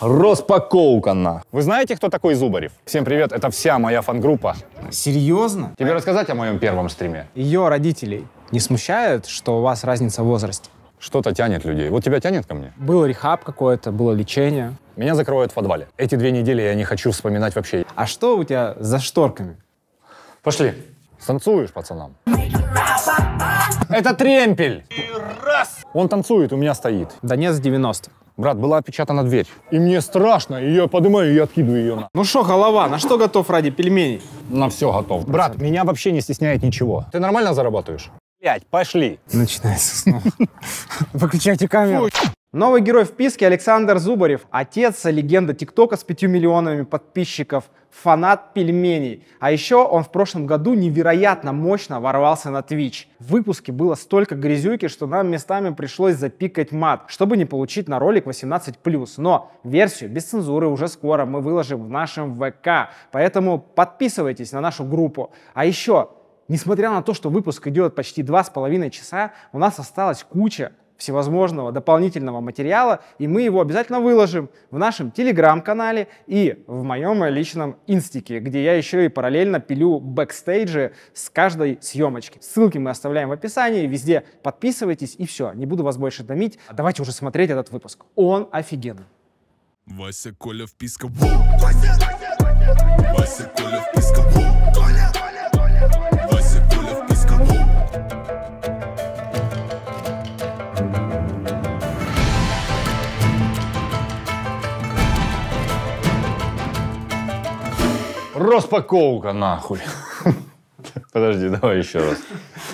Распаковкана. Вы знаете, кто такой Зубарев? Всем привет, это вся моя фан-группа. Серьезно? Тебе рассказать о моем первом стриме? Ее родителей не смущает, что у вас разница в возрасте? Что-то тянет людей. Вот тебя тянет ко мне? Был рехаб какое то было лечение. Меня закрывают в подвале. Эти две недели я не хочу вспоминать вообще. А что у тебя за шторками? Пошли. Станцуешь пацанам. Это тремпель! И раз! Он танцует, у меня стоит. Да Донец 90. Брат, была опечатана дверь. И мне страшно, и я поднимаю и откидываю ее на. Ну что, голова, на что готов ради пельменей? На все готов. Брат, меня вообще не стесняет ничего. Ты нормально зарабатываешь? Блять, пошли. Начинается снова. Выключайте камеру. Новый герой в писке Александр Зубарев. Отец, легенда ТикТока с 5 миллионами подписчиков, фанат пельменей. А еще он в прошлом году невероятно мощно ворвался на Twitch. В выпуске было столько грязюки, что нам местами пришлось запикать мат, чтобы не получить на ролик 18+. Но версию без цензуры уже скоро мы выложим в нашем ВК, поэтому подписывайтесь на нашу группу. А еще Несмотря на то, что выпуск идет почти два с половиной часа, у нас осталась куча всевозможного дополнительного материала, и мы его обязательно выложим в нашем телеграм-канале и в моем личном инстике, где я еще и параллельно пилю бэкстейджи с каждой съемочки. Ссылки мы оставляем в описании, везде подписывайтесь, и все, не буду вас больше томить. А давайте уже смотреть этот выпуск. Он офигенный. Вася Коля вписка. Вася, Вася, Вася, Вася, Вася Коля вписка. Коля, Распаковка, нахуй. Подожди, давай еще раз.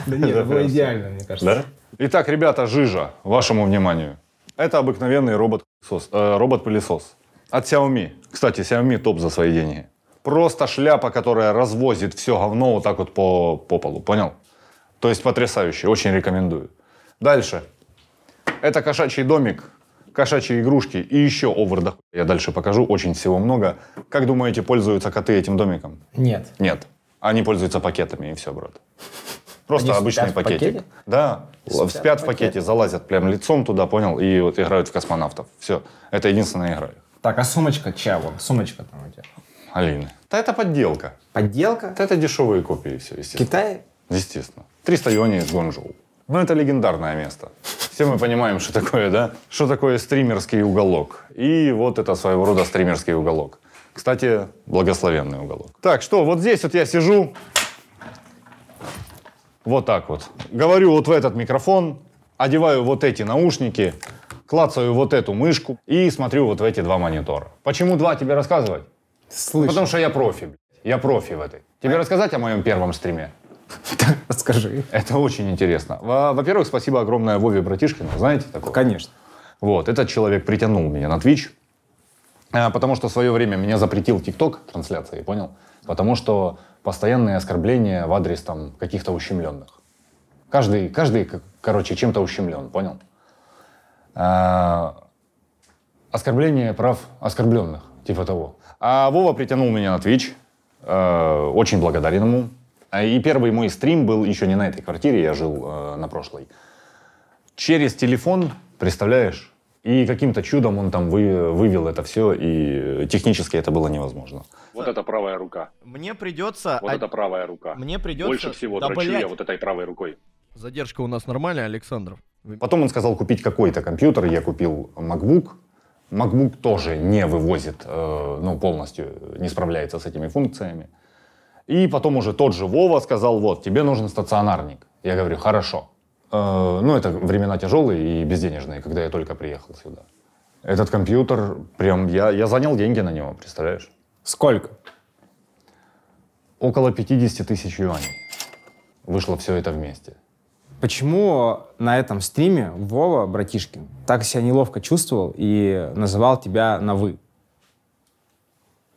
Да нет, это было идеально, мне кажется. Да? Итак, ребята, жижа, вашему вниманию. Это обыкновенный робот-пылесос. Э, робот-пылесос. От Xiaomi. Кстати, Xiaomi топ за свои деньги. Просто шляпа, которая развозит все говно вот так вот по, по полу. Понял? То есть потрясающе. Очень рекомендую. Дальше. Это кошачий домик кошачьи игрушки и еще овер Я дальше покажу, очень всего много. Как думаете, пользуются коты этим домиком? Нет. Нет. Они пользуются пакетами и все, брат. Просто Они обычный пакетик. Пакете? Да, спят, спят в пакете, пакете, залазят прям лицом туда, понял, и вот играют в космонавтов. Все, это единственная игра. Так, а сумочка чего? Сумочка там у тебя? Алины. Да это подделка. Подделка? Да это дешевые копии все, естественно. Китай? Естественно. 300 юаней из Гонжоу. Ну, это легендарное место. Все мы понимаем, что такое, да? Что такое стримерский уголок. И вот это своего рода стримерский уголок. Кстати, благословенный уголок. Так, что, вот здесь вот я сижу. Вот так вот. Говорю вот в этот микрофон, одеваю вот эти наушники, клацаю вот эту мышку и смотрю вот в эти два монитора. Почему два тебе рассказывать? Слышал. Потому что я профи. Я профи в этой. Тебе а? рассказать о моем первом стриме? Расскажи. Это очень интересно. Во-первых, спасибо огромное Вове Братишкину. Знаете такого? Конечно. Вот, этот человек притянул меня на Twitch, а, потому что в свое время меня запретил TikTok трансляции, понял? Потому что постоянные оскорбления в адрес там каких-то ущемленных. Каждый, каждый, короче, чем-то ущемлен, понял? А, оскорбление прав оскорбленных, типа того. А Вова притянул меня на Twitch, а, очень благодарен ему. А и первый мой стрим был еще не на этой квартире, я жил э, на прошлой. Через телефон, представляешь? И каким-то чудом он там вы, вывел это все, и технически это было невозможно. Вот это правая рука. Мне придется... Вот а... это правая рука. Мне придется... Больше всего да, трачу я вот этой правой рукой. Задержка у нас нормальная, Александров? Потом он сказал купить какой-то компьютер, я купил MacBook. MacBook тоже не вывозит, э, ну, полностью не справляется с этими функциями. И потом уже тот же Вова сказал, вот, тебе нужен стационарник. Я говорю, хорошо. Э, ну, это времена тяжелые и безденежные, когда я только приехал сюда. Этот компьютер, прям, я, я занял деньги на него, представляешь? Сколько? Около 50 тысяч юаней. Вышло все это вместе. Почему на этом стриме Вова Братишкин так себя неловко чувствовал и называл тебя на «вы»?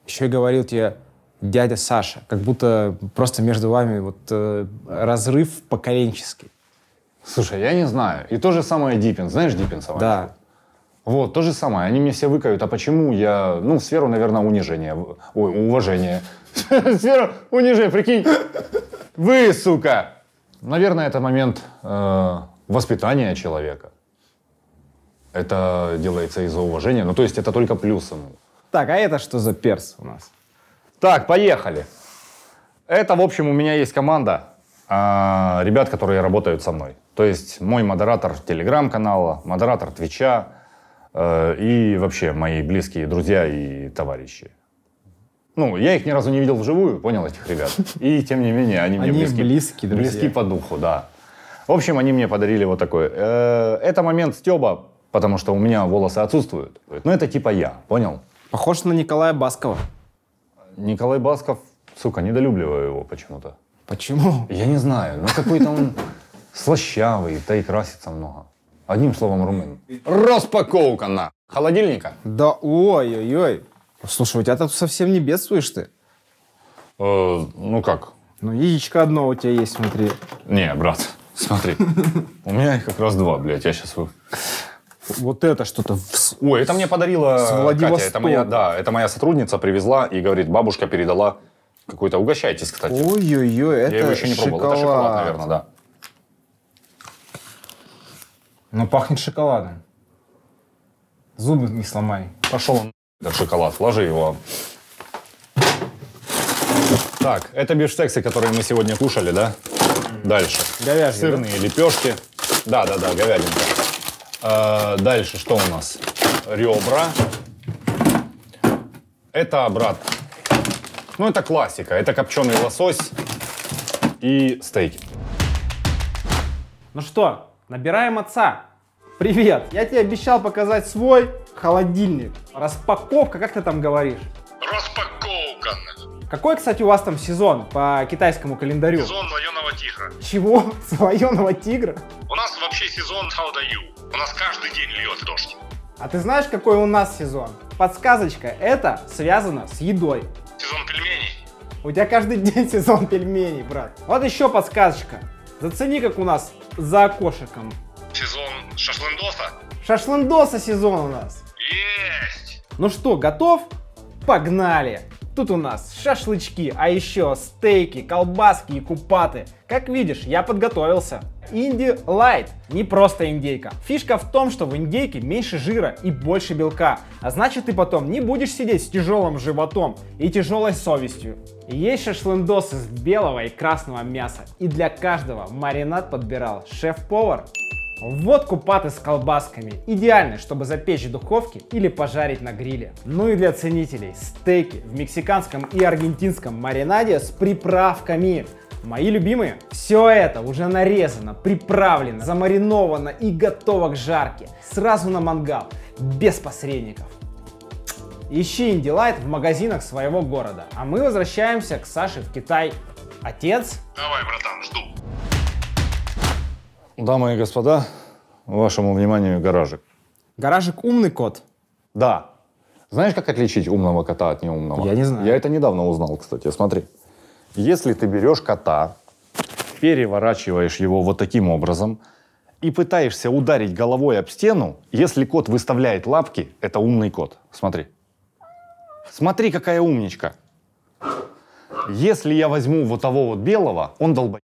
Еще и говорил тебе дядя Саша, как будто просто между вами вот э, разрыв поколенческий. Слушай, я не знаю. И то же самое Диппин. Знаешь Диппинсова? Да. Вот, то же самое. Они мне все выкают. А почему я... Ну, сферу, наверное, унижения. Ой, уважения. Сферу унижения, прикинь. Вы, сука! Наверное, это момент э, воспитания человека. Это делается из-за уважения. Ну, то есть это только плюс ему. Так, а это что за перс у нас? Так, поехали. Это, в общем, у меня есть команда а, ребят, которые работают со мной. То есть мой модератор телеграм-канала, модератор Твича э, и вообще мои близкие друзья и товарищи. Ну, я их ни разу не видел вживую, понял этих ребят. И тем не менее, они мне они близки, близки, друзья. близки по духу, да. В общем, они мне подарили вот такой. Э, это момент стеба, потому что у меня волосы отсутствуют. Но «Ну, это типа я, понял? Похож на Николая Баскова. Николай Басков, сука, недолюбливаю его почему-то. Почему? Я не знаю, но ну, какой-то он слащавый, да и красится много. Одним словом, румын. Распаковка на холодильника. Да ой-ой-ой. Слушай, у тебя тут совсем не бедствуешь ты. Э, ну как? Ну, яичко одно у тебя есть смотри. Не, брат, смотри. У меня их как раз два, блядь. Я сейчас вот это что-то... Ой, это мне подарила Катя, это моя, да, это моя сотрудница привезла и говорит, бабушка передала какой-то, угощайтесь, кстати. Ой-ой-ой, это Я его еще не шоколад. пробовал, это шоколад, наверное, да. Ну, пахнет шоколадом. Зубы не сломай. Пошел он. Этот шоколад, ложи его. Так, это бифштексы, которые мы сегодня кушали, да? Дальше. Говяжьи. Сырные да? лепешки. Да, да, да, говядинка. А, дальше что у нас? Ребра. Это брат. Ну, это классика. Это копченый лосось и стейки. Ну что, набираем отца. Привет! Я тебе обещал показать свой холодильник. Распаковка, как ты там говоришь? Распаковка. Какой, кстати, у вас там сезон по китайскому календарю? Сезон военного тигра. Чего? Военного тигра? У нас вообще сезон How у нас каждый день льет дождь. А ты знаешь, какой у нас сезон? Подсказочка, это связано с едой. Сезон пельменей. У тебя каждый день сезон пельменей, брат. Вот еще подсказочка. Зацени, как у нас за окошеком. Сезон шашлындоса. Шашлындоса сезон у нас. Есть. Ну что, готов? Погнали! Тут у нас шашлычки, а еще стейки, колбаски и купаты. Как видишь, я подготовился. Инди Лайт не просто индейка. Фишка в том, что в индейке меньше жира и больше белка, а значит ты потом не будешь сидеть с тяжелым животом и тяжелой совестью. Есть шашлындос из белого и красного мяса, и для каждого маринад подбирал шеф-повар. Вот купаты с колбасками. Идеально, чтобы запечь в духовке или пожарить на гриле. Ну и для ценителей стейки в мексиканском и аргентинском маринаде с приправками. Мои любимые, все это уже нарезано, приправлено, замариновано и готово к жарке. Сразу на мангал, без посредников. Ищи Индилайт в магазинах своего города. А мы возвращаемся к Саше в Китай. Отец? Давай, братан, жду. Дамы и господа, вашему вниманию гаражик. Гаражик умный кот? Да. Знаешь, как отличить умного кота от неумного? Я не знаю. Я это недавно узнал, кстати. Смотри. Если ты берешь кота, переворачиваешь его вот таким образом и пытаешься ударить головой об стену, если кот выставляет лапки, это умный кот. Смотри. Смотри, какая умничка. Если я возьму вот того вот белого, он долбоеб.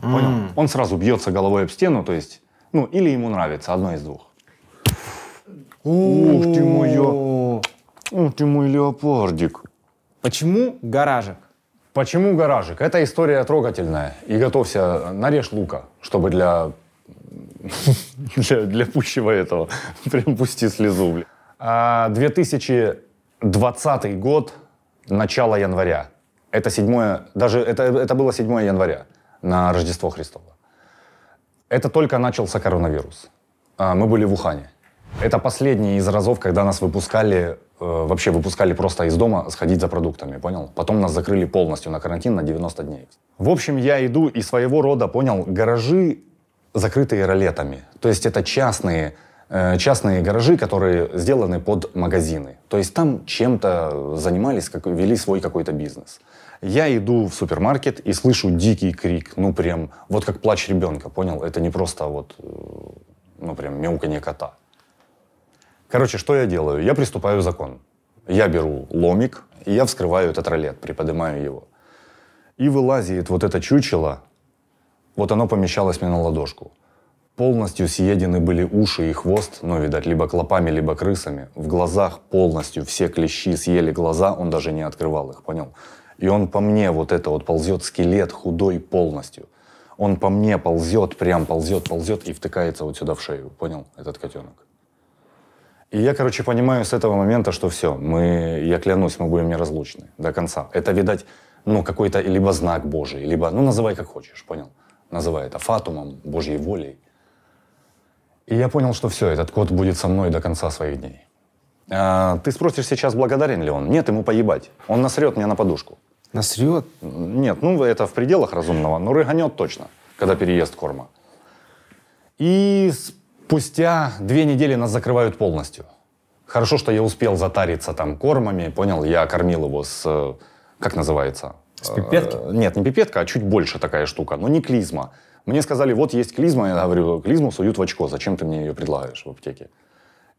Mm. Понял? Он сразу бьется головой об стену, то есть, ну, или ему нравится, одно из двух. Ух ты мой, ух ты мой леопардик. Почему гаражик? Почему гаражик? Это история трогательная. И готовься, нарежь лука, чтобы для для, для пущего этого. Прям пусти слезу, блин. А, 2020 год, начало января. Это седьмое, даже это, это было 7 января на Рождество Христово. Это только начался коронавирус. А, мы были в Ухане. Это последний из разов, когда нас выпускали, э, вообще выпускали просто из дома сходить за продуктами, понял? Потом нас закрыли полностью на карантин на 90 дней. В общем, я иду и своего рода, понял, гаражи, закрытые ролетами. То есть это частные, э, частные гаражи, которые сделаны под магазины. То есть там чем-то занимались, как, вели свой какой-то бизнес. Я иду в супермаркет и слышу дикий крик, ну прям, вот как плач ребенка, понял? Это не просто вот, э, ну прям мяуканье кота. Короче, что я делаю? Я приступаю к закону. Я беру ломик, и я вскрываю этот ролет, приподнимаю его. И вылазит вот это чучело, вот оно помещалось мне на ладошку. Полностью съедены были уши и хвост, но, видать, либо клопами, либо крысами. В глазах полностью все клещи съели глаза, он даже не открывал их, понял? И он по мне вот это вот ползет скелет худой полностью. Он по мне ползет, прям ползет, ползет и втыкается вот сюда в шею. Понял, этот котенок? И я, короче, понимаю с этого момента, что все, мы, я клянусь, мы будем неразлучны до конца. Это, видать, ну, какой-то либо знак Божий, либо, ну, называй как хочешь, понял? Называй это фатумом, Божьей волей. И я понял, что все, этот кот будет со мной до конца своих дней. А, ты спросишь сейчас, благодарен ли он? Нет, ему поебать. Он насрет мне на подушку. Насрет? Нет, ну это в пределах разумного, но рыганет точно, когда переезд корма. И спустя две недели нас закрывают полностью. Хорошо, что я успел затариться там кормами, понял, я кормил его с, э, как называется? С пипетки? Э, нет, не пипетка, а чуть больше такая штука, но не клизма. Мне сказали, вот есть клизма, я говорю, клизму суют в очко, зачем ты мне ее предлагаешь в аптеке?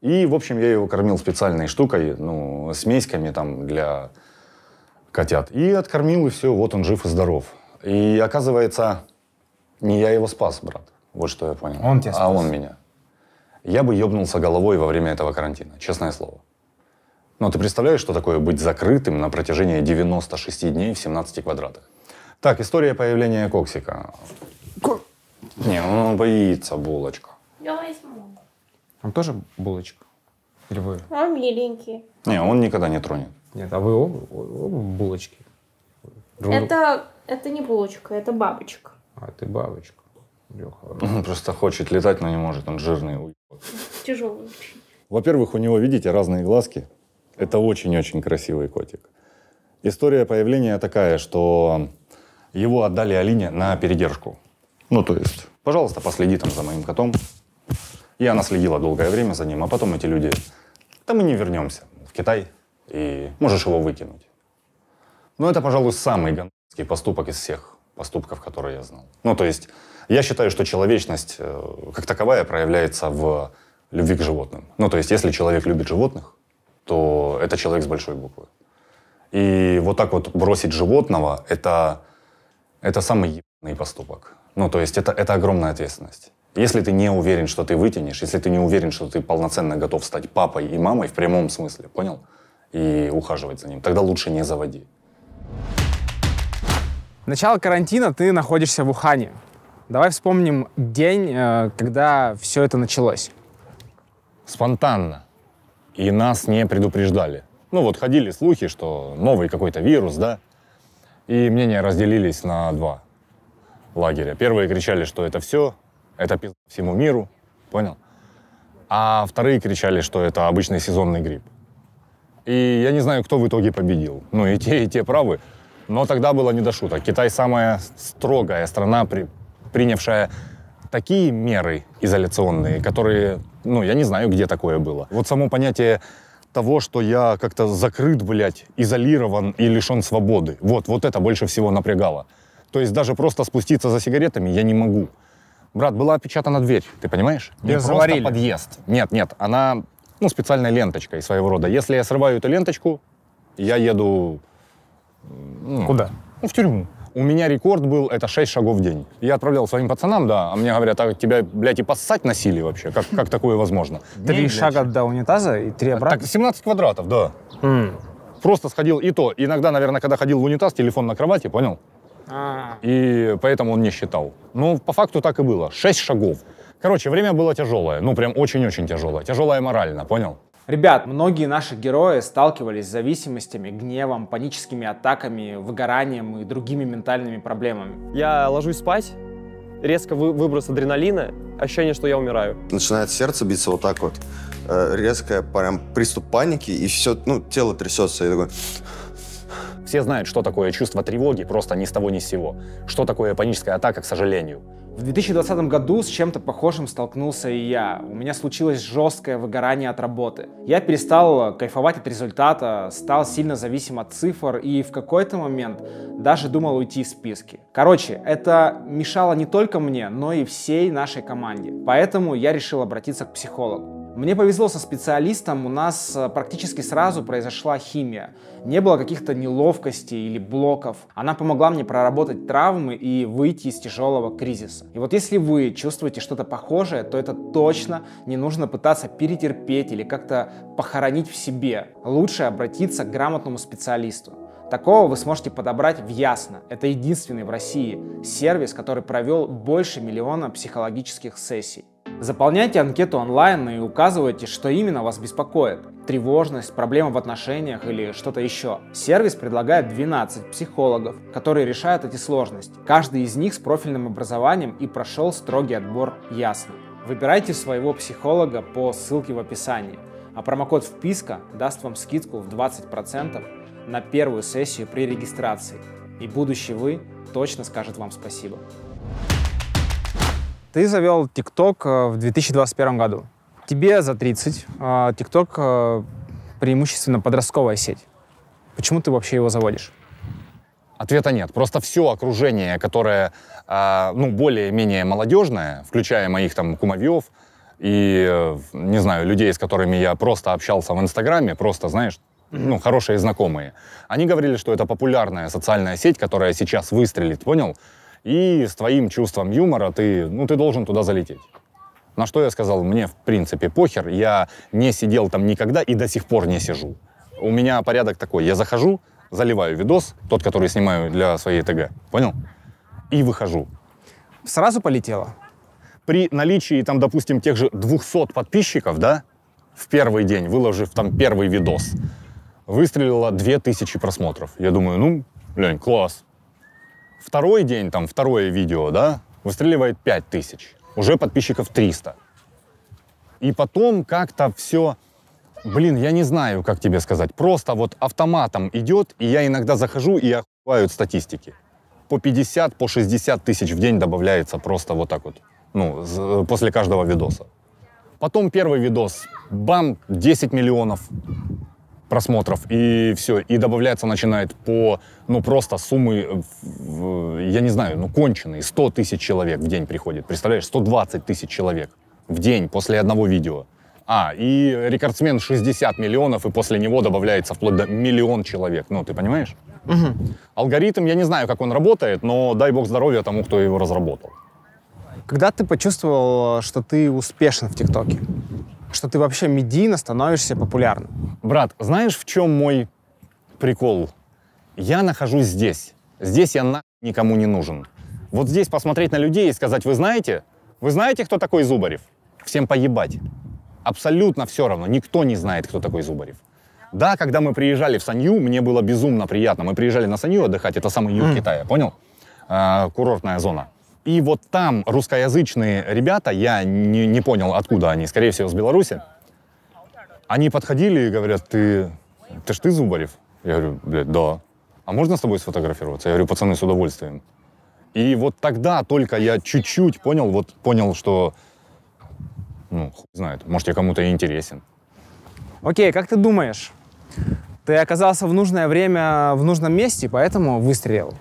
И, в общем, я его кормил специальной штукой, ну, смеськами там для котят. И откормил, и все, вот он жив и здоров. И оказывается, не я его спас, брат. Вот что я понял. Он тебя спас. А он меня. Я бы ебнулся головой во время этого карантина, честное слово. Но ты представляешь, что такое быть закрытым на протяжении 96 дней в 17 квадратах? Так, история появления коксика. Ко... Не, ну, он боится, булочка. Я возьму. Он тоже булочка? Или вы? А, он миленький. Не, он никогда не тронет. Нет, а вы оба, оба булочки. Друг... Это, это не булочка, это бабочка. А ты бабочка. Леха. А он просто хочет летать, но не может. Он жирный. Тяжелый очень. Во-первых, у него, видите, разные глазки. Это очень-очень красивый котик. История появления такая, что его отдали Алине на передержку. Ну, то есть, пожалуйста, последи там за моим котом. И она следила долгое время за ним, а потом эти люди, да мы не вернемся в Китай, и можешь его выкинуть. Но это, пожалуй, самый гандский поступок из всех поступков, которые я знал. Ну, то есть, я считаю, что человечность э, как таковая проявляется в любви к животным. Ну, то есть, если человек любит животных, то это человек с большой буквы. И вот так вот бросить животного — это, это самый ебаный поступок. Ну, то есть, это, это огромная ответственность. Если ты не уверен, что ты вытянешь, если ты не уверен, что ты полноценно готов стать папой и мамой в прямом смысле, понял? и ухаживать за ним. Тогда лучше не заводи. Начало карантина, ты находишься в Ухане. Давай вспомним день, э, когда все это началось. Спонтанно. И нас не предупреждали. Ну вот ходили слухи, что новый какой-то вирус, да? И мнения разделились на два лагеря. Первые кричали, что это все, это пизда всему миру, понял? А вторые кричали, что это обычный сезонный грипп. И я не знаю, кто в итоге победил. Ну, и те, и те правы. Но тогда было не до шуток. Китай самая строгая страна, при, принявшая такие меры изоляционные, которые, ну, я не знаю, где такое было. Вот само понятие того, что я как-то закрыт, блядь, изолирован и лишен свободы. Вот, вот это больше всего напрягало. То есть даже просто спуститься за сигаретами я не могу. Брат, была опечатана дверь, ты понимаешь? Не Ее просто заварили. подъезд. Нет, нет, она ну, специальной ленточкой своего рода. Если я срываю эту ленточку, я еду... Ну, Куда? Ну, в тюрьму. У меня рекорд был, это 6 шагов в день. Я отправлял своим пацанам, да, а мне говорят, а тебя, блядь, и поссать носили вообще, как, как такое возможно? Три шага до унитаза и три обратно? Так, 17 квадратов, да. Просто сходил и то. Иногда, наверное, когда ходил в унитаз, телефон на кровати, понял? А -а -а. И поэтому он не считал. Ну, по факту так и было. Шесть шагов. Короче, время было тяжелое, ну прям очень-очень тяжелое, тяжелое морально, понял? Ребят, многие наши герои сталкивались с зависимостями, гневом, паническими атаками, выгоранием и другими ментальными проблемами. Я ложусь спать, резко вы, выброс адреналина, ощущение, что я умираю. Начинает сердце биться вот так вот, э, резкое прям приступ паники, и все, ну, тело трясется, и такой... Все знают, что такое чувство тревоги просто ни с того ни с сего. Что такое паническая атака, к сожалению. В 2020 году с чем-то похожим столкнулся и я. У меня случилось жесткое выгорание от работы. Я перестал э, кайфовать от результата, стал сильно зависим от цифр и в какой-то момент даже думал уйти из списки. Короче, это мешало не только мне, но и всей нашей команде. Поэтому я решил обратиться к психологу. Мне повезло со специалистом, у нас э, практически сразу произошла химия. Не было каких-то неловкостей или блоков. Она помогла мне проработать травмы и выйти из тяжелого кризиса. И вот если вы чувствуете что-то похожее, то это точно не нужно пытаться перетерпеть или как-то похоронить в себе. Лучше обратиться к грамотному специалисту. Такого вы сможете подобрать в Ясно. Это единственный в России сервис, который провел больше миллиона психологических сессий. Заполняйте анкету онлайн и указывайте, что именно вас беспокоит. Тревожность, проблемы в отношениях или что-то еще. Сервис предлагает 12 психологов, которые решают эти сложности. Каждый из них с профильным образованием и прошел строгий отбор ясно. Выбирайте своего психолога по ссылке в описании, а промокод вписка даст вам скидку в 20% на первую сессию при регистрации. И будущий вы точно скажет вам спасибо. Ты завел ТикТок э, в 2021 году. Тебе за 30. ТикТок э, э, преимущественно подростковая сеть. Почему ты вообще его заводишь? Ответа нет. Просто все окружение, которое ну, более-менее молодежное, включая моих там кумовьев, и, не знаю, людей, с которыми я просто общался в Инстаграме, просто, знаешь, ну, хорошие знакомые. Они говорили, что это популярная социальная сеть, которая сейчас выстрелит, понял? и с твоим чувством юмора ты, ну, ты должен туда залететь. На что я сказал, мне в принципе похер, я не сидел там никогда и до сих пор не сижу. У меня порядок такой, я захожу, заливаю видос, тот, который снимаю для своей ТГ, понял? И выхожу. Сразу полетело? При наличии там, допустим, тех же 200 подписчиков, да, в первый день, выложив там первый видос, выстрелило 2000 просмотров. Я думаю, ну, Лень, класс, Второй день, там, второе видео, да, выстреливает 5000. Уже подписчиков 300. И потом как-то все, блин, я не знаю, как тебе сказать. Просто вот автоматом идет, и я иногда захожу и охуевают статистики. По 50, по 60 тысяч в день добавляется просто вот так вот. Ну, после каждого видоса. Потом первый видос, бам, 10 миллионов просмотров, и все. И добавляется начинает по, ну, просто суммы, я не знаю, ну, конченые. 100 тысяч человек в день приходит. Представляешь, 120 тысяч человек в день после одного видео. А, и рекордсмен 60 миллионов, и после него добавляется вплоть до миллион человек. Ну, ты понимаешь? Угу. Алгоритм, я не знаю, как он работает, но дай бог здоровья тому, кто его разработал. Когда ты почувствовал, что ты успешен в ТикТоке? что ты вообще медийно становишься популярным. Брат, знаешь, в чем мой прикол? Я нахожусь здесь. Здесь я на никому не нужен. Вот здесь посмотреть на людей и сказать, вы знаете? Вы знаете, кто такой Зубарев? Всем поебать. Абсолютно все равно. Никто не знает, кто такой Зубарев. Да, когда мы приезжали в Санью, мне было безумно приятно. Мы приезжали на Санью отдыхать, это самый юг mm. Китая, понял? А, курортная зона. И вот там русскоязычные ребята, я не, не понял, откуда они, скорее всего, с Беларуси, они подходили и говорят, ты, ты ж ты Зубарев? Я говорю, блядь, да. А можно с тобой сфотографироваться? Я говорю, пацаны, с удовольствием. И вот тогда только я чуть-чуть понял, вот понял, что, ну, хуй знает, может, я кому-то и интересен. Окей, как ты думаешь, ты оказался в нужное время в нужном месте, поэтому выстрелил?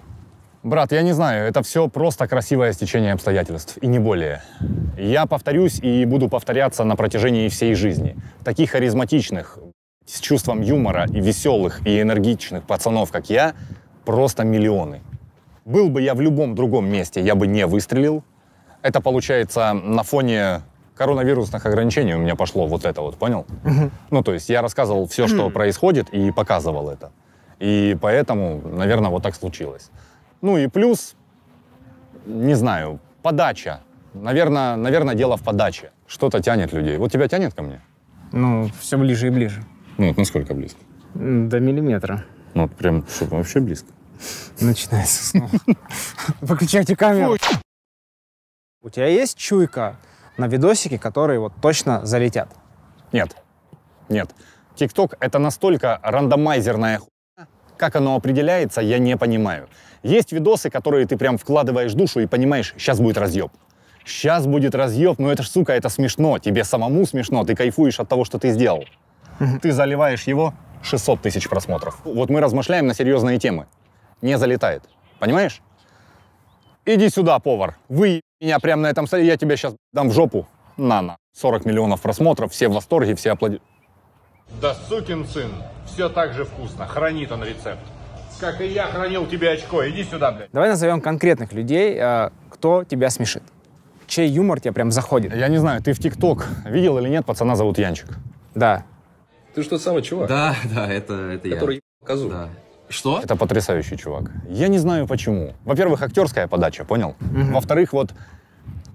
Брат, я не знаю, это все просто красивое стечение обстоятельств, и не более. Я повторюсь и буду повторяться на протяжении всей жизни. Таких харизматичных, с чувством юмора и веселых, и энергичных пацанов, как я, просто миллионы. Был бы я в любом другом месте, я бы не выстрелил. Это получается на фоне коронавирусных ограничений у меня пошло вот это вот, понял? Ну, то есть я рассказывал все, что происходит, и показывал это. И поэтому, наверное, вот так случилось. Ну и плюс, не знаю, подача. Наверное, наверное дело в подаче. Что-то тянет людей. Вот тебя тянет ко мне? Ну, все ближе и ближе. Ну, вот насколько близко? До миллиметра. Ну, вот прям, чтобы вообще близко. Начинается снова. Выключайте камеру. У тебя есть чуйка на видосики, которые вот точно залетят? Нет. Нет. Тикток — это настолько рандомайзерная как оно определяется, я не понимаю. Есть видосы, которые ты прям вкладываешь душу и понимаешь, сейчас будет разъеб. Сейчас будет разъеб, но «Ну, это ж, сука, это смешно. Тебе самому смешно, ты кайфуешь от того, что ты сделал. Ты заливаешь его 600 тысяч просмотров. Вот мы размышляем на серьезные темы. Не залетает. Понимаешь? Иди сюда, повар. Вы меня прямо на этом... Я тебя сейчас дам в жопу. На, на. 40 миллионов просмотров, все в восторге, все аплодируют. Да сукин сын, все так же вкусно, хранит он рецепт. Как и я хранил тебе очко, иди сюда, блядь. Давай назовем конкретных людей, а, кто тебя смешит. Чей юмор тебе прям заходит? Я не знаю, ты в ТикТок видел или нет, пацана зовут Янчик. Да. Ты что, самый чувак? Да, да, это, это Который я. Который козу. Да. Что? Это потрясающий чувак. Я не знаю почему. Во-первых, актерская подача, понял? Угу. Во-вторых, вот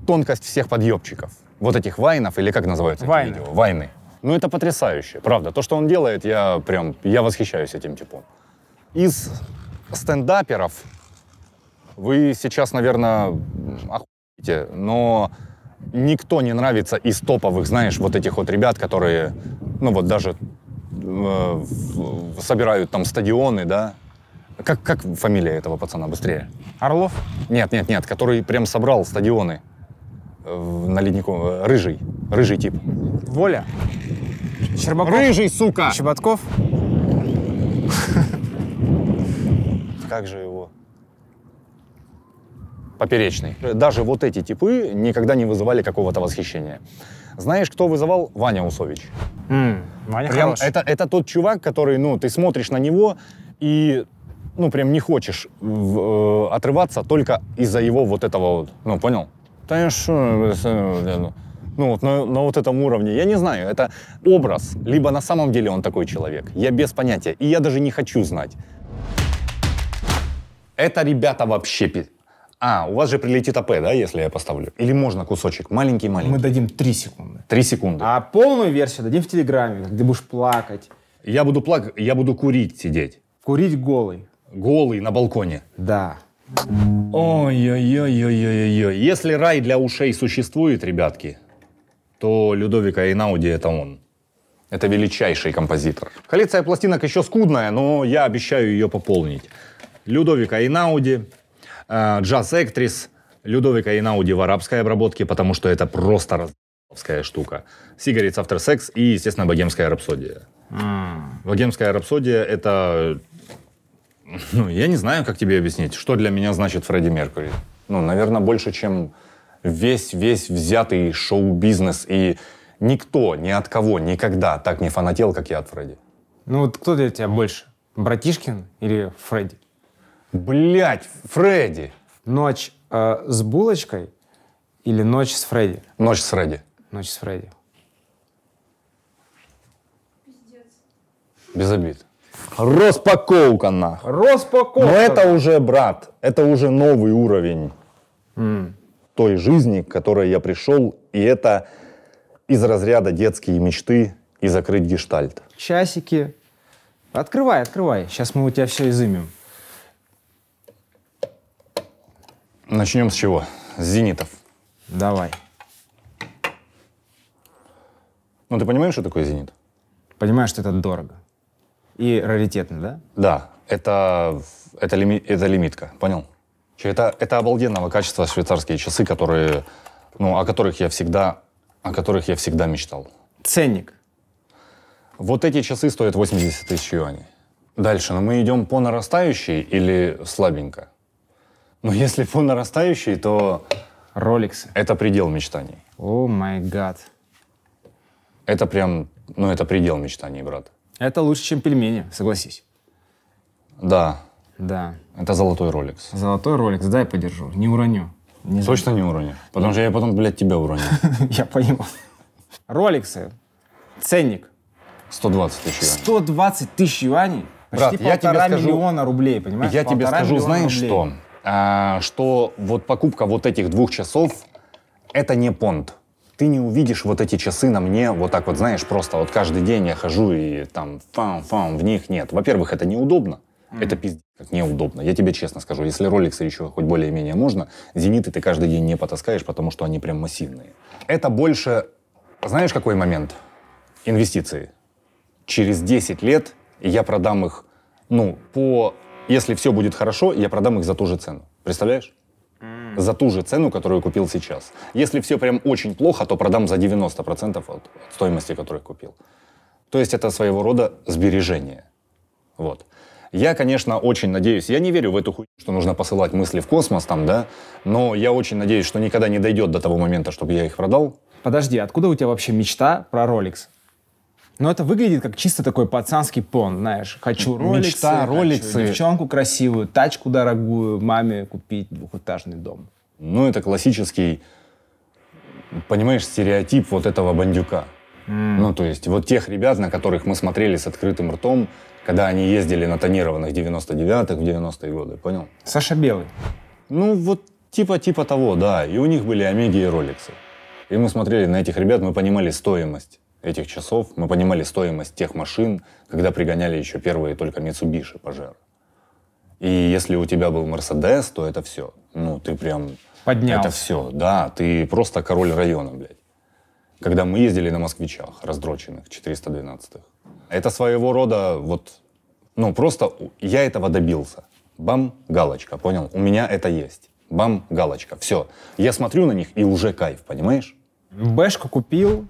тонкость всех подъебчиков. Вот этих вайнов, или как называются Вайны. эти видео? Вайны. Ну это потрясающе, правда. То, что он делает, я прям, я восхищаюсь этим типом. Из стендаперов вы сейчас, наверное, охуете, но никто не нравится из топовых, знаешь, вот этих вот ребят, которые, ну вот даже э, собирают там стадионы, да, как, как фамилия этого пацана быстрее? Орлов? Нет, нет, нет, который прям собрал стадионы на леднику. Э, рыжий. Рыжий тип. Воля. Щербаков. Рыжий, сука! Щербатков. Как же его? Поперечный. Даже вот эти типы никогда не вызывали какого-то восхищения. Знаешь, кто вызывал? Ваня Усович. Mm, Ваня прям это, это тот чувак, который, ну, ты смотришь на него и, ну, прям не хочешь в, э, отрываться только из-за его вот этого, ну, понял? Да я что, ну вот на, на вот этом уровне, я не знаю, это образ, либо на самом деле он такой человек, я без понятия, и я даже не хочу знать. Это, ребята, вообще пи... А, у вас же прилетит АП, да, если я поставлю? Или можно кусочек? Маленький-маленький. Мы дадим три секунды. Три секунды. А полную версию дадим в Телеграме, где будешь плакать. Я буду плакать, я буду курить сидеть. Курить голый. Голый на балконе? Да. Ой-ой-ой-ой-ой-ой. Если рай для ушей существует, ребятки, то Людовика Инауди это он. Это величайший композитор. Коллекция пластинок еще скудная, но я обещаю ее пополнить. Людовика Инауди, э, Джаз Эктрис, Людовика Инауди в арабской обработке, потому что это просто раз***овская штука. Сигарец After Sex и, естественно, Богемская рапсодия. Mm. Богемская рапсодия — это Ну, я не знаю, как тебе объяснить, что для меня значит Фредди Меркьюри. Ну, наверное, больше, чем весь-весь взятый шоу-бизнес. И никто, ни от кого, никогда так не фанател, как я от Фредди. Ну вот кто для тебя больше? Братишкин или Фредди? Блять, Фредди! Ночь э, с булочкой или ночь с Фредди? Ночь с Фредди. Ночь с Фредди. Пиздец. Без обид. Распаковка, нахуй. Распаковка. Но это уже, брат, это уже новый уровень mm. той жизни, к которой я пришел, и это из разряда детские мечты и закрыть гештальт. Часики. Открывай, открывай. Сейчас мы у тебя все изымем. Начнем с чего? С зенитов. Давай. Ну, ты понимаешь, что такое зенит? Понимаешь, что это дорого. И раритетный, да? Да. Это, это, лими, это лимитка, понял? Это, это обалденного качества швейцарские часы, которые, ну, о которых я всегда, о которых я всегда мечтал. Ценник? Вот эти часы стоят 80 тысяч юаней. Дальше, но ну, мы идем по нарастающей или слабенько? Ну, если по нарастающей, то... Роликсы. Это предел мечтаний. О май гад. Это прям, ну, это предел мечтаний, брат. Это лучше, чем пельмени, согласись. Да. Да. Это золотой роликс. Золотой роликс, дай подержу, не уроню. Не Точно не уроню. Потому что я потом, блядь, тебя уроню. Я понимаю. Роликсы. Ценник. 120 тысяч юаней. 120 тысяч юаней? Брат, я тебе скажу, миллиона рублей, понимаешь? Я тебе скажу, знаешь что? А, что вот покупка вот этих двух часов, это не понт ты не увидишь вот эти часы на мне, вот так вот, знаешь, просто вот каждый день я хожу и там фам-фам, в них нет. Во-первых, это неудобно. Mm-hmm. Это пиздец, как неудобно. Я тебе честно скажу, если роликсы еще хоть более-менее можно, зениты ты каждый день не потаскаешь, потому что они прям массивные. Это больше, знаешь, какой момент? Инвестиции. Через 10 лет я продам их, ну, по... Если все будет хорошо, я продам их за ту же цену. Представляешь? за ту же цену, которую купил сейчас. Если все прям очень плохо, то продам за 90% от, от стоимости, которую купил. То есть это своего рода сбережение. Вот. Я, конечно, очень надеюсь, я не верю в эту хуйню, что нужно посылать мысли в космос там, да, но я очень надеюсь, что никогда не дойдет до того момента, чтобы я их продал. Подожди, откуда у тебя вообще мечта про Rolex? Но это выглядит как чисто такой пацанский пон, знаешь. Хочу роликсы, Мечта, роликсы. Хочу девчонку красивую, тачку дорогую, маме купить двухэтажный дом. Ну, это классический, понимаешь, стереотип вот этого бандюка. Mm. Ну, то есть вот тех ребят, на которых мы смотрели с открытым ртом, когда они ездили на тонированных 99-х в 90-е годы, понял? Саша Белый. Ну, вот типа-типа того, да. И у них были Омеги и Роликсы. И мы смотрели на этих ребят, мы понимали стоимость этих часов мы понимали стоимость тех машин, когда пригоняли еще первые только Mitsubishi Pajero. И если у тебя был Мерседес, то это все. Ну, ты прям... Поднял. Это все, да. Ты просто король района, блядь. Когда мы ездили на москвичах, раздроченных, 412-х. Это своего рода вот... Ну, просто я этого добился. Бам, галочка, понял? У меня это есть. Бам, галочка, все. Я смотрю на них и уже кайф, понимаешь? Бэшку купил,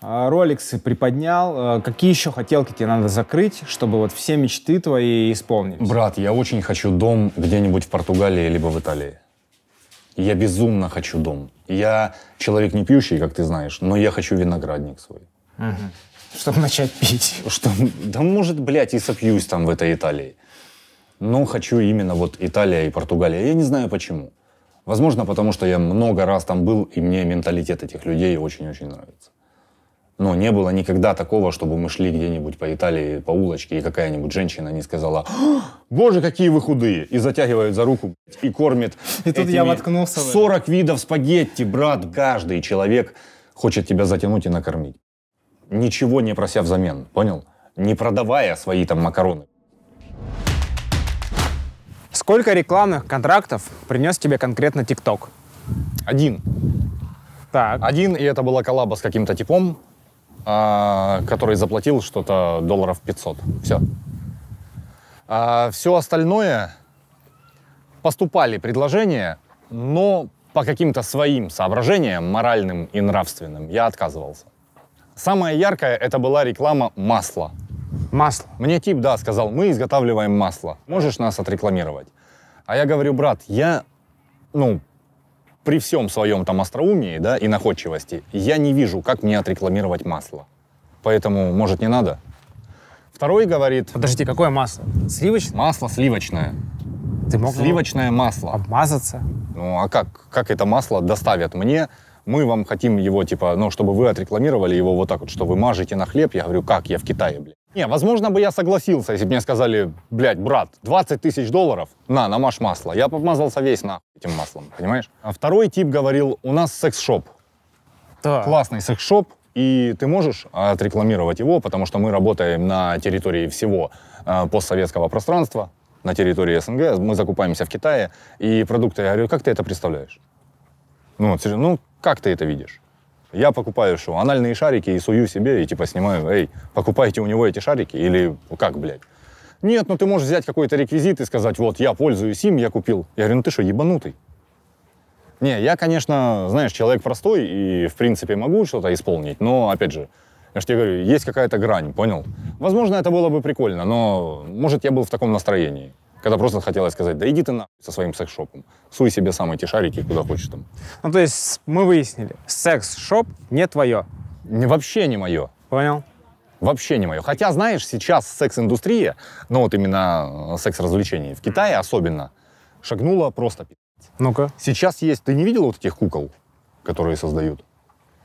а, роликсы приподнял. А, какие еще хотелки тебе надо закрыть, чтобы вот все мечты твои исполнились? Брат, я очень хочу дом где-нибудь в Португалии либо в Италии. Я безумно хочу дом. Я человек не пьющий, как ты знаешь, но я хочу виноградник свой. Угу. Чтобы начать пить. Что, да может, блядь, и сопьюсь там в этой Италии. Но хочу именно вот Италия и Португалия. Я не знаю почему. Возможно, потому что я много раз там был, и мне менталитет этих людей очень-очень нравится. Но не было никогда такого, чтобы мы шли где-нибудь по Италии, по улочке, и какая-нибудь женщина не сказала «Боже, какие вы худые!» и затягивает за руку и кормит и тут я воткнулся 40 видов спагетти, брат. Каждый человек хочет тебя затянуть и накормить. Ничего не прося взамен, понял? Не продавая свои там макароны. Сколько рекламных контрактов принес тебе конкретно ТикТок? Один. Так. Один, и это была коллаба с каким-то типом. А, который заплатил что-то долларов 500. Все. А, все остальное поступали предложения, но по каким-то своим соображениям, моральным и нравственным, я отказывался. Самая яркая это была реклама масла. Масло. Мне тип, да, сказал, мы изготавливаем масло. Можешь нас отрекламировать? А я говорю, брат, я, ну, при всем своем там остроумии да, и находчивости, я не вижу, как мне отрекламировать масло. Поэтому, может, не надо? Второй говорит... Подожди, какое масло? Сливочное? Масло сливочное. Ты мог сливочное масло. Обмазаться? Ну, а как? Как это масло доставят мне? Мы вам хотим его, типа, ну, чтобы вы отрекламировали его вот так вот, что вы мажете на хлеб. Я говорю, как? Я в Китае, блядь. Не, возможно бы я согласился, если бы мне сказали, блядь, брат, 20 тысяч долларов, на, намажь масло. Я помазался весь на этим маслом, понимаешь? А второй тип говорил, у нас секс-шоп. Да. Классный секс-шоп, и ты можешь отрекламировать его, потому что мы работаем на территории всего э, постсоветского пространства, на территории СНГ, мы закупаемся в Китае, и продукты, я говорю, как ты это представляешь? Ну, ну как ты это видишь? Я покупаю что, анальные шарики и сую себе, и типа снимаю, эй, покупайте у него эти шарики, или как, блядь? Нет, ну ты можешь взять какой-то реквизит и сказать, вот, я пользуюсь им, я купил. Я говорю, ну ты что, ебанутый? Не, я, конечно, знаешь, человек простой и, в принципе, могу что-то исполнить, но, опять же, я же тебе говорю, есть какая-то грань, понял? Возможно, это было бы прикольно, но, может, я был в таком настроении. Когда просто хотелось сказать, да иди ты на со своим секс-шопом. Суй себе сам эти шарики куда хочешь там. Ну, то есть мы выяснили, секс-шоп не твое. Не, вообще не мое. Понял. Вообще не мое. Хотя, знаешь, сейчас секс-индустрия, ну вот именно э, секс-развлечений в Китае особенно, шагнула просто Ну-ка. Сейчас есть, ты не видел вот этих кукол, которые создают?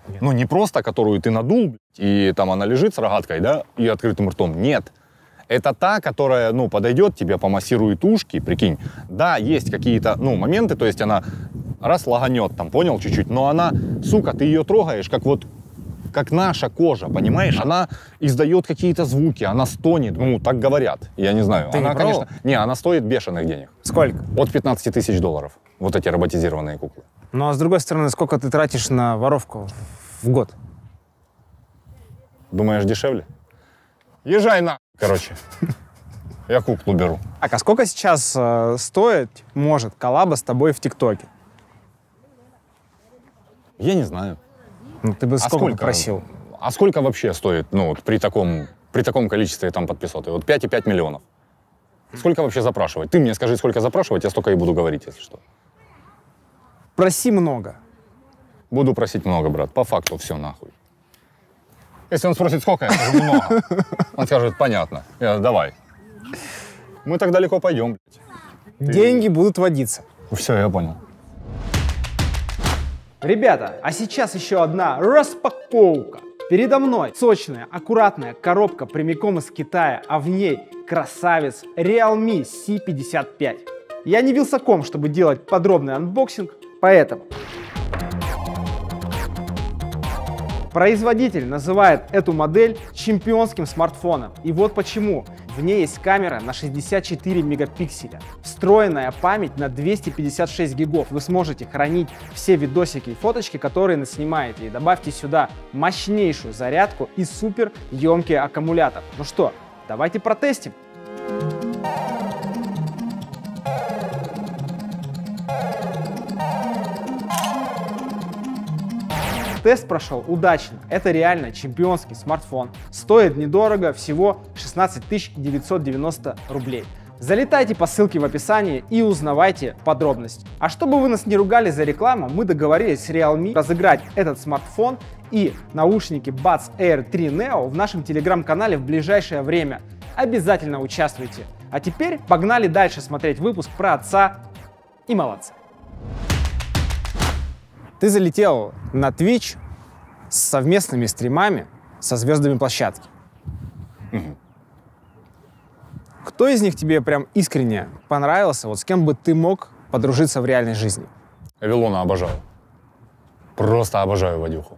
Нет. Ну, не просто, которую ты надул, и там она лежит с рогаткой, да, и открытым ртом. Нет. Это та, которая, ну, подойдет тебе, помассирует ушки, прикинь. Да, есть какие-то, ну, моменты, то есть она раз лаганет там, понял, чуть-чуть, но она, сука, ты ее трогаешь, как вот как наша кожа, понимаешь? Она издает какие-то звуки, она стонет, ну, так говорят, я не знаю. Ты она, не конечно, не, она стоит бешеных денег. Сколько? От 15 тысяч долларов, вот эти роботизированные куклы. Ну, а с другой стороны, сколько ты тратишь на воровку в год? Думаешь, дешевле? Езжай на... Короче, я куклу беру. Так, а сколько сейчас э, стоит, может, коллаба с тобой в ТикТоке? Я не знаю. Ну, ты бы а сколько, сколько просил? А сколько вообще стоит, ну, вот при таком, при таком количестве там подписоты? Вот 5,5 миллионов. Сколько вообще запрашивать? Ты мне скажи, сколько запрашивать, я столько и буду говорить, если что. Проси много. Буду просить много, брат. По факту все нахуй. Если он спросит, сколько, я скажу, много. Он скажет, понятно, я, давай. Мы так далеко пойдем. Ты... Деньги будут водиться. Все, я понял. Ребята, а сейчас еще одна распаковка. Передо мной сочная, аккуратная коробка прямиком из Китая, а в ней красавец Realme C55. Я не вилсаком, чтобы делать подробный анбоксинг, поэтому Производитель называет эту модель чемпионским смартфоном. И вот почему. В ней есть камера на 64 мегапикселя, встроенная память на 256 гигов. Вы сможете хранить все видосики и фоточки, которые наснимаете. И добавьте сюда мощнейшую зарядку и супер емкий аккумулятор. Ну что, давайте протестим. Thank you Тест прошел удачно. Это реально чемпионский смартфон. Стоит недорого, всего 16 990 рублей. Залетайте по ссылке в описании и узнавайте подробности. А чтобы вы нас не ругали за рекламу, мы договорились с Realme разыграть этот смартфон и наушники Buds Air 3 Neo в нашем телеграм-канале в ближайшее время. Обязательно участвуйте. А теперь погнали дальше смотреть выпуск про отца и молодца. Ты залетел на Twitch с совместными стримами со звездами площадки. Угу. Кто из них тебе прям искренне понравился? Вот с кем бы ты мог подружиться в реальной жизни? Вилона обожаю. Просто обожаю Вадюху.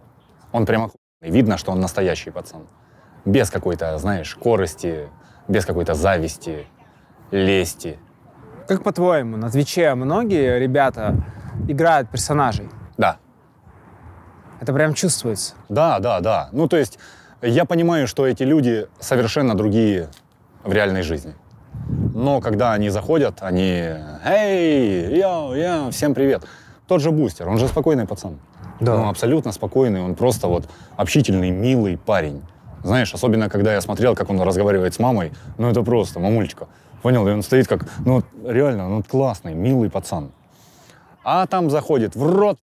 Он прям охуенный. Видно, что он настоящий пацан. Без какой-то, знаешь, корости, без какой-то зависти, лести. Как по-твоему, на Твиче многие ребята играют персонажей? Да. Это прям чувствуется. Да, да, да. Ну, то есть я понимаю, что эти люди совершенно другие в реальной жизни. Но когда они заходят, они «Эй, я, я, всем привет». Тот же Бустер, он же спокойный пацан. Да. он ну, абсолютно спокойный, он просто вот общительный, милый парень. Знаешь, особенно когда я смотрел, как он разговаривает с мамой, ну это просто, мамульчика. Понял, и он стоит как, ну реально, ну классный, милый пацан. А там заходит в рот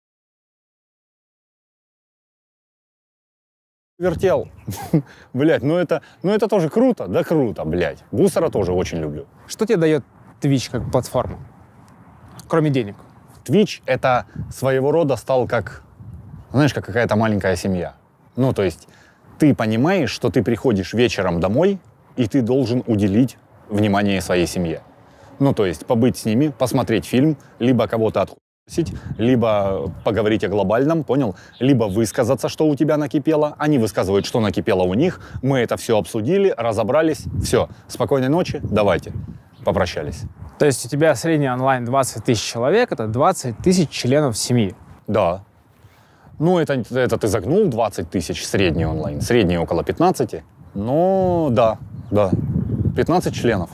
вертел. блять, ну это, ну это тоже круто, да круто, блять. Гусара тоже очень люблю. Что тебе дает Twitch как платформа, кроме денег? Twitch это своего рода стал как, знаешь, как какая-то маленькая семья. Ну, то есть ты понимаешь, что ты приходишь вечером домой, и ты должен уделить внимание своей семье. Ну, то есть побыть с ними, посмотреть фильм, либо кого-то отхуй спросить, либо поговорить о глобальном, понял? Либо высказаться, что у тебя накипело. Они высказывают, что накипело у них. Мы это все обсудили, разобрались. Все, спокойной ночи, давайте. Попрощались. То есть у тебя средний онлайн 20 тысяч человек, это 20 тысяч членов семьи. Да. Ну, это, это ты загнул 20 тысяч, средний онлайн. Средний около 15. Ну, да, да. 15 членов.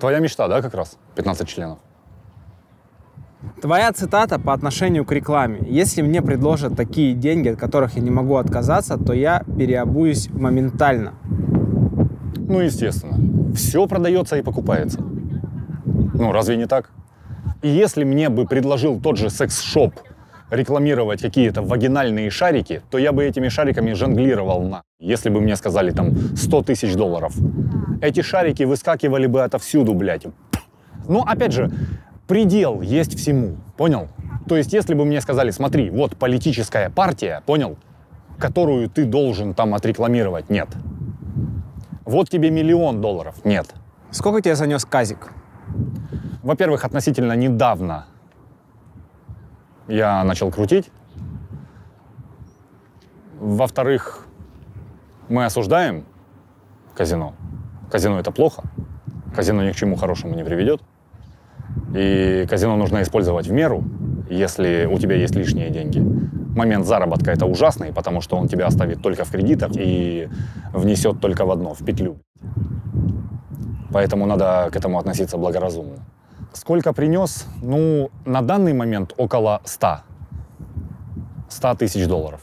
Твоя мечта, да, как раз? 15 членов. Твоя цитата по отношению к рекламе. Если мне предложат такие деньги, от которых я не могу отказаться, то я переобуюсь моментально. Ну, естественно. Все продается и покупается. Ну, разве не так? И если мне бы предложил тот же секс-шоп рекламировать какие-то вагинальные шарики, то я бы этими шариками жонглировал на. Если бы мне сказали там 100 тысяч долларов. Эти шарики выскакивали бы отовсюду, блядь. Но ну, опять же, предел есть всему, понял? То есть, если бы мне сказали, смотри, вот политическая партия, понял, которую ты должен там отрекламировать, нет. Вот тебе миллион долларов, нет. Сколько тебе занес Казик? Во-первых, относительно недавно я начал крутить. Во-вторых, мы осуждаем казино. Казино это плохо. Казино ни к чему хорошему не приведет. И казино нужно использовать в меру, если у тебя есть лишние деньги. Момент заработка это ужасный, потому что он тебя оставит только в кредитах и внесет только в одно, в петлю. Поэтому надо к этому относиться благоразумно. Сколько принес? Ну, на данный момент около 100. 100 тысяч долларов.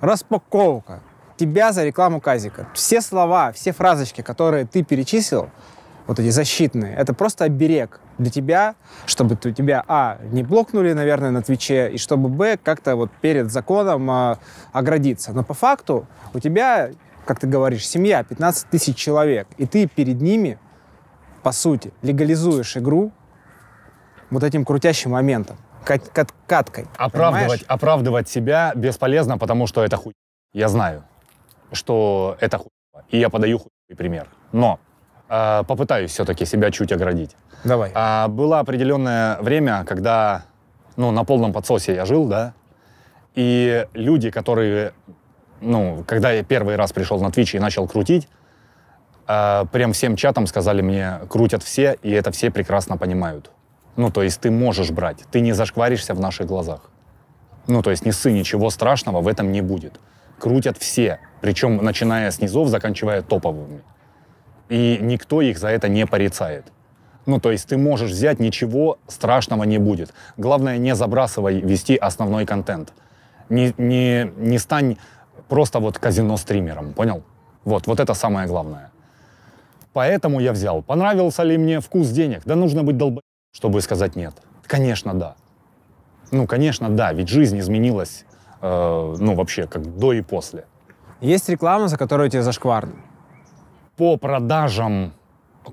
Распаковка. Тебя за рекламу Казика. Все слова, все фразочки, которые ты перечислил, вот эти защитные, это просто оберег для тебя, чтобы у тебя, а, не блокнули, наверное, на Твиче, и чтобы, б, как-то вот перед законом а, оградиться. Но по факту у тебя, как ты говоришь, семья, 15 тысяч человек, и ты перед ними, по сути, легализуешь игру вот этим крутящим моментом, кат кат каткой. Оправдывать, оправдывать себя бесполезно, потому что это хуй. Я знаю, что это хуй. И я подаю хуй пример. Но Э, попытаюсь все-таки себя чуть оградить. Давай. А, было определенное время, когда, ну, на полном подсосе я жил, да, и люди, которые, ну, когда я первый раз пришел на Twitch и начал крутить, э, прям всем чатом сказали мне, крутят все, и это все прекрасно понимают. Ну, то есть ты можешь брать, ты не зашкваришься в наших глазах. Ну, то есть не ссы, ничего страшного в этом не будет. Крутят все, причем начиная с низов, заканчивая топовыми. И никто их за это не порицает. Ну, то есть ты можешь взять, ничего страшного не будет. Главное, не забрасывай вести основной контент. Не, не, не стань просто вот казино-стримером, понял? Вот, вот это самое главное. Поэтому я взял. Понравился ли мне вкус денег? Да нужно быть долб... чтобы сказать нет. Конечно, да. Ну, конечно, да, ведь жизнь изменилась, э, ну, вообще, как до и после. Есть реклама, за которую тебе зашкварно? по продажам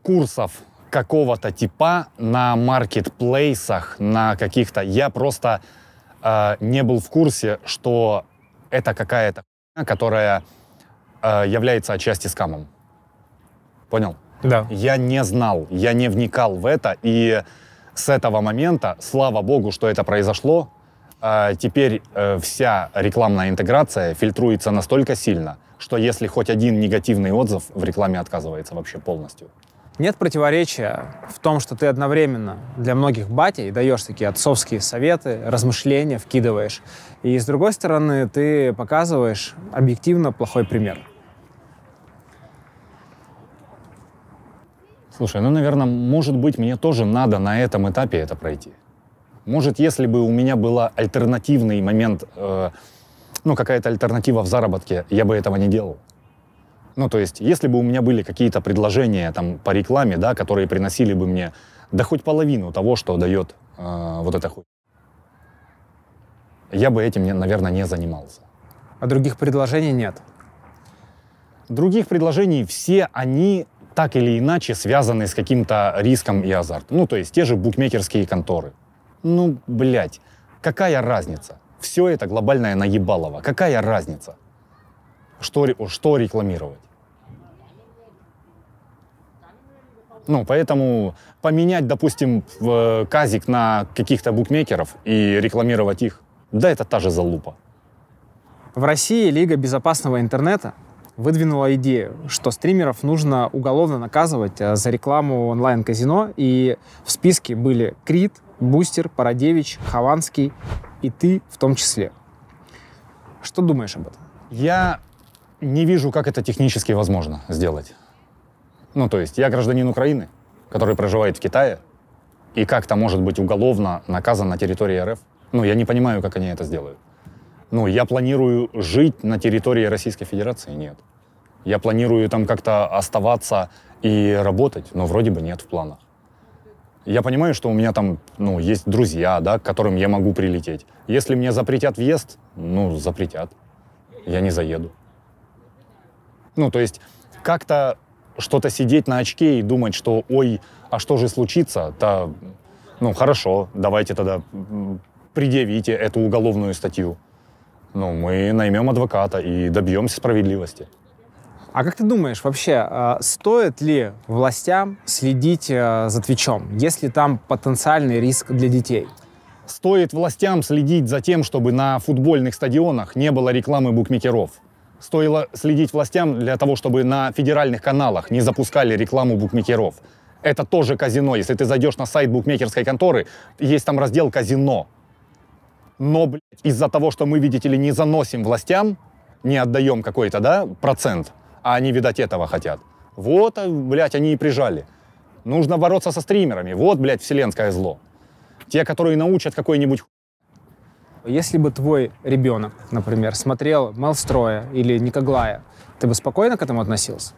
курсов какого-то типа на маркетплейсах, на каких-то. Я просто э, не был в курсе, что это какая-то которая э, является отчасти скамом. Понял? Да. Я не знал, я не вникал в это, и с этого момента, слава богу, что это произошло, э, теперь э, вся рекламная интеграция фильтруется настолько сильно, что если хоть один негативный отзыв в рекламе отказывается вообще полностью. Нет противоречия в том, что ты одновременно для многих батей даешь такие отцовские советы, размышления вкидываешь. И с другой стороны, ты показываешь объективно плохой пример. Слушай, ну, наверное, может быть, мне тоже надо на этом этапе это пройти. Может, если бы у меня был альтернативный момент э, ну, какая-то альтернатива в заработке, я бы этого не делал. Ну, то есть, если бы у меня были какие-то предложения там по рекламе, да, которые приносили бы мне да хоть половину того, что дает э, вот эта хуй, я бы этим, наверное, не занимался. А других предложений нет? Других предложений все они так или иначе связаны с каким-то риском и азартом. Ну, то есть те же букмекерские конторы. Ну, блядь, какая разница? все это глобальное наебалово. Какая разница, что, что рекламировать? Ну, поэтому поменять, допустим, э, казик на каких-то букмекеров и рекламировать их, да, это та же залупа. В России Лига безопасного интернета выдвинула идею, что стримеров нужно уголовно наказывать э, за рекламу онлайн-казино, и в списке были Крит, Бустер, Парадевич, Хованский и ты в том числе. Что думаешь об этом? Я не вижу, как это технически возможно сделать. Ну, то есть я гражданин Украины, который проживает в Китае, и как-то может быть уголовно наказан на территории РФ. Ну, я не понимаю, как они это сделают. Ну, я планирую жить на территории Российской Федерации? Нет. Я планирую там как-то оставаться и работать? Но вроде бы нет в планах. Я понимаю, что у меня там, ну, есть друзья, да, к которым я могу прилететь. Если мне запретят въезд, ну, запретят. Я не заеду. Ну, то есть как-то что-то сидеть на очке и думать, что, ой, а что же случится, то, ну, хорошо, давайте тогда предъявите эту уголовную статью. Ну, мы наймем адвоката и добьемся справедливости. А как ты думаешь, вообще, а, стоит ли властям следить а, за Твичом, если там потенциальный риск для детей? Стоит властям следить за тем, чтобы на футбольных стадионах не было рекламы букмекеров. Стоило следить властям для того, чтобы на федеральных каналах не запускали рекламу букмекеров. Это тоже казино. Если ты зайдешь на сайт букмекерской конторы, есть там раздел «Казино». Но, из-за того, что мы, видите ли, не заносим властям, не отдаем какой-то, да, процент, а они, видать, этого хотят. Вот, а, блядь, они и прижали. Нужно бороться со стримерами. Вот, блядь, вселенское зло. Те, которые научат какой-нибудь если бы твой ребенок, например, смотрел Малстроя или Никоглая, ты бы спокойно к этому относился?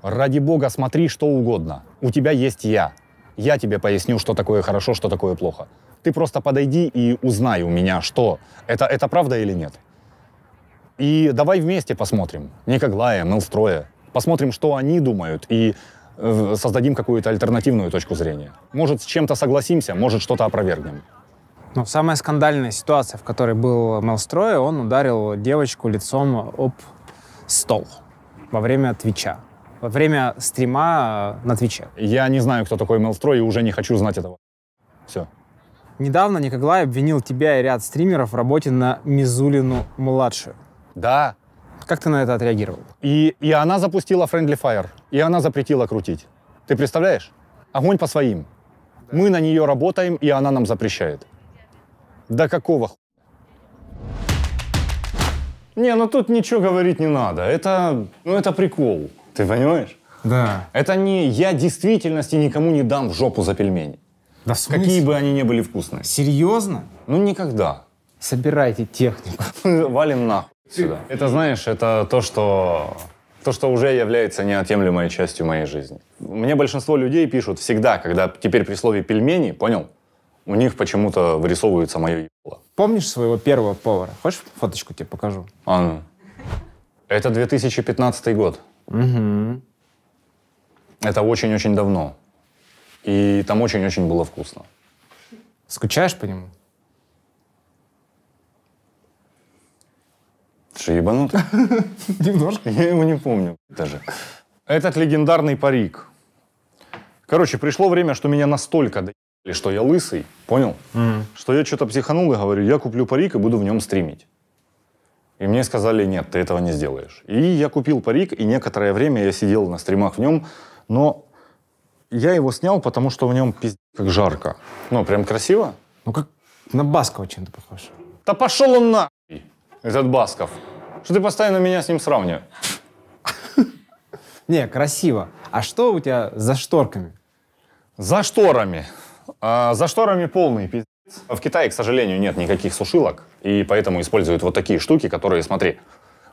Ради бога, смотри что угодно. У тебя есть я. Я тебе поясню, что такое хорошо, что такое плохо. Ты просто подойди и узнай у меня, что это, это правда или нет. И давай вместе посмотрим. Никоглая, Мелстроя. Посмотрим, что они думают, и э, создадим какую-то альтернативную точку зрения. Может, с чем-то согласимся, может, что-то опровергнем. Но самая скандальная ситуация, в которой был Мелстрой, он ударил девочку лицом об стол во время Твича. Во время стрима э, на Твиче. Я не знаю, кто такой Мелстрой, и уже не хочу знать этого. Все. Недавно Николай обвинил тебя и ряд стримеров в работе на Мизулину-младшую. Да. Как ты на это отреагировал? И, и она запустила Friendly Fire, и она запретила крутить. Ты представляешь? Огонь по своим. Да. Мы на нее работаем, и она нам запрещает. Да какого хуя? Не, ну тут ничего говорить не надо. Это, ну это прикол. Ты понимаешь? Да. Это не я действительности никому не дам в жопу за пельмени. Да в Какие бы они ни были вкусные. Серьезно? Ну никогда. Собирайте технику. Валим нахуй сюда. Это знаешь, это то, что то, что уже является неотъемлемой частью моей жизни. Мне большинство людей пишут всегда, когда теперь при слове пельмени, понял? У них почему-то вырисовывается мое ебало. Помнишь своего первого повара? Хочешь фоточку тебе покажу? А ну. Это 2015 год. Угу. Это очень-очень давно. И там очень-очень было вкусно. Скучаешь по нему? Ты что, ебанут? Немножко. Я его не помню даже. Этот легендарный парик. Короче, пришло время, что меня настолько доебали, что я лысый, понял? Mm. Что я что-то психанул и говорю, я куплю парик и буду в нем стримить. И мне сказали, нет, ты этого не сделаешь. И я купил парик, и некоторое время я сидел на стримах в нем, но я его снял, потому что в нем пиздец как жарко. Ну, прям красиво. Ну, как на Баскова чем-то похож. Да пошел он на! этот Басков. Что ты постоянно меня с ним сравниваешь? Не, красиво. А что у тебя за шторками? За шторами. А, за шторами полный пиздец. В Китае, к сожалению, нет никаких сушилок, и поэтому используют вот такие штуки, которые, смотри,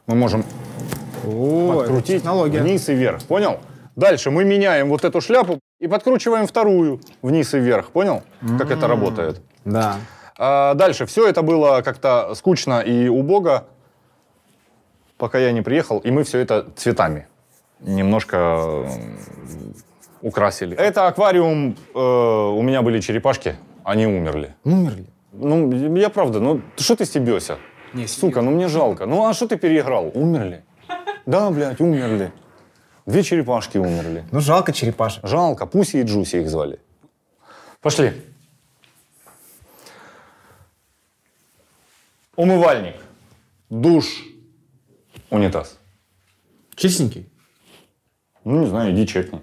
мы можем О, подкрутить вниз и вверх, понял? Дальше мы меняем вот эту шляпу и подкручиваем вторую вниз и вверх, понял, как это работает? Да. А, дальше. Все это было как-то скучно и убого, пока я не приехал, и мы все это цветами немножко украсили. Это аквариум, э, у меня были черепашки, они умерли. Умерли? Ну, я правда, ну, что ты стебешься? Не, Сука, ну мне жалко. Ну, а что ты переиграл? Умерли. Да, блядь, умерли. Две черепашки умерли. Ну, жалко черепашек. Жалко. Пуси и Джуси их звали. Пошли. Умывальник, душ, унитаз. Чистенький? Ну, не знаю, иди чекни.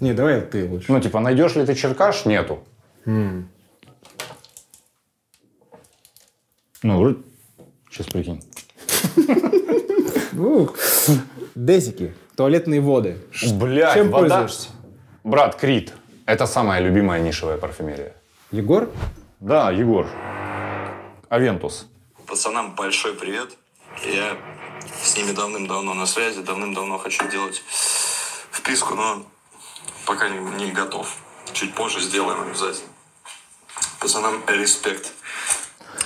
Не, давай ты лучше. Ну, типа, найдешь ли ты черкаш? Нету. М. Ну, вроде... Сейчас прикинь. Ух. Ну, Дезики, туалетные воды. Блядь, Чем пользуешься? Брат, Крит. Это самая любимая нишевая парфюмерия. Егор? Да, Егор. Авентус. Пацанам большой привет. Я с ними давным-давно на связи, давным-давно хочу делать вписку, но пока не, не готов. Чуть позже сделаем обязательно. Пацанам респект.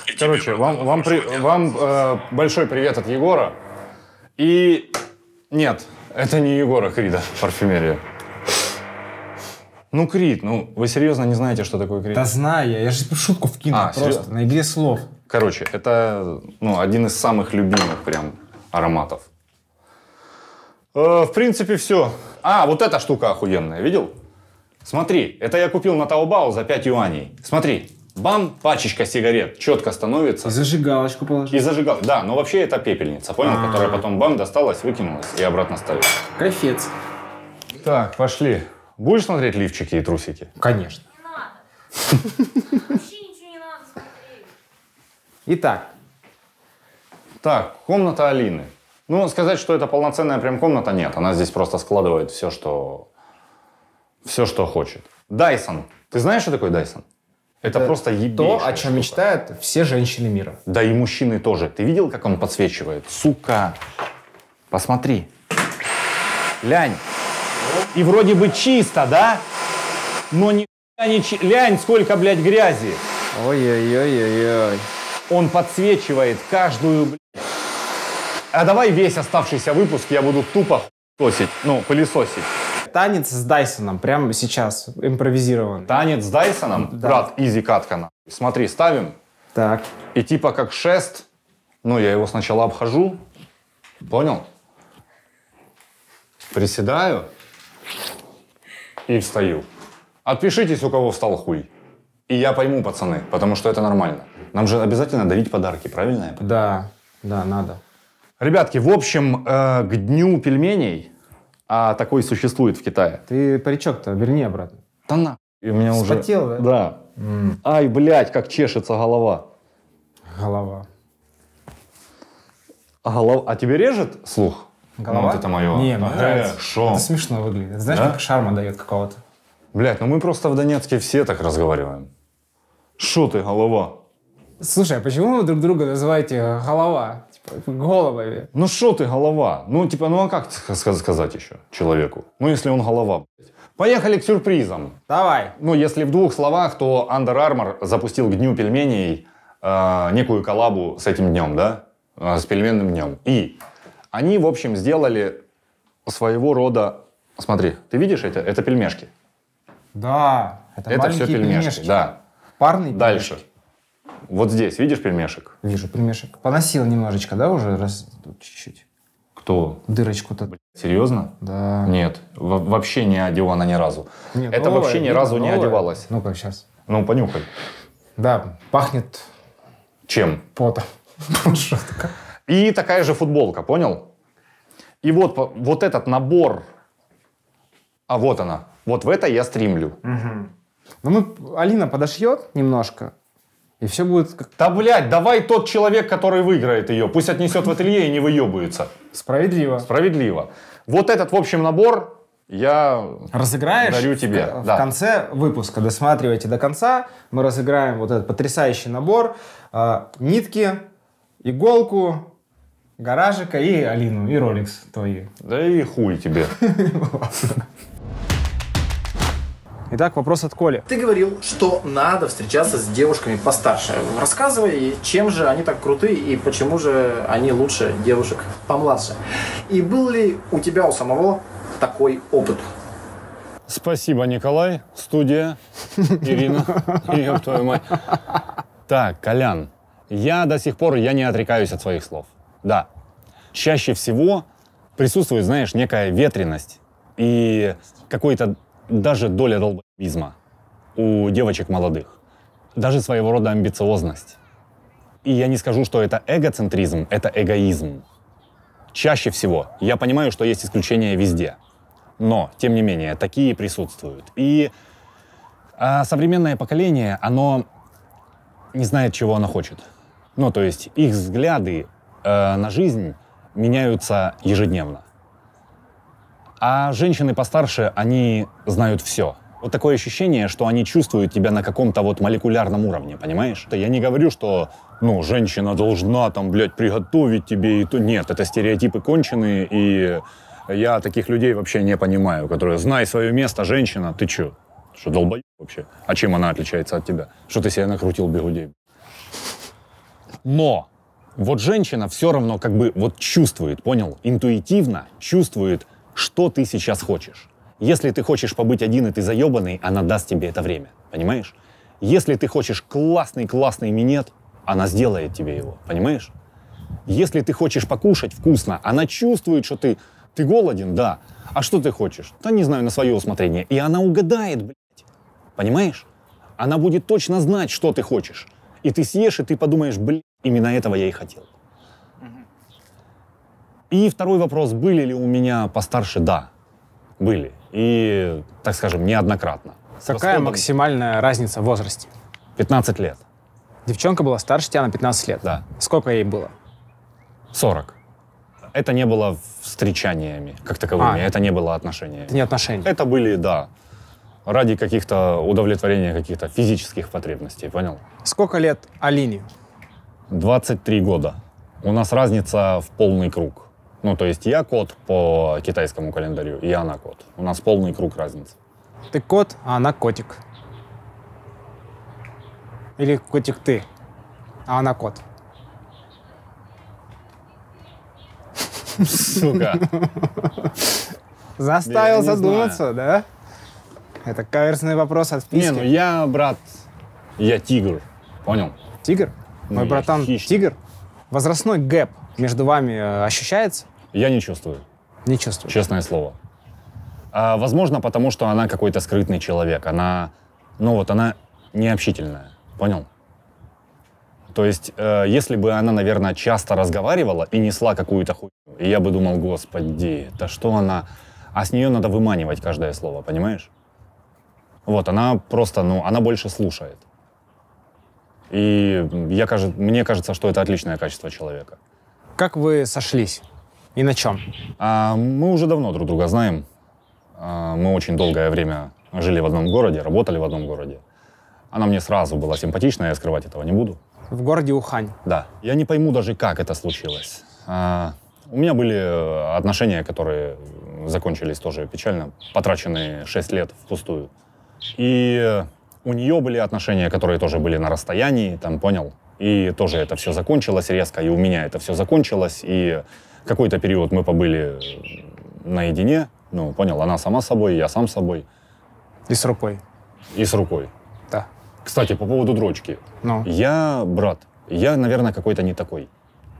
И Короче, тебе, вам, вам, при, вам э, большой привет от Егора. И нет, это не Егора Крида, парфюмерия. Ну, Крид, ну вы серьезно не знаете, что такое Крид? Да знаю я, я же шутку вкинул а, просто, серьезно? на игре слов. Короче, это ну, один из самых любимых прям ароматов. Э, в принципе, все. А, вот эта штука охуенная, видел? Смотри, это я купил на Таобао за 5 юаней. Смотри, бам, пачечка сигарет четко становится. И Зажигалочку положил. И зажигал. Да, но вообще это пепельница, понял? А-а-а. Которая потом бам, досталась, выкинулась и обратно ставилась. Кайфец. Так, пошли. Будешь смотреть лифчики и трусики? Конечно. Не надо. Итак. Так, комната Алины. Ну, сказать, что это полноценная прям комната, нет. Она здесь просто складывает все, что... Все, что хочет. Дайсон. Ты знаешь, что такое Дайсон? Это, это просто ебейшая То, о чем штука. мечтают все женщины мира. Да и мужчины тоже. Ты видел, как он подсвечивает? Сука. Посмотри. Лянь. И вроде бы чисто, да? Но ни не... Лянь, сколько, блядь, грязи. Ой-ой-ой-ой-ой. Он подсвечивает каждую, блядь. А давай весь оставшийся выпуск я буду тупо сосить, ну, пылесосить. Танец с Дайсоном прямо сейчас, импровизирован. Танец с Дайсоном? Да. Брат, изи катка. Смотри, ставим. Так. И типа как шест, ну, я его сначала обхожу, понял? Приседаю и встаю. Отпишитесь, у кого встал хуй. И я пойму, пацаны, потому что это нормально. Нам же обязательно дарить подарки, правильно? Да, да, надо. Ребятки, в общем, э, к дню пельменей, а такой существует в Китае. Ты паричок-то верни обратно. Да на. И у меня Вспотел, уже... да? Да. Mm. Ай, блядь, как чешется голова. Голова. А, голов... а тебе режет слух? Голова? Ну, вот это мое. Не, мне э, нравится. Это смешно выглядит. знаешь, да? как шарма дает какого-то. Блять, ну мы просто в Донецке все так разговариваем. Шо ты, голова? Слушай, а почему вы друг друга называете э, голова? Типа, головами. Ну что ты голова? Ну, типа, ну а как сказать еще человеку? Ну, если он голова. Поехали к сюрпризам. Давай. Ну, если в двух словах, то Under Armour запустил к Дню пельменей э, некую коллабу с этим днем, да? Э, с пельменным днем. И они, в общем, сделали своего рода... Смотри, ты видишь это? Это пельмешки. Да, это, это все пельмешки. пельмешки. Да. Парные пельмешки. Дальше. Вот здесь, видишь примешек? Вижу примешек. Поносил немножечко, да, уже раз чуть-чуть? Кто? Дырочку-то. Серьезно? Да. Нет, вообще не одевана ни разу. Нет, Это новое, вообще ни разу новое. не одевалась. Ну как сейчас. Ну, понюхай. Да, пахнет... Чем? Потом. Ну, И такая же футболка, понял? И вот, вот этот набор, а вот она, вот в это я стримлю. Угу. Ну, мы, Алина подошьет немножко, и все будет... Как... Да, блядь, давай тот человек, который выиграет ее. Пусть отнесет в ателье и не выебывается. Справедливо. Справедливо. Вот этот, в общем, набор я разыграешь дарю тебе. В, да. в конце выпуска досматривайте до конца. Мы разыграем вот этот потрясающий набор. Э, нитки, иголку, гаражика и Алину, и Роликс твои. Да и хуй тебе. Итак, вопрос от Коли. Ты говорил, что надо встречаться с девушками постарше. Рассказывай, чем же они так крутые и почему же они лучше девушек помладше. И был ли у тебя у самого такой опыт? Спасибо, Николай. Студия. Ирина. Ее твою мать. Так, Колян. Я до сих пор я не отрекаюсь от своих слов. Да. Чаще всего присутствует, знаешь, некая ветренность и какой-то даже доля долбоизма у девочек молодых, даже своего рода амбициозность. И я не скажу, что это эгоцентризм, это эгоизм. Чаще всего я понимаю, что есть исключения везде. Но, тем не менее, такие присутствуют. И а современное поколение, оно не знает, чего оно хочет. Ну, то есть их взгляды э, на жизнь меняются ежедневно. А женщины постарше, они знают все. Вот такое ощущение, что они чувствуют тебя на каком-то вот молекулярном уровне, понимаешь? Я не говорю, что, ну, женщина должна там, блядь, приготовить тебе и то. Нет, это стереотипы конченые, и я таких людей вообще не понимаю, которые, знай свое место, женщина, ты чё? Что, долбоеб вообще? А чем она отличается от тебя? Что ты себе накрутил бегудей? Но вот женщина все равно как бы вот чувствует, понял? Интуитивно чувствует, что ты сейчас хочешь. Если ты хочешь побыть один и ты заебанный, она даст тебе это время, понимаешь? Если ты хочешь классный-классный минет, она сделает тебе его, понимаешь? Если ты хочешь покушать вкусно, она чувствует, что ты, ты голоден, да. А что ты хочешь? Да не знаю, на свое усмотрение. И она угадает, блядь. Понимаешь? Она будет точно знать, что ты хочешь. И ты съешь, и ты подумаешь, блядь, именно этого я и хотел. И второй вопрос, были ли у меня постарше? Да, были. И, так скажем, неоднократно. Какая Расходом... максимальная разница в возрасте? 15 лет. Девчонка была старше тебя на 15 лет? Да. Сколько ей было? 40. Это не было встречаниями как таковыми, а, это не было отношениями. Это не отношения? Это были, да, ради каких-то удовлетворения каких-то физических потребностей, понял? Сколько лет Алине? 23 года. У нас разница в полный круг. Ну, то есть я кот по китайскому календарю, и она кот. У нас полный круг разницы. Ты кот, а она котик. Или котик ты, а она кот. Сука. Заставил задуматься, да? Это каверсный вопрос от списка. Не, ну я, брат, я тигр, понял? Тигр? Мой ну, братан тигр? Возрастной гэп между вами э, ощущается? Я не чувствую. Не чувствую. Честное слово. А, возможно, потому что она какой-то скрытный человек. Она, ну вот, она необщительная. Понял? То есть, э, если бы она, наверное, часто разговаривала и несла какую-то хуйню, я бы думал, господи, да что она... А с нее надо выманивать каждое слово, понимаешь? Вот, она просто, ну, она больше слушает. И я, мне кажется, что это отличное качество человека. Как вы сошлись? И на чем? А, мы уже давно друг друга знаем. А, мы очень долгое время жили в одном городе, работали в одном городе. Она мне сразу была симпатична, я скрывать этого не буду. В городе Ухань? Да. Я не пойму даже, как это случилось. А, у меня были э, отношения, которые закончились тоже печально, потраченные 6 лет впустую. И э, у нее были отношения, которые тоже были на расстоянии, там, понял? И тоже это все закончилось резко, и у меня это все закончилось, и какой-то период мы побыли э, наедине, ну, понял, она сама собой, я сам собой. И с рукой. И с рукой. Да. Кстати, по поводу дрочки. Ну? Я, брат, я, наверное, какой-то не такой.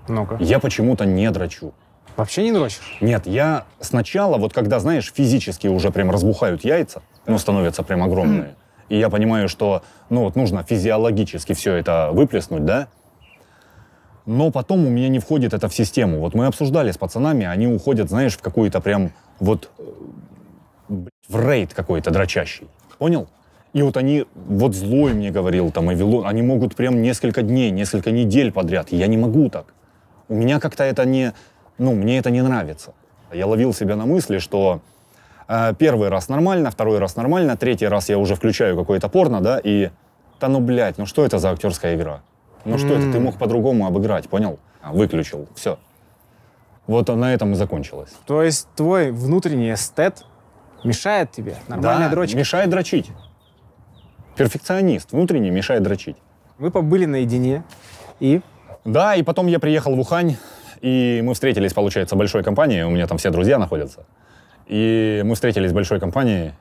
Ну-ка. Я почему-то не дрочу. Вообще не дрочишь? Нет, я сначала, вот когда, знаешь, физически уже прям разбухают яйца, ну, становятся прям огромные, и я понимаю, что ну, вот нужно физиологически все это выплеснуть, да, но потом у меня не входит это в систему. Вот мы обсуждали с пацанами, они уходят, знаешь, в какую-то прям вот э, в рейд какой-то дрочащий. Понял? И вот они, вот злой мне говорил там, и Эвилон, они могут прям несколько дней, несколько недель подряд. Я не могу так. У меня как-то это не, ну, мне это не нравится. Я ловил себя на мысли, что а, первый раз нормально, второй раз нормально, третий раз я уже включаю какое-то порно, да, и... Да ну, блядь, ну что это за актерская игра? Ну что это, ты мог по-другому обыграть, понял? А, выключил, все. Вот на этом и закончилось. То есть твой внутренний эстет мешает тебе? Нормальная да, дрочка? мешает дрочить. Перфекционист внутренний мешает дрочить. Вы побыли наедине и? Да, и потом я приехал в Ухань, и мы встретились, получается, большой компанией, у меня там все друзья находятся. И мы встретились с большой компанией.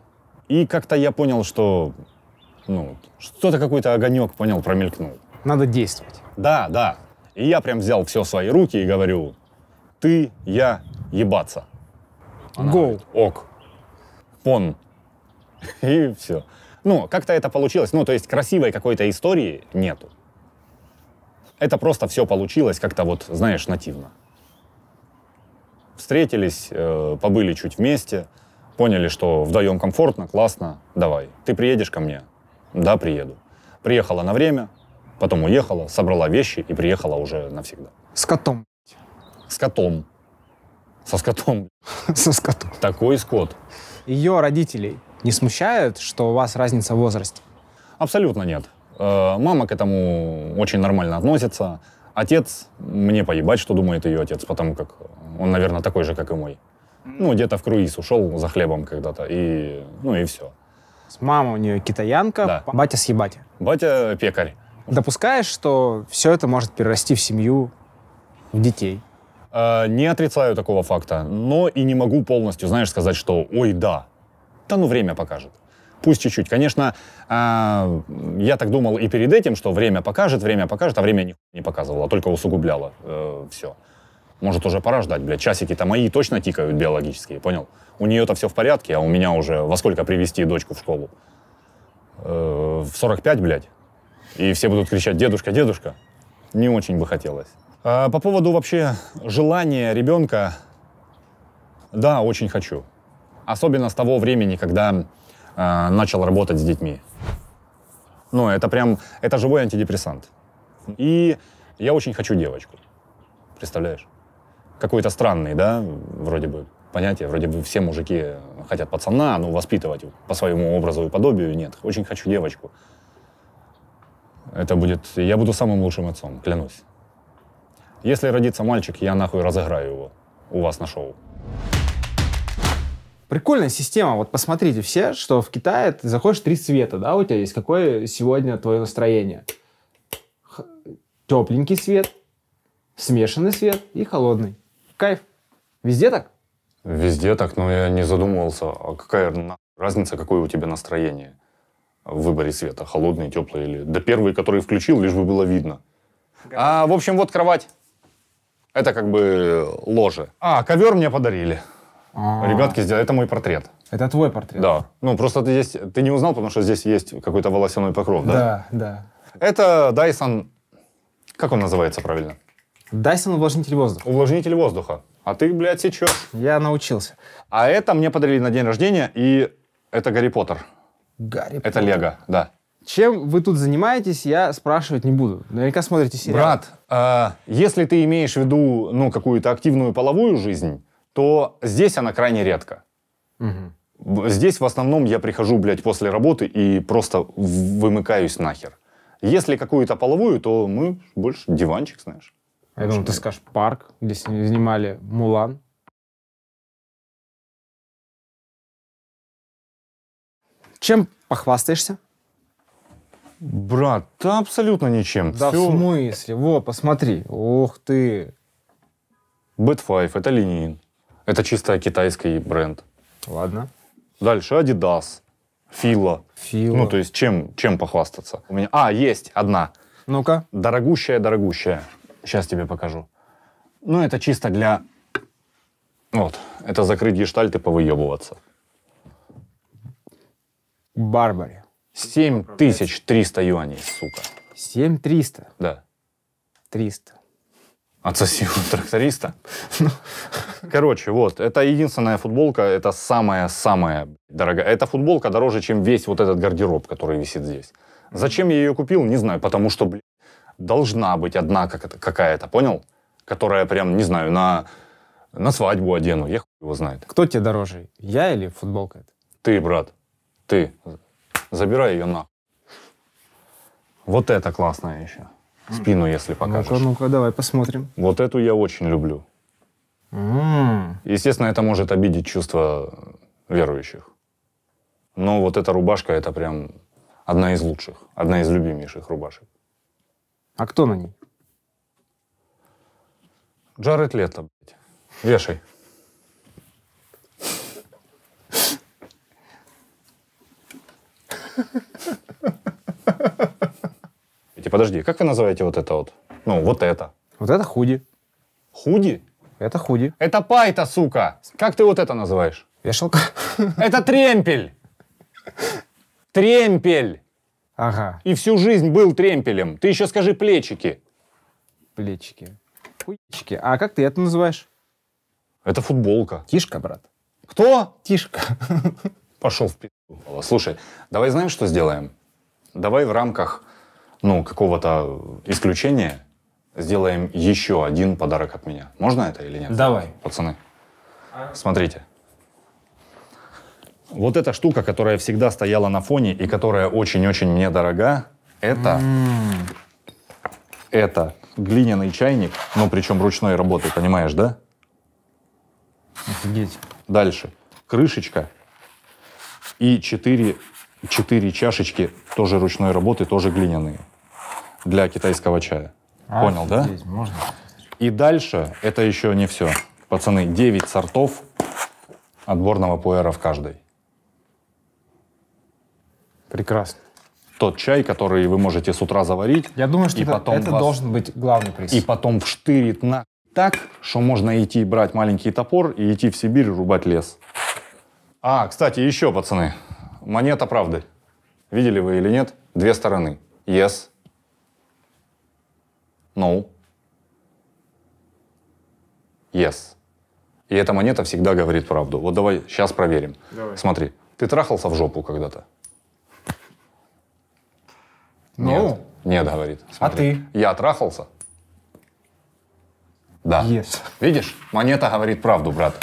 И как-то я понял, что ну, что-то какой-то огонек, понял, промелькнул. Надо действовать. Да, да. И я прям взял все в свои руки и говорю, ты, я, ебаться. Гол, Ок. Пон. и все. Ну, как-то это получилось. Ну, то есть красивой какой-то истории нету. Это просто все получилось как-то вот, знаешь, нативно встретились, э, побыли чуть вместе, поняли, что вдвоем комфортно, классно, давай, ты приедешь ко мне? Да, приеду. Приехала на время, потом уехала, собрала вещи и приехала уже навсегда. С котом? С котом. Со скотом. Со скотом. Такой скот. Ее родителей не смущает, что у вас разница в возрасте? Абсолютно нет. Э, мама к этому очень нормально относится. Отец, мне поебать, что думает ее отец, потому как он, наверное, такой же, как и мой. Ну, где-то в круиз ушел за хлебом когда-то, и, ну и все. С мамой у нее китаянка, да. батя с ебати. Батя пекарь. Допускаешь, что все это может перерасти в семью, в детей? Э, не отрицаю такого факта, но и не могу полностью, знаешь, сказать, что «ой, да». Да ну, время покажет. Пусть чуть-чуть. Конечно, э, я так думал и перед этим, что время покажет, время покажет, а время не показывало, а только усугубляло э, все. Может, уже пора ждать, блядь. Часики-то мои точно тикают биологические, понял? У нее-то все в порядке, а у меня уже во сколько привести дочку в школу? Э, в 45, блядь. И все будут кричать «дедушка, дедушка». Не очень бы хотелось. А по поводу вообще желания ребенка, да, очень хочу. Особенно с того времени, когда а, начал работать с детьми. Ну, это прям, это живой антидепрессант. И я очень хочу девочку. Представляешь? какой-то странный, да, вроде бы, понятие. Вроде бы все мужики хотят пацана, ну, воспитывать по своему образу и подобию. Нет, очень хочу девочку. Это будет... Я буду самым лучшим отцом, клянусь. Если родится мальчик, я нахуй разыграю его у вас на шоу. Прикольная система. Вот посмотрите все, что в Китае ты заходишь три цвета, да, у тебя есть. Какое сегодня твое настроение? Х- тепленький свет, смешанный свет и холодный. Кайф. Везде так? Везде так, но я не задумывался, а какая на... разница, какое у тебя настроение в выборе света, холодный, теплый или... Да первый, который включил, лишь бы было видно. А, в общем, вот кровать. Это как бы ложе. А, ковер мне подарили. А -а -а. Ребятки сделали. Это мой портрет. Это твой портрет? Да. Ну, просто ты здесь... Ты не узнал, потому что здесь есть какой-то волосяной покров, да? Да, да. Это Dyson... Как он называется правильно? Dyson увлажнитель воздуха. Увлажнитель воздуха. А ты, блядь, сечешь. Я научился. А это мне подарили на день рождения, и это Гарри Поттер. Гарри это Поттер. Это Лего, да. Чем вы тут занимаетесь, я спрашивать не буду. Наверняка смотрите сериал. Брат, э, если ты имеешь в виду ну, какую-то активную половую жизнь, то здесь она крайне редко. Угу. Здесь в основном я прихожу, блядь, после работы и просто вымыкаюсь нахер. Если какую-то половую, то мы больше диванчик, знаешь. Я думал, ты скажешь парк, где снимали Мулан. Чем похвастаешься? Брат, да абсолютно ничем. Да Все... в смысле? Во, посмотри. ух ты. Bad это Ленин. Это чисто китайский бренд. Ладно. Дальше Адидас, Фила. Фила. Ну, то есть чем, чем похвастаться? У меня... А, есть одна. Ну-ка. Дорогущая, дорогущая. Сейчас тебе покажу. Ну, это чисто для... Вот, это закрыть гештальт и повыебываться. Барбаре. 7300 юаней, сука. 7300? Да. 300. Отсоси у тракториста. Ну, короче, вот, это единственная футболка, это самая-самая дорогая. Эта футболка дороже, чем весь вот этот гардероб, который висит здесь. Зачем я ее купил, не знаю, потому что, блядь, должна быть одна какая-то, понял? Которая прям, не знаю, на, на свадьбу одену, я хуй его знает. Кто тебе дороже, я или футболка? Ты, брат, ты. Забирай ее на. Вот это классная еще. Спину, если покажешь. Ну-ка, ну-ка, давай посмотрим. Вот эту я очень люблю. Mm. Естественно, это может обидеть чувства верующих. Но вот эта рубашка, это прям одна из лучших, одна из любимейших рубашек. А кто на ней? Джаред Лето, блядь. Вешай. Эти, типа, подожди, как вы называете вот это вот? Ну, вот это. Вот это худи. Худи? Это худи. Это пайта, сука! Как ты вот это называешь? Вешалка. Это тремпель! Тремпель! Ага. И всю жизнь был тремпелем. Ты еще скажи плечики. Плечики. Хуечки. А как ты это называешь? Это футболка. Тишка, брат. Кто? Тишка. Пошел в пи***. Слушай, давай знаем, что сделаем? Давай в рамках, ну, какого-то исключения сделаем еще один подарок от меня. Можно это или нет? Давай. Пацаны, а? смотрите. Вот эта штука, которая всегда стояла на фоне и которая очень-очень мне дорога, это... Это глиняный чайник, ну, причем ручной работы, понимаешь, да? Офигеть. Дальше. Крышечка и четыре, четыре чашечки тоже ручной работы, тоже глиняные для китайского чая. А, Понял, офигеть, да? Можно. И дальше, это еще не все. Пацаны, 9 сортов отборного пуэра в каждой. Прекрасно. Тот чай, который вы можете с утра заварить. Я думаю, что и это, потом это вас... должен быть главный приз. И потом вштырит на так, что можно идти брать маленький топор и идти в Сибирь рубать лес. А, кстати, еще, пацаны, монета правды. Видели вы или нет? Две стороны. Yes. No. Yes. И эта монета всегда говорит правду. Вот давай сейчас проверим. Давай. Смотри, ты трахался в жопу когда-то? Ну? Нет, нет говорит. А Смотри. А ты? Я трахался. Да. Yes. Видишь, монета говорит правду, брат.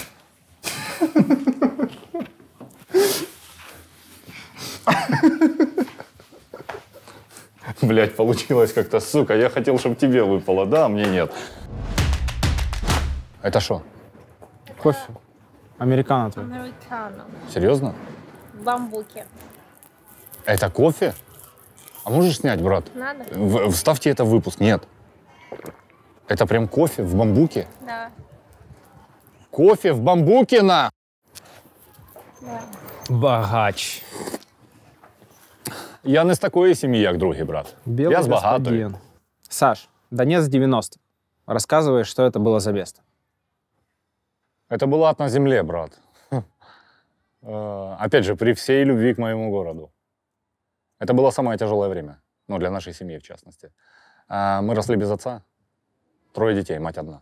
Блять, получилось как-то, сука. Я хотел, чтобы тебе выпало, да, а мне нет. Это что? Кофе. Американо твой. Американо. Серьезно? В бамбуке. Это кофе? А можешь снять, брат? Надо. вставьте это в выпуск. Нет. Это прям кофе в бамбуке? Да. Кофе в бамбуке на! Да. Богач. Я не з такой семьи, как другий брат. Белый Я с богатой. Саш, Донец 90. Рассказывай, что это было за место. Это был ад на земле, брат. Э, опять же, при всей любви к моему городу. Это было самое тяжелое время, ну, для нашей семьи в частности. А, мы росли без отца, трое детей, мать одна.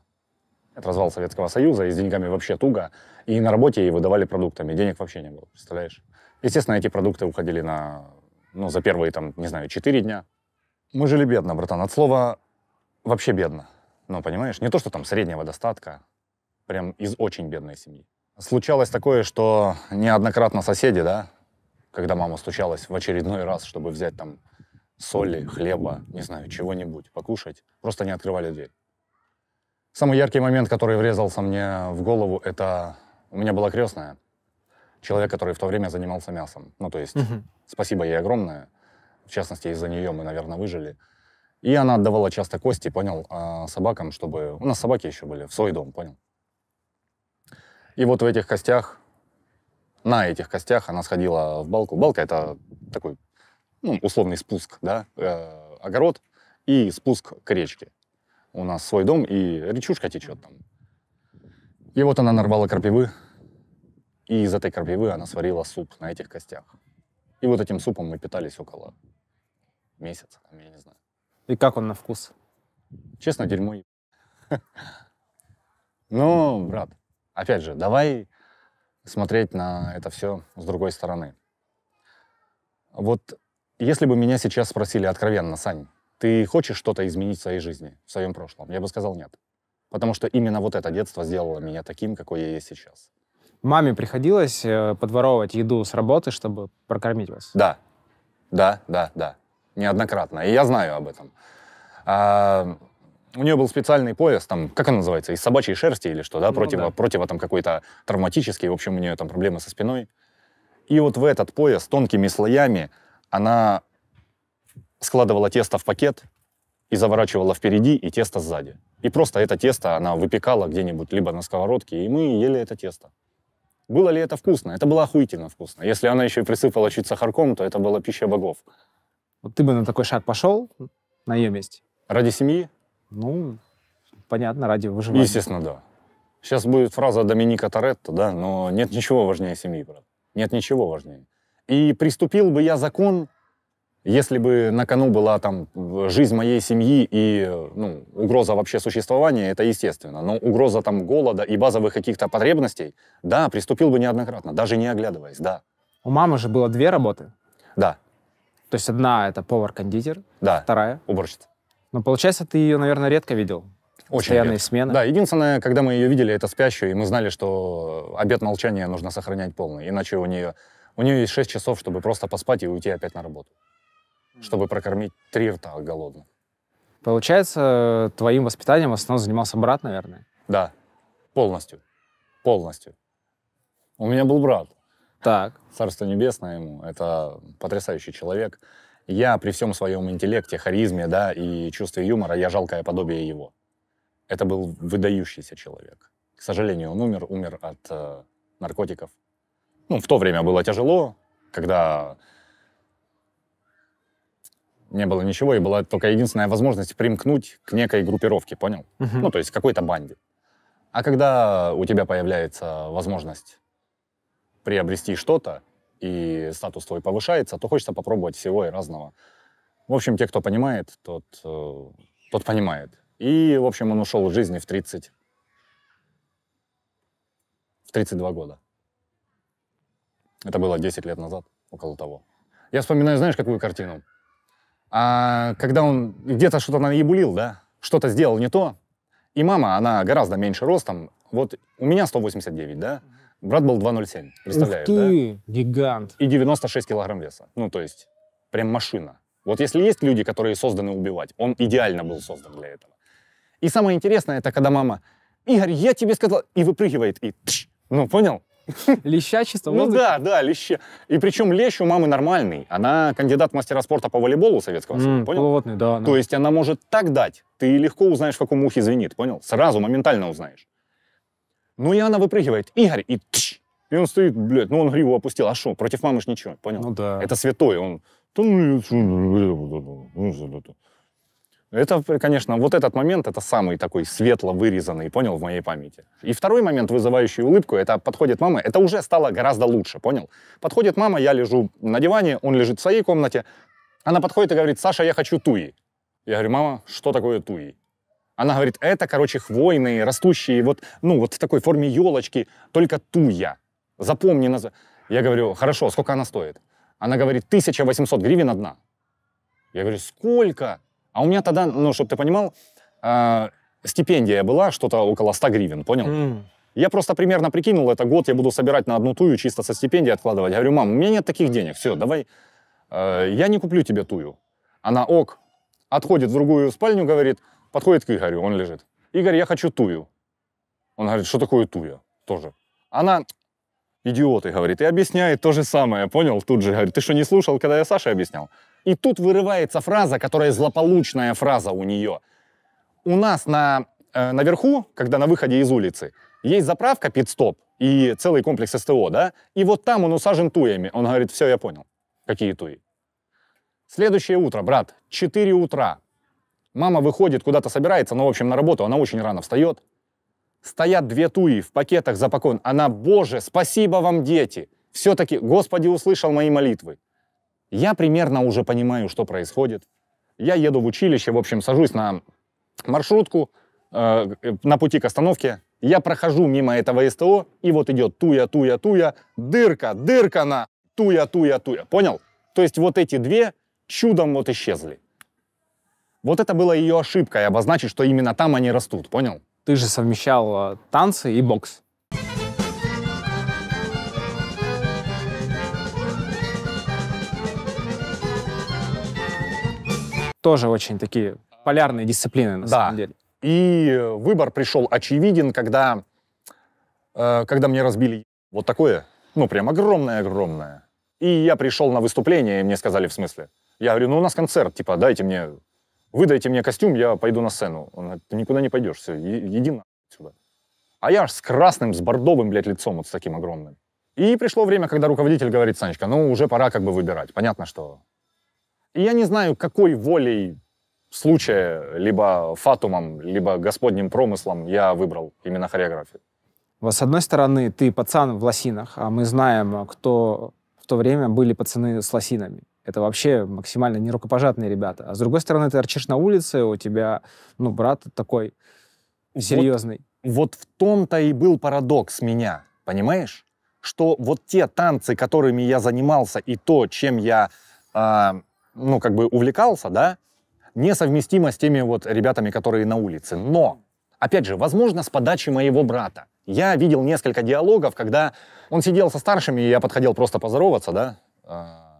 Это развал Советского Союза, и с деньгами вообще туго. И на работе ей выдавали продуктами, денег вообще не было, представляешь? Естественно, эти продукты уходили на, ну, за первые, там, не знаю, четыре дня. Мы жили бедно, братан, от слова вообще бедно. Ну, понимаешь, не то, что там среднего достатка, прям из очень бедной семьи. Случалось такое, что неоднократно соседи, да, когда мама стучалась в очередной раз, чтобы взять там соли, хлеба, не знаю, чего-нибудь, покушать, просто не открывали дверь. Самый яркий момент, который врезался мне в голову, это у меня была крестная, человек, который в то время занимался мясом. Ну, то есть, угу. спасибо ей огромное. В частности, из-за нее мы, наверное, выжили. И она отдавала часто кости, понял, а, собакам, чтобы... У нас собаки еще были, в свой дом, понял. И вот в этих костях на этих костях она сходила в балку. Балка — это такой ну, условный спуск, да, э, огород и спуск к речке. У нас свой дом, и речушка течет там. И вот она нарвала крапивы, и из этой крапивы она сварила суп на этих костях. И вот этим супом мы питались около месяца, там, я не знаю. И как он на вкус? Честно, дерьмо. Ну, брат, опять же, давай смотреть на это все с другой стороны. Вот если бы меня сейчас спросили откровенно, Сань, ты хочешь что-то изменить в своей жизни, в своем прошлом? Я бы сказал нет. Потому что именно вот это детство сделало меня таким, какой я есть сейчас. Маме приходилось э, подворовывать еду с работы, чтобы прокормить вас? Да. Да, да, да. Неоднократно. И я знаю об этом. А, у нее был специальный пояс, там, как он называется, из собачьей шерсти или что, да, ну, против, да. противо там какой-то травматический, в общем, у нее там проблемы со спиной. И вот в этот пояс тонкими слоями она складывала тесто в пакет и заворачивала впереди и тесто сзади. И просто это тесто она выпекала где-нибудь, либо на сковородке, и мы ели это тесто. Было ли это вкусно? Это было охуительно вкусно. Если она еще и присыпала чуть сахарком, то это была пища богов. Вот ты бы на такой шаг пошел на ее месте? Ради семьи? Ну, понятно, ради выживания. Естественно, да. Сейчас будет фраза Доминика Торетто, да, но нет ничего важнее семьи, брат. Нет ничего важнее. И приступил бы я закон, если бы на кону была там жизнь моей семьи и ну, угроза вообще существования, это естественно. Но угроза там голода и базовых каких-то потребностей, да, приступил бы неоднократно, даже не оглядываясь, да. У мамы же было две работы. Да. То есть одна это повар-кондитер, да. вторая уборщица. Но получается, ты ее, наверное, редко видел? Очень Постоянные редко. смены. Да, единственное, когда мы ее видели, это спящую, и мы знали, что обед молчания нужно сохранять полный, иначе у нее, у нее есть 6 часов, чтобы просто поспать и уйти опять на работу, чтобы прокормить три рта голодных. Получается, твоим воспитанием в основном занимался брат, наверное? Да, полностью, полностью. У меня был брат. Так. Царство небесное ему, это потрясающий человек. Я при всем своем интеллекте, харизме, да, и чувстве юмора, я жалкое подобие его. Это был выдающийся человек. К сожалению, он умер, умер от э, наркотиков. Ну, в то время было тяжело, когда не было ничего, и была только единственная возможность примкнуть к некой группировке, понял? Uh-huh. Ну, то есть какой-то банде. А когда у тебя появляется возможность приобрести что-то, и статус твой повышается, то хочется попробовать всего и разного. В общем, те, кто понимает, тот, э, тот понимает. И, в общем, он ушел из жизни в 30. В 32 года. Это было 10 лет назад, около того. Я вспоминаю, знаешь, какую картину? А когда он где-то что-то наебулил, да? Что-то сделал не то. И мама, она гораздо меньше ростом. Вот у меня 189, да? Брат был 2,07, представляешь, Ух ты, да? гигант. И 96 килограмм веса. Ну, то есть, прям машина. Вот если есть люди, которые созданы убивать, он идеально был создан для этого. И самое интересное, это когда мама, Игорь, я тебе сказал, и выпрыгивает, и тш, ну, понял? Лещачество? Ну да, да, леще. И причем лещ у мамы нормальный. Она кандидат в мастера спорта по волейболу Советского Союза, mm, понял? Плотный, да, да. То есть она может так дать, ты легко узнаешь, в каком ухе звенит, понял? Сразу, моментально узнаешь. Ну и она выпрыгивает. Игорь, и тш, И он стоит, блядь, ну он гриву опустил. А что, против мамы ж ничего, понял? Ну да. Это святой, он... Ну, ну, ну, это, конечно, вот этот момент, это самый такой светло вырезанный, понял, в моей памяти. И второй момент, вызывающий улыбку, это подходит мама, это уже стало гораздо лучше, понял? Подходит мама, я лежу на диване, он лежит в своей комнате, она подходит и говорит, Саша, я хочу туи. Я говорю, мама, что такое туи? Она говорит, это, короче, хвойные, растущие, вот, ну, вот в такой форме елочки, только туя. Запомни. нас Я говорю, хорошо, сколько она стоит? Она говорит, 1800 гривен одна. Я говорю, сколько? А у меня тогда, ну, чтобы ты понимал, э, стипендия была что-то около 100 гривен, понял? Mm. Я просто примерно прикинул, это год я буду собирать на одну тую, чисто со стипендии откладывать. Я говорю, мам, у меня нет таких денег, все, давай, э, я не куплю тебе тую. Она ок, отходит в другую спальню, говорит, Подходит к Игорю, он лежит. Игорь, я хочу тую. Он говорит, что такое туя? Тоже. Она идиоты, говорит, и объясняет то же самое, понял? Тут же говорит, ты что, не слушал, когда я Саше объяснял? И тут вырывается фраза, которая злополучная фраза у нее. У нас на, э, наверху, когда на выходе из улицы, есть заправка пит-стоп и целый комплекс СТО, да? И вот там он усажен туями. Он говорит, все, я понял. Какие туи? Следующее утро, брат, 4 утра. Мама выходит, куда-то собирается, ну, в общем, на работу, она очень рано встает. Стоят две туи в пакетах запакован. Она, боже, спасибо вам, дети! Все-таки, Господи, услышал мои молитвы. Я примерно уже понимаю, что происходит. Я еду в училище, в общем, сажусь на маршрутку, э, на пути к остановке. Я прохожу мимо этого СТО, и вот идет туя, туя, туя, дырка, дырка на туя, туя, туя. Понял? То есть вот эти две чудом вот исчезли. Вот это была ее ошибка, и обозначить, что именно там они растут, понял? Ты же совмещал э, танцы и бокс. Тоже очень такие полярные дисциплины, на да. самом деле. И выбор пришел очевиден, когда, э, когда мне разбили вот такое, ну прям огромное-огромное. И я пришел на выступление, и мне сказали, в смысле? Я говорю, ну у нас концерт, типа, дайте мне выдайте мне костюм, я пойду на сцену. Он говорит, ты никуда не пойдешь, все, иди отсюда. А я аж с красным, с бордовым, блядь, лицом вот с таким огромным. И пришло время, когда руководитель говорит, Санечка, ну уже пора как бы выбирать. Понятно, что... И я не знаю, какой волей случая, либо фатумом, либо господним промыслом я выбрал именно хореографию. Вот с одной стороны, ты пацан в лосинах, а мы знаем, кто в то время были пацаны с лосинами. Это вообще максимально не рукопожатные ребята. А с другой стороны, ты арчишь на улице, у тебя, ну, брат такой серьезный. Вот, вот в том-то и был парадокс меня, понимаешь? Что вот те танцы, которыми я занимался, и то, чем я, э, ну, как бы увлекался, да, несовместимо с теми вот ребятами, которые на улице. Но, опять же, возможно, с подачи моего брата. Я видел несколько диалогов, когда он сидел со старшими, и я подходил просто поздороваться, да, а,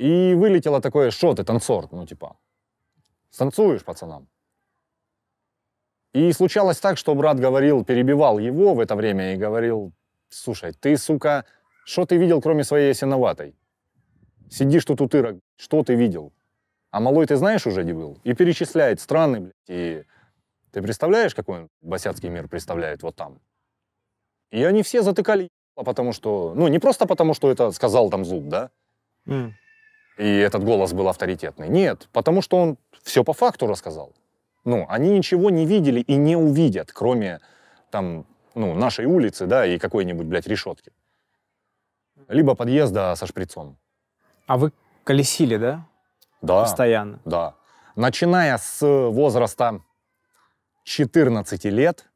и вылетело такое, что ты, танцор, ну типа, станцуешь пацанам. И случалось так, что брат говорил, перебивал его в это время и говорил, слушай, ты, сука, что ты видел, кроме своей синоватой? Сидишь тут утырок, что ты видел? А малой ты знаешь уже не был? И перечисляет страны, блядь, и ты представляешь, какой он басяцкий мир представляет вот там? И они все затыкали, потому что, ну не просто потому, что это сказал там зуб, да? Mm и этот голос был авторитетный. Нет, потому что он все по факту рассказал. Ну, они ничего не видели и не увидят, кроме там, ну, нашей улицы, да, и какой-нибудь, блядь, решетки. Либо подъезда со шприцом. А вы колесили, да? Да. Постоянно? Да. Начиная с возраста 14 лет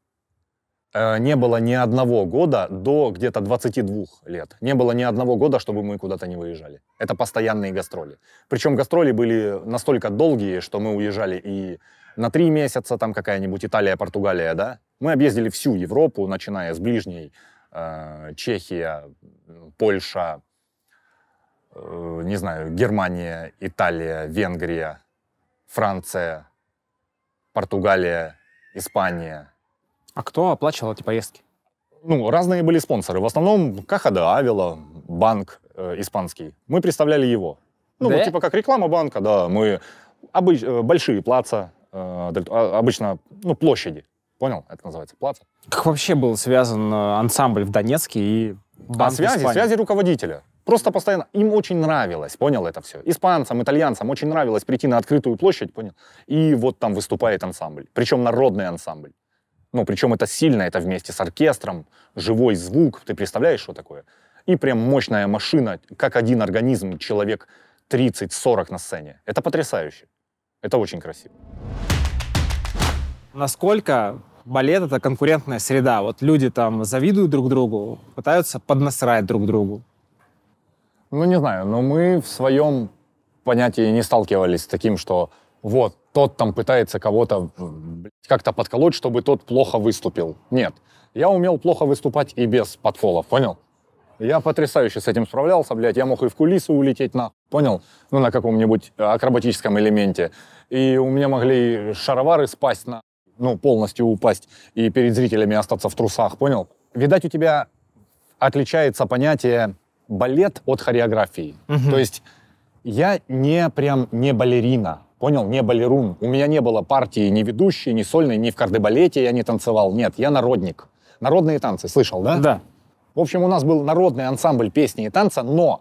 Э, не было ни одного года до где-то 22 лет. Не было ни одного года, чтобы мы куда-то не выезжали. Это постоянные гастроли. Причем гастроли были настолько долгие, что мы уезжали и на три месяца, там какая-нибудь Италия, Португалия, да? Мы объездили всю Европу, начиная с ближней э, Чехия, Польша, э, не знаю, Германия, Италия, Венгрия, Франция, Португалия, Испания – а кто оплачивал эти поездки? Ну, разные были спонсоры. В основном Кахада, Авила, банк э, испанский. Мы представляли его. Ну, да? вот, типа как реклама банка, да. Мы обыч... Э, большие плаца, э, а, обычно, ну, площади. Понял? Это называется плаца. Как вообще был связан э, ансамбль в Донецке и а банк а связи, связи руководителя. Просто постоянно. Им очень нравилось, понял это все. Испанцам, итальянцам очень нравилось прийти на открытую площадь, понял? И вот там выступает ансамбль. Причем народный ансамбль. Ну, причем это сильно, это вместе с оркестром, живой звук, ты представляешь, что такое? И прям мощная машина, как один организм, человек 30-40 на сцене. Это потрясающе. Это очень красиво. Насколько балет — это конкурентная среда? Вот люди там завидуют друг другу, пытаются поднасрать друг другу. Ну, не знаю, но мы в своем понятии не сталкивались с таким, что вот, тот там пытается кого-то как-то подколоть, чтобы тот плохо выступил. Нет. Я умел плохо выступать и без подфолов, понял? Я потрясающе с этим справлялся, блядь. Я мог и в кулисы улететь на, понял? Ну, на каком-нибудь э, акробатическом элементе. И у меня могли шаровары спасть на, ну, полностью упасть и перед зрителями остаться в трусах, понял? Видать, у тебя отличается понятие балет от хореографии. Угу. То есть я не прям не балерина, Понял, не балерун. У меня не было партии ни ведущей, ни сольной, ни в кардебалете я не танцевал. Нет, я народник. Народные танцы, слышал, да? Да. В общем, у нас был народный ансамбль песни и танца, но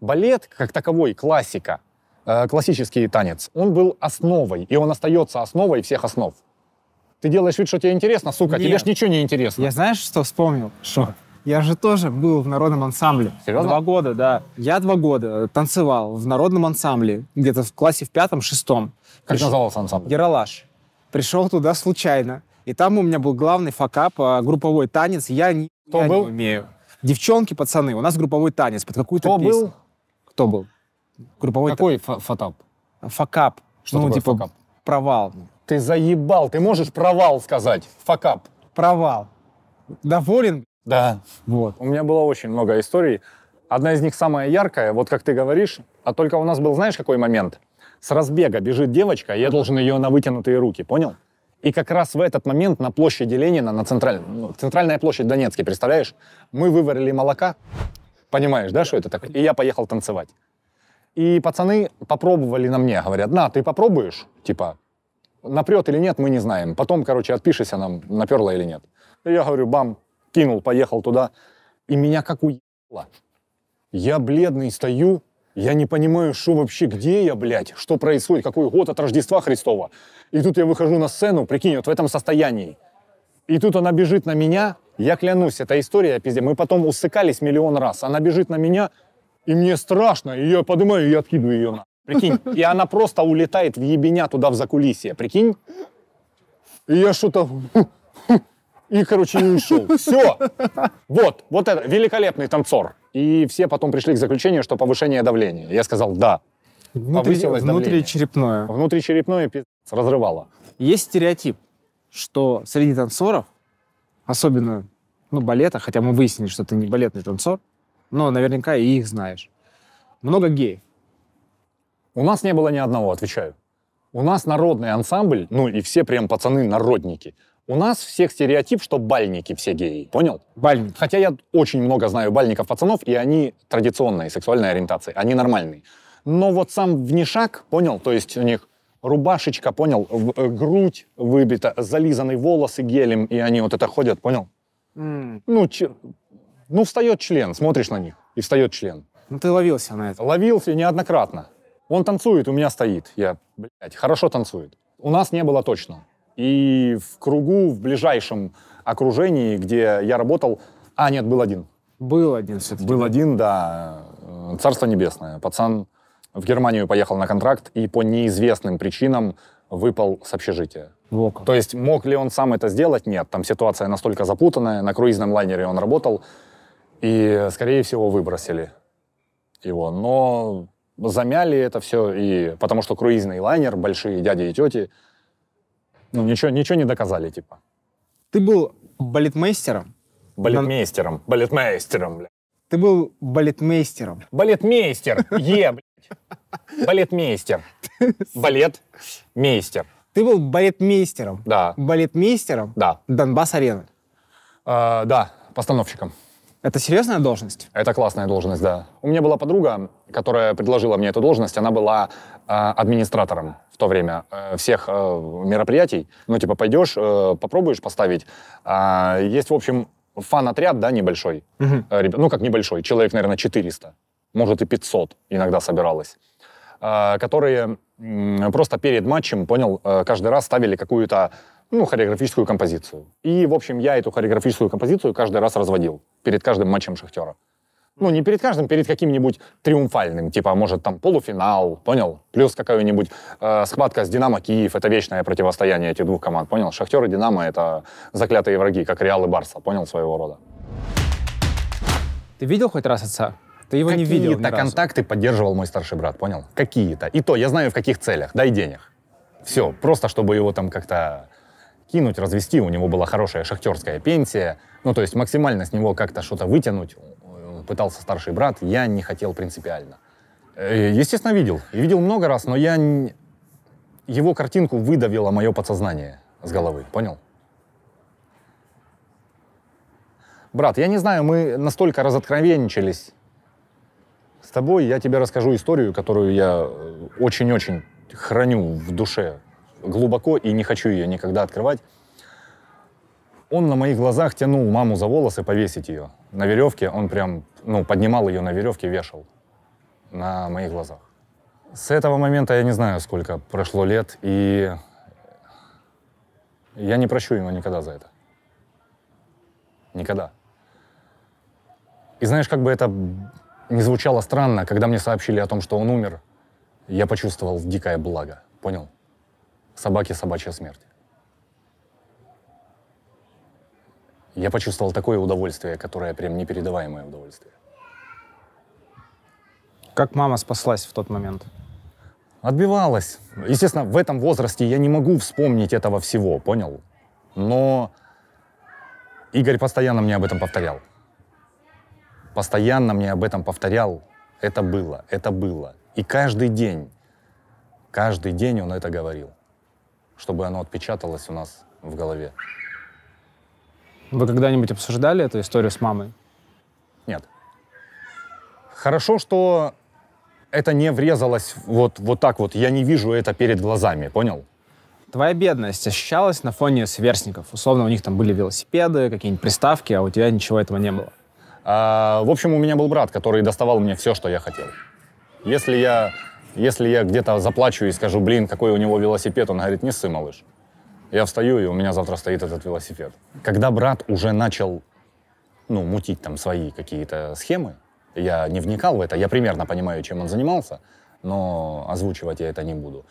балет, как таковой, классика, э, классический танец, он был основой, и он остается основой всех основ. Ты делаешь вид, что тебе интересно, сука, Нет. тебе ж ничего не интересно. Я знаешь, что вспомнил? Что? Я же тоже был в народном ансамбле. Серьезно? Два года, да. Я два года э, танцевал в народном ансамбле, где-то в классе в пятом-шестом. Как Приш... назывался ансамбль? Яралаш. Пришел туда случайно. И там у меня был главный факап, а, групповой танец. Я, Кто я был? не умею. Девчонки, пацаны, у нас групповой танец под какую-то Кто песню. был? Кто был? Групповой Какой та... фатап? Факап. Что ну, такое типа, факап? Провал. Ты заебал, ты можешь провал сказать? Факап. Провал. Доволен? Да. Вот. У меня было очень много историй. Одна из них самая яркая, вот как ты говоришь, а только у нас был, знаешь, какой момент? С разбега бежит девочка, я должен ее на вытянутые руки, понял? И как раз в этот момент на площади Ленина, на центральной ну, центральная площадь Донецке, представляешь, мы выварили молока, понимаешь, да, что это такое? И я поехал танцевать. И пацаны попробовали на мне, говорят, на, ты попробуешь, типа, напрет или нет, мы не знаем. Потом, короче, отпишешься нам наперла или нет. И я говорю, бам, кинул, поехал туда, и меня как уебало. Я бледный стою, я не понимаю, что вообще, где я, блядь, что происходит, какой год от Рождества Христова. И тут я выхожу на сцену, прикинь, вот в этом состоянии. И тут она бежит на меня, я клянусь, эта история, пиздец, мы потом усыкались миллион раз. Она бежит на меня, и мне страшно, и я поднимаю и откидываю ее на. Прикинь, и она просто улетает в ебеня туда в закулисье, прикинь? И я что-то и, короче, не ушел. Все. Вот, вот это, великолепный танцор. И все потом пришли к заключению, что повышение давления. Я сказал, да. Внутри, внутричерепное. Внутричерепное пи... разрывало. Есть стереотип, что среди танцоров, особенно ну, балета, хотя мы выяснили, что ты не балетный танцор, но наверняка и их знаешь. Много геев. У нас не было ни одного, отвечаю. У нас народный ансамбль, ну и все прям пацаны народники. У нас всех стереотип, что бальники все геи. Понял? Бальник. Хотя я очень много знаю бальников пацанов, и они традиционные сексуальной ориентации. Они нормальные. Но вот сам внешак, понял? То есть у них рубашечка, понял? В, э, грудь выбита, зализанные волосы гелем, и они вот это ходят, понял? Mm. Ну, че, ну, встает член, смотришь на них, и встает член. Ну, ты ловился на это. Ловился неоднократно. Он танцует, у меня стоит. Я, блядь, хорошо танцует. У нас не было точно. И в кругу, в ближайшем окружении, где я работал... А, нет, был один. Был один все-таки. Был один, да. Э, Царство небесное. Пацан в Германию поехал на контракт и по неизвестным причинам выпал с общежития. Локо. То есть мог ли он сам это сделать? Нет. Там ситуация настолько запутанная. На круизном лайнере он работал. И, скорее всего, выбросили его. Но замяли это все, и... потому что круизный лайнер, большие дяди и тети, ну, ничего, ничего не доказали, типа. Ты был балетмейстером? Балетмейстером, балетмейстером, бля. Ты был балетмейстером. Балетмейстер, е, блядь. Балетмейстер. Балетмейстер. Ты был балетмейстером? Да. Балетмейстером? Да. донбасс Арена да, постановщиком. Это серьезная должность? Это классная должность, да. У меня была подруга, которая предложила мне эту должность. Она была э, администратором в то время э, всех э, мероприятий. Ну, типа, пойдешь, э, попробуешь поставить. Э, есть, в общем, фан-отряд, да, небольшой. Угу. Э, ребят, ну, как небольшой, человек, наверное, 400. Может, и 500 иногда собиралось. Э, которые э, просто перед матчем, понял, э, каждый раз ставили какую-то ну, хореографическую композицию. И, в общем, я эту хореографическую композицию каждый раз разводил перед каждым матчем «Шахтера». Ну, не перед каждым, перед каким-нибудь триумфальным, типа, а может, там, полуфинал, понял? Плюс какая-нибудь э, схватка с «Динамо Киев», это вечное противостояние этих двух команд, понял? «Шахтер» и «Динамо» — это заклятые враги, как «Реал» и «Барса», понял, своего рода. Ты видел хоть раз отца? Ты его какие не видел Какие-то контакты поддерживал мой старший брат, понял? Какие-то. И то, я знаю, в каких целях. Дай денег. Все, просто чтобы его там как-то кинуть, развести, у него была хорошая шахтерская пенсия, ну, то есть максимально с него как-то что-то вытянуть э, пытался старший брат, я не хотел принципиально. Э, естественно, видел. И видел много раз, но я... Его картинку выдавило мое подсознание с головы, понял? Брат, я не знаю, мы настолько разоткровенничались с тобой, я тебе расскажу историю, которую я э, очень-очень храню в душе глубоко и не хочу ее никогда открывать. Он на моих глазах тянул маму за волосы повесить ее. На веревке он прям, ну, поднимал ее на веревке, вешал. На моих глазах. С этого момента я не знаю, сколько прошло лет, и я не прощу его никогда за это. Никогда. И знаешь, как бы это не звучало странно, когда мне сообщили о том, что он умер, я почувствовал дикое благо. Понял? собаке собачья смерть. Я почувствовал такое удовольствие, которое прям непередаваемое удовольствие. Как мама спаслась в тот момент? Отбивалась. Естественно, в этом возрасте я не могу вспомнить этого всего, понял? Но Игорь постоянно мне об этом повторял. Постоянно мне об этом повторял. Это было, это было. И каждый день, каждый день он это говорил чтобы оно отпечаталось у нас в голове. Вы когда-нибудь обсуждали эту историю с мамой? Нет. Хорошо, что это не врезалось вот, вот так вот. Я не вижу это перед глазами, понял? Твоя бедность ощущалась на фоне сверстников. Условно, у них там были велосипеды, какие-нибудь приставки, а у тебя ничего этого не было. А, в общем, у меня был брат, который доставал мне все, что я хотел. Если я если я где-то заплачу и скажу, блин, какой у него велосипед, он говорит, не сы малыш. Я встаю, и у меня завтра стоит этот велосипед. Когда брат уже начал ну, мутить там свои какие-то схемы, я не вникал в это, я примерно понимаю, чем он занимался, но озвучивать я это не буду.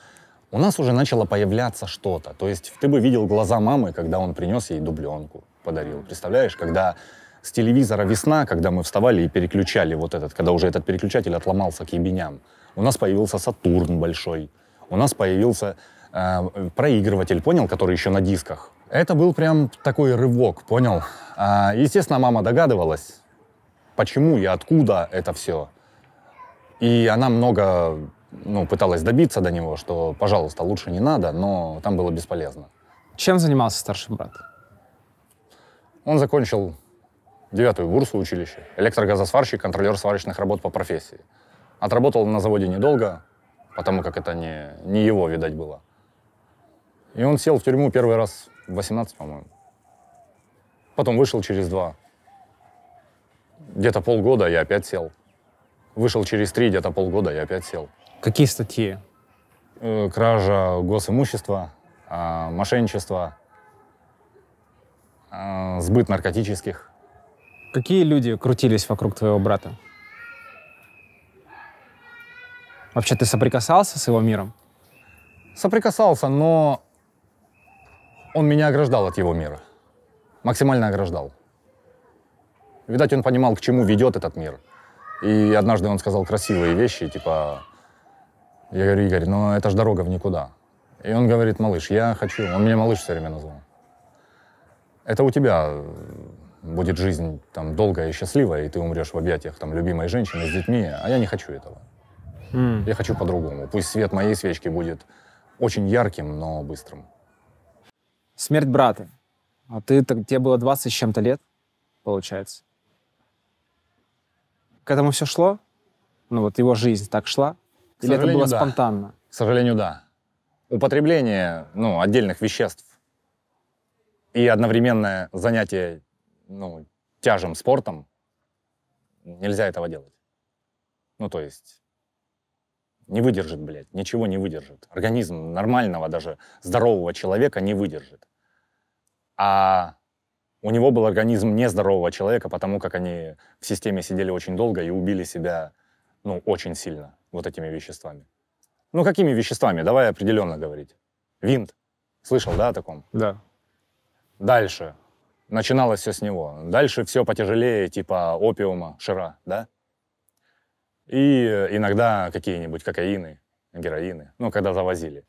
У нас уже начало появляться что-то. То есть ты бы видел глаза мамы, когда он принес ей дубленку, подарил. Представляешь, когда с телевизора «Весна», когда мы вставали и переключали вот этот, когда уже этот переключатель отломался к ебеням. У нас появился Сатурн большой. У нас появился э, проигрыватель, понял, который еще на дисках. Это был прям такой рывок, понял? А, естественно, мама догадывалась, почему и откуда это все. И она много ну, пыталась добиться до него, что, пожалуйста, лучше не надо, но там было бесполезно. Чем занимался старший брат? Он закончил девятую бурсу училища, электрогазосварщик, контролер сварочных работ по профессии. Отработал на заводе недолго, потому как это не, не его, видать, было. И он сел в тюрьму первый раз в 18, по-моему. Потом вышел через два. Где-то полгода я опять сел. Вышел через три, где-то полгода я опять сел. Какие статьи? Э, кража госимущества, а, мошенничество, а, сбыт наркотических. Какие люди крутились вокруг твоего брата? Вообще ты соприкасался с его миром? Соприкасался, но он меня ограждал от его мира. Максимально ограждал. Видать, он понимал, к чему ведет этот мир. И однажды он сказал красивые вещи, типа... Я говорю, Игорь, но это же дорога в никуда. И он говорит, малыш, я хочу... Он меня малыш все время назвал. Это у тебя э, будет жизнь там долгая и счастливая, и ты умрешь в объятиях там любимой женщины с детьми, а я не хочу этого. Я хочу по-другому. Пусть свет моей свечки будет очень ярким, но быстрым. Смерть брата. А ты, так, тебе было 20 с чем-то лет, получается. К этому все шло? Ну вот его жизнь так шла? Или это было да. спонтанно? К сожалению, да. Употребление ну, отдельных веществ и одновременное занятие ну, тяжем спортом, нельзя этого делать. Ну, то есть не выдержит, блядь, ничего не выдержит. Организм нормального, даже здорового человека не выдержит. А у него был организм нездорового человека, потому как они в системе сидели очень долго и убили себя, ну, очень сильно вот этими веществами. Ну, какими веществами? Давай определенно говорить. Винт. Слышал, да, о таком? Да. Дальше. Начиналось все с него. Дальше все потяжелее, типа опиума, шира, да? И э, иногда какие-нибудь кокаины, героины. Ну, когда завозили.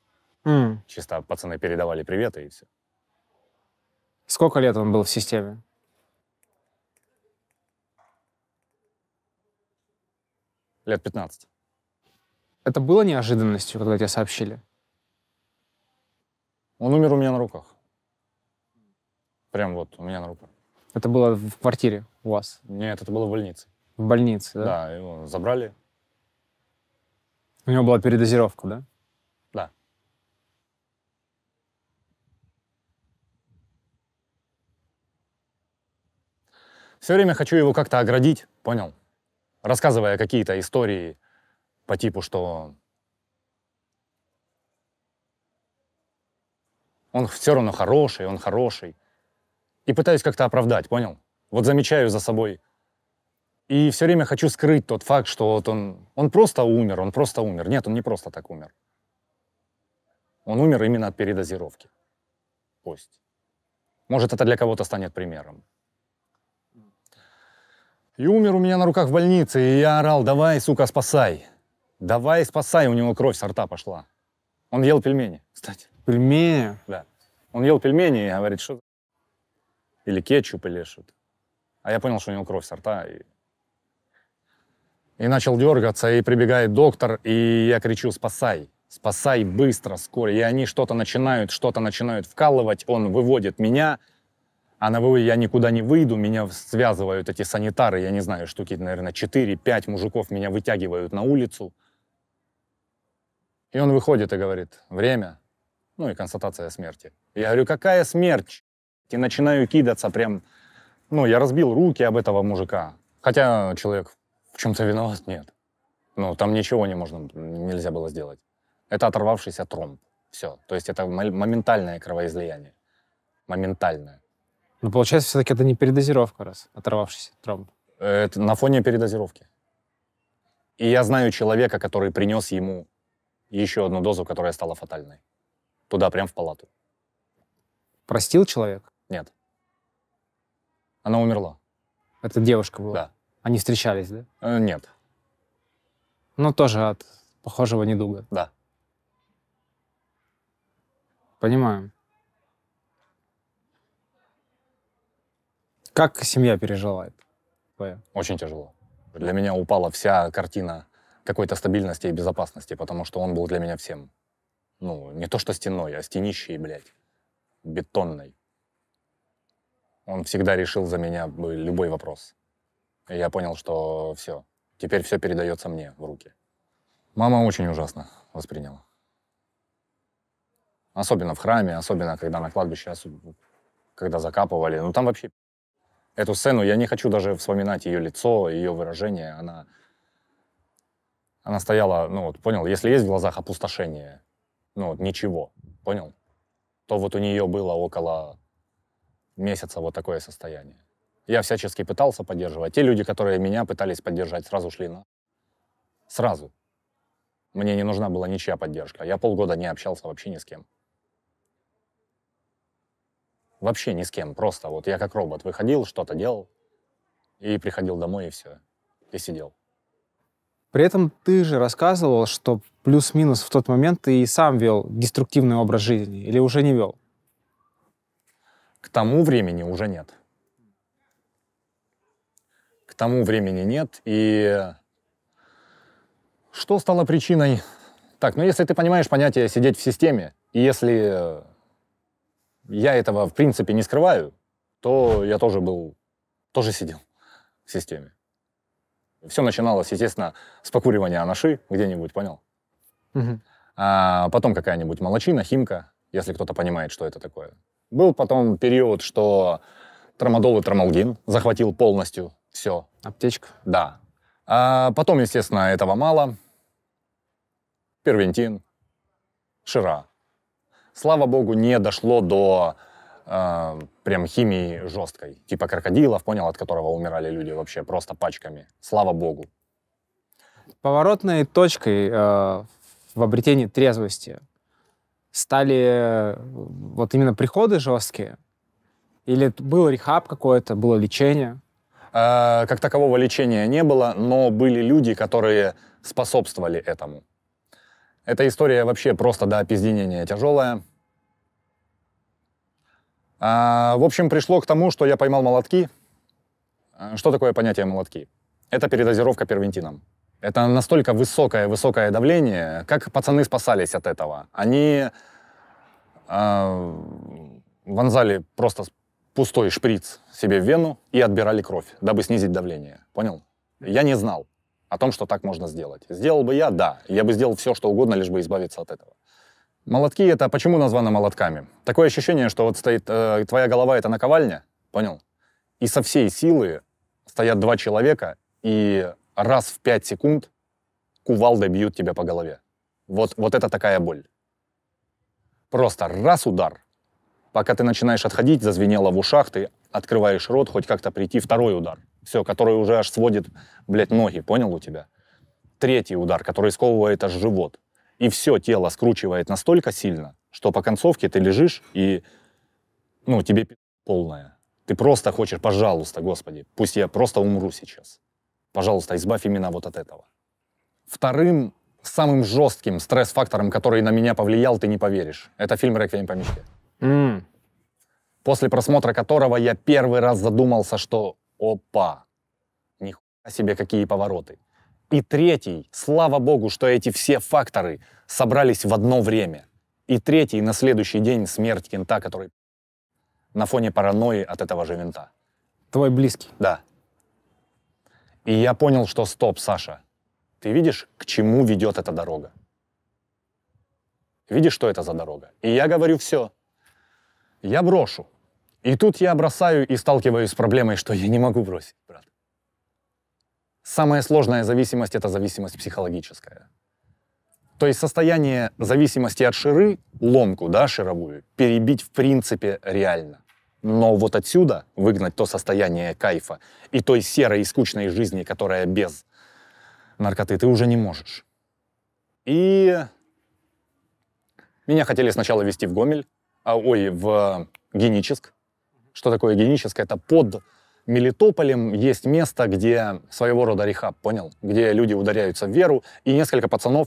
Mm. Чисто пацаны передавали приветы и все. Сколько лет он был в системе? Лет 15. Это было неожиданностью, когда тебе сообщили? Он умер у меня на руках. Прям вот у меня на руках. Это было в квартире у вас? Нет, это было в больнице. В больнице, да? Да, его забрали. У него была передозировка, да? Да. Все время хочу его как-то оградить, понял? Рассказывая какие-то истории по типу, что он все равно хороший, он хороший. И пытаюсь как-то оправдать, понял? Вот замечаю за собой и все время хочу скрыть тот факт, что вот он, он просто умер, он просто умер. Нет, он не просто так умер. Он умер именно от передозировки. Пусть. Может, это для кого-то станет примером. И умер у меня на руках в больнице, и я орал, давай, сука, спасай. Давай, спасай, у него кровь со рта пошла. Он ел пельмени, кстати. Пельмени? Да. Он ел пельмени и говорит, что... Или кетчуп, или что-то. А я понял, что у него кровь со рта, и и начал дергаться, и прибегает доктор, и я кричу «спасай». Спасай быстро, скоро. И они что-то начинают, что-то начинают вкалывать. Он выводит меня, а на выводе я никуда не выйду, меня связывают эти санитары, я не знаю, штуки, наверное, 4-5 мужиков меня вытягивают на улицу. И он выходит и говорит, время, ну и констатация смерти. Я говорю, какая смерть? И начинаю кидаться прям, ну, я разбил руки об этого мужика. Хотя человек в чем-то виноват? Нет. Ну, там ничего не можно, нельзя было сделать. Это оторвавшийся тромб. Все. То есть это моментальное кровоизлияние. Моментальное. Ну, получается, все-таки это не передозировка, раз оторвавшийся тромб. Это на фоне передозировки. И я знаю человека, который принес ему еще одну дозу, которая стала фатальной. Туда, прям в палату. Простил человек? Нет. Она умерла. Это девушка была? Да. Они встречались, да? Э, нет. Но тоже от похожего недуга. Да. Понимаю. Как семья переживает? Твоя? Очень тяжело. Для меня упала вся картина какой-то стабильности и безопасности, потому что он был для меня всем. Ну, не то что стеной, а стенищей, блядь. Бетонной. Он всегда решил за меня любой вопрос. И я понял, что все, теперь все передается мне в руки. Мама очень ужасно восприняла. Особенно в храме, особенно когда на кладбище, когда закапывали. Ну там вообще эту сцену я не хочу даже вспоминать ее лицо, ее выражение. Она, она стояла, ну вот понял, если есть в глазах опустошение, ну вот ничего, понял, то вот у нее было около месяца вот такое состояние. Я всячески пытался поддерживать. Те люди, которые меня пытались поддержать, сразу шли на... Сразу. Мне не нужна была ничья поддержка. Я полгода не общался вообще ни с кем. Вообще ни с кем. Просто вот я как робот выходил, что-то делал, и приходил домой, и все. И сидел. При этом ты же рассказывал, что плюс-минус в тот момент ты и сам вел деструктивный образ жизни, или уже не вел? К тому времени уже нет тому времени нет. И что стало причиной? Так, ну если ты понимаешь понятие «сидеть в системе», и если я этого в принципе не скрываю, то я тоже был, тоже сидел в системе. Все начиналось, естественно, с покуривания анаши где-нибудь, понял? Угу. А потом какая-нибудь молочина, химка, если кто-то понимает, что это такое. Был потом период, что трамадол и трамалгин захватил полностью все. Аптечка. Да. А потом, естественно, этого мало. Первентин, Шира. Слава богу, не дошло до э, прям химии жесткой, типа крокодилов, понял, от которого умирали люди вообще просто пачками. Слава богу. Поворотной точкой э, в обретении трезвости стали э, вот именно приходы жесткие? Или был рехаб какой-то, было лечение? Э, как такового лечения не было, но были люди, которые способствовали этому. Эта история вообще просто до опизденения тяжелая. А, в общем, пришло к тому, что я поймал молотки. Э, что такое понятие молотки? Это передозировка первентином. Это настолько высокое-высокое давление, как пацаны спасались от этого. Они э, вонзали просто пустой шприц себе в вену и отбирали кровь, дабы снизить давление. Понял? Я не знал о том, что так можно сделать. Сделал бы я, да. Я бы сделал все, что угодно, лишь бы избавиться от этого. Молотки — это почему названо молотками? Такое ощущение, что вот стоит э, твоя голова — это наковальня, понял? И со всей силы стоят два человека, и раз в пять секунд кувалдой бьют тебя по голове. Вот, вот это такая боль. Просто раз удар — Пока ты начинаешь отходить, зазвенело в ушах, ты открываешь рот, хоть как-то прийти, второй удар. Все, который уже аж сводит, блядь, ноги, понял у тебя? Третий удар, который сковывает аж живот. И все тело скручивает настолько сильно, что по концовке ты лежишь и, ну, тебе полная. Ты просто хочешь, пожалуйста, Господи, пусть я просто умру сейчас. Пожалуйста, избавь именно вот от этого. Вторым самым жестким стресс-фактором, который на меня повлиял, ты не поверишь. Это фильм «Реквием по мечте». М После просмотра которого я первый раз задумался, что опа, нихуя себе какие повороты. И третий, слава богу, что эти все факторы собрались в одно время. И третий, на следующий день смерть кента, который на фоне паранойи от этого же винта. Твой близкий? Да. И я понял, что стоп, Саша, ты видишь, к чему ведет эта дорога? Видишь, что это за дорога? И я говорю, все, я брошу. И тут я бросаю и сталкиваюсь с проблемой, что я не могу бросить, брат. Самая сложная зависимость — это зависимость психологическая. То есть состояние зависимости от ширы, ломку, да, шировую, перебить в принципе реально. Но вот отсюда выгнать то состояние кайфа и той серой и скучной жизни, которая без наркоты, ты уже не можешь. И меня хотели сначала вести в Гомель, а, ой, в Геническ. Что такое Геническ? Это под Мелитополем есть место, где своего рода рехаб, понял? Где люди ударяются в веру, и несколько пацанов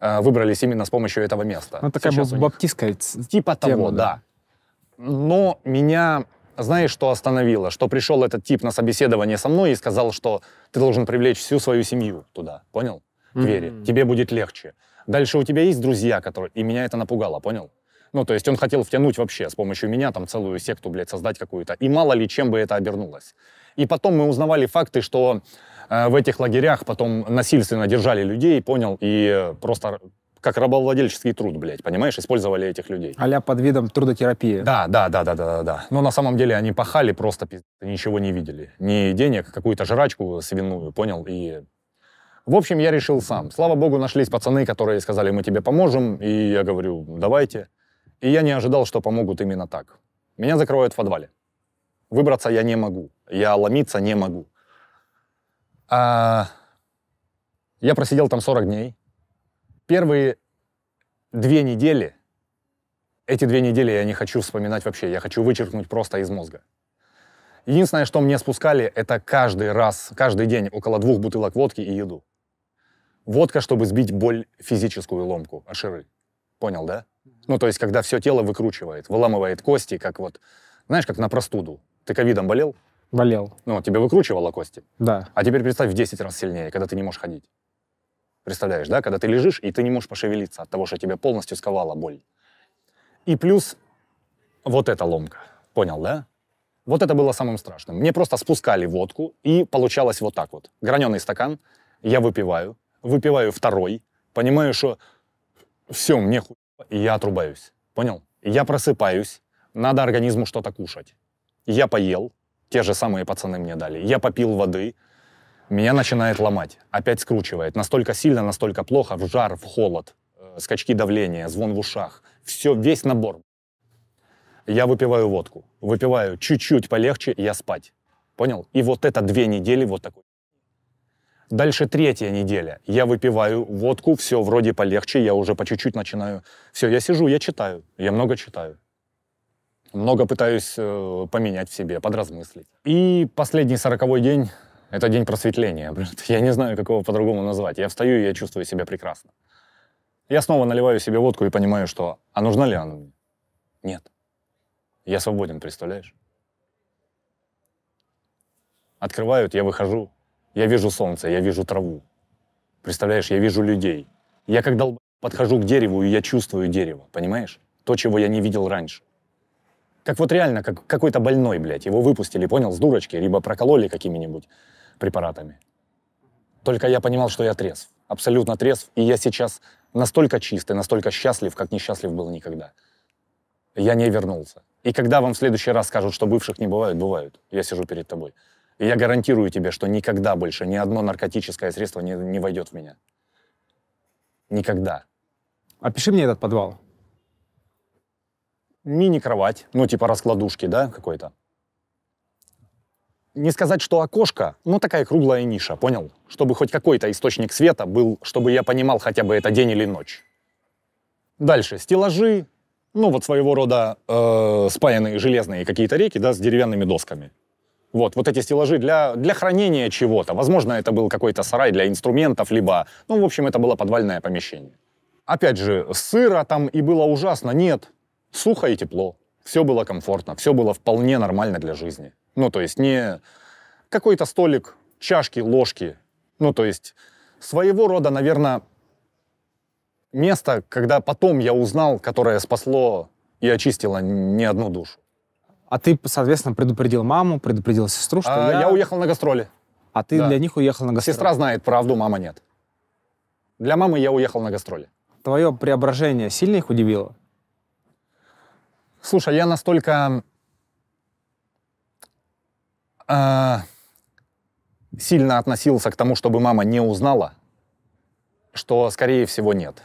э, выбрались именно с помощью этого места. Ну, такая Сейчас баптистская Типа тема, того, да. да. Но меня, знаешь, что остановило? Что пришел этот тип на собеседование со мной и сказал, что ты должен привлечь всю свою семью туда, понял? К вере. Mm-hmm. Тебе будет легче. Дальше у тебя есть друзья, которые... И меня это напугало, понял? Ну, то есть он хотел втянуть вообще с помощью меня там целую секту, блядь, создать какую-то. И мало ли чем бы это обернулось. И потом мы узнавали факты, что э, в этих лагерях потом насильственно держали людей, понял, и э, просто как рабовладельческий труд, блядь, понимаешь, использовали этих людей. Аля под видом трудотерапии. Да, да, да, да, да, да, да. Но на самом деле они пахали просто, пиздец, ничего не видели. Ни денег, а какую-то жрачку свиную, понял, и в общем, я решил сам. Слава богу, нашлись пацаны, которые сказали, мы тебе поможем. И я говорю, давайте. И я не ожидал, что помогут именно так. Меня закрывают в подвале. Выбраться я не могу. Я ломиться не могу. А... Я просидел там 40 дней. Первые две недели, эти две недели я не хочу вспоминать вообще. Я хочу вычеркнуть просто из мозга. Единственное, что мне спускали, это каждый раз, каждый день около двух бутылок водки и еду. Водка, чтобы сбить боль физическую ломку, аширы. Понял, да? Ну, то есть, когда все тело выкручивает, выламывает кости, как вот, знаешь, как на простуду. Ты ковидом болел? Болел. Ну, тебе выкручивало кости? Да. А теперь представь в 10 раз сильнее, когда ты не можешь ходить. Представляешь, да? Когда ты лежишь, и ты не можешь пошевелиться от того, что тебя полностью сковала боль. И плюс вот эта ломка. Понял, да? Вот это было самым страшным. Мне просто спускали водку, и получалось вот так вот. Граненый стакан, я выпиваю, выпиваю второй, понимаю, что все, мне хуй я отрубаюсь. Понял? Я просыпаюсь, надо организму что-то кушать. Я поел, те же самые пацаны мне дали. Я попил воды, меня начинает ломать, опять скручивает. Настолько сильно, настолько плохо, в жар, в холод, э, скачки давления, звон в ушах. Все, весь набор. Я выпиваю водку, выпиваю чуть-чуть полегче, я спать. Понял? И вот это две недели вот такой. Дальше третья неделя. Я выпиваю водку, все вроде полегче, я уже по чуть-чуть начинаю. Все, я сижу, я читаю, я много читаю. Много пытаюсь э, поменять в себе, подразмыслить. И последний сороковой день — это день просветления. Я не знаю, как его по-другому назвать. Я встаю, и я чувствую себя прекрасно. Я снова наливаю себе водку и понимаю, что а нужна ли она мне? Нет. Я свободен, представляешь? Открывают, я выхожу, я вижу солнце, я вижу траву. Представляешь, я вижу людей. Я как подхожу к дереву, и я чувствую дерево, понимаешь? То, чего я не видел раньше. Как вот реально, как какой-то больной, блядь. Его выпустили, понял, с дурочки, либо прокололи какими-нибудь препаратами. Только я понимал, что я трезв. Абсолютно трезв. И я сейчас настолько чист и настолько счастлив, как несчастлив был никогда. Я не вернулся. И когда вам в следующий раз скажут, что бывших не бывают, бывают. Я сижу перед тобой. И я гарантирую тебе, что никогда больше ни одно наркотическое средство не, не войдет в меня. Никогда. Опиши мне этот подвал. Мини-кровать, ну типа раскладушки, да, какой-то. Не сказать, что окошко, но такая круглая ниша, понял? Чтобы хоть какой-то источник света был, чтобы я понимал хотя бы это день или ночь. Дальше, стеллажи, ну вот своего рода э, спаянные железные какие-то реки, да, с деревянными досками. Вот, вот эти стеллажи для, для хранения чего-то. Возможно, это был какой-то сарай для инструментов, либо... Ну, в общем, это было подвальное помещение. Опять же, сыра там и было ужасно. Нет, сухо и тепло. Все было комфортно, все было вполне нормально для жизни. Ну, то есть не какой-то столик, чашки, ложки. Ну, то есть своего рода, наверное, место, когда потом я узнал, которое спасло и очистило не одну душу. А ты, соответственно, предупредил маму, предупредил сестру, что а, я... Я уехал на гастроли. А ты да. для них уехал на гастроли. Сестра знает правду, мама нет. Для мамы я уехал на гастроли. Твое преображение сильно их удивило? Слушай, я настолько э, сильно относился к тому, чтобы мама не узнала, что, скорее всего, нет.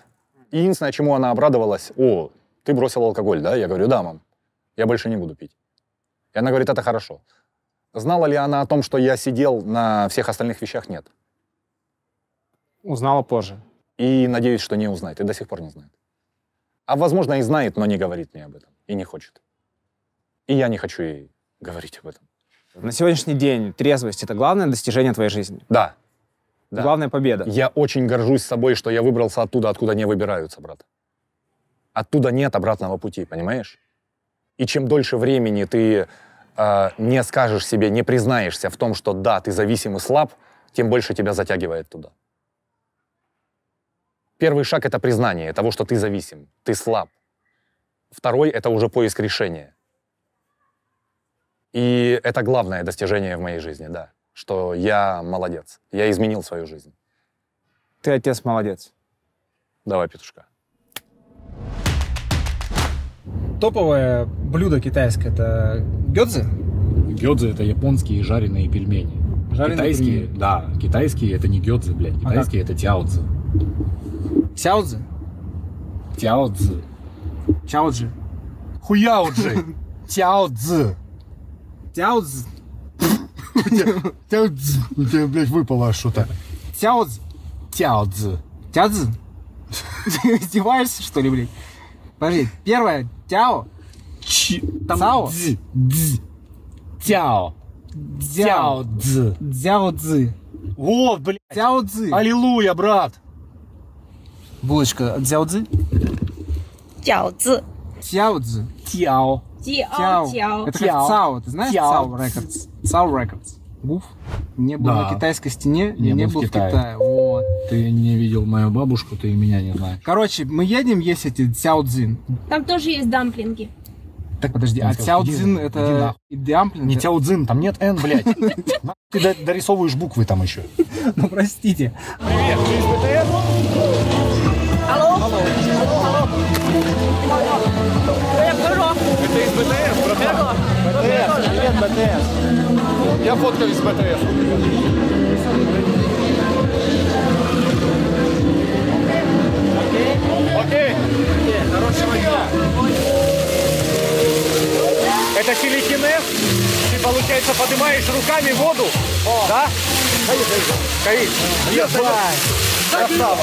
Единственное, чему она обрадовалась, о, ты бросил алкоголь, да? Я говорю, да, мам, я больше не буду пить. И она говорит, это хорошо. Знала ли она о том, что я сидел на всех остальных вещах? Нет. Узнала позже. И надеюсь, что не узнает, и до сих пор не знает. А возможно и знает, но не говорит мне об этом, и не хочет. И я не хочу ей говорить об этом. На сегодняшний день трезвость — это главное достижение твоей жизни? Да. да. Главная победа? Я очень горжусь собой, что я выбрался оттуда, откуда не выбираются, брат. Оттуда нет обратного пути, понимаешь? И чем дольше времени ты э, не скажешь себе, не признаешься в том, что да, ты зависим и слаб, тем больше тебя затягивает туда. Первый шаг — это признание того, что ты зависим, ты слаб. Второй — это уже поиск решения. И это главное достижение в моей жизни, да, что я молодец, я изменил свою жизнь. Ты отец молодец. Давай, петушка топовое блюдо китайское это гёдзы? Гёдзы это японские жареные пельмени. Жареные китайские, пельмени. да, китайские это не гёдзы, блядь, китайские а это тяоцзы тяоцзы тяоцзы тяоцзы хуяоцзы тяоцзы тяоцзы Тяодзы. У тебя, блядь, выпало что-то. тяоцзы тяоцзы Тяодзы? Издеваешься, что ли, блядь? Подожди, первое Тяо. Ч. Там Цао. Дз. Дз. Тяо. Дзяо. Дз. Дзяо дзы. О, блядь. Дзяо дзы. Аллилуйя, брат. Булочка. Дзяо дзы. Тяо дзы. Тяо дзы. Тяо. Тяо. Тяо. Это как Цао, ты знаешь? Тяо. Цао Рекордс. Цао Рекордс. Гуф? Не был да. на китайской стене, не, не был в Китае. Китае. Вот. Ты не видел мою бабушку, ты и меня не знаешь. Короче, мы едем есть эти цяодзин. Там тоже есть дамплинги. Так подожди, а Цяодзин это дамплинг? Не Цяодзин, там нет Н, блядь. Ты дорисовываешь буквы там еще. Ну простите. Привет, ты из БТР? Алло? Алло, алло. Привет, Это из БТР, привет, БТС. Я фоткаюсь с БТС. Окей? Окей, хорошего Это телекинез? Ты, получается, поднимаешь руками воду? О. Да? Каин, Красава.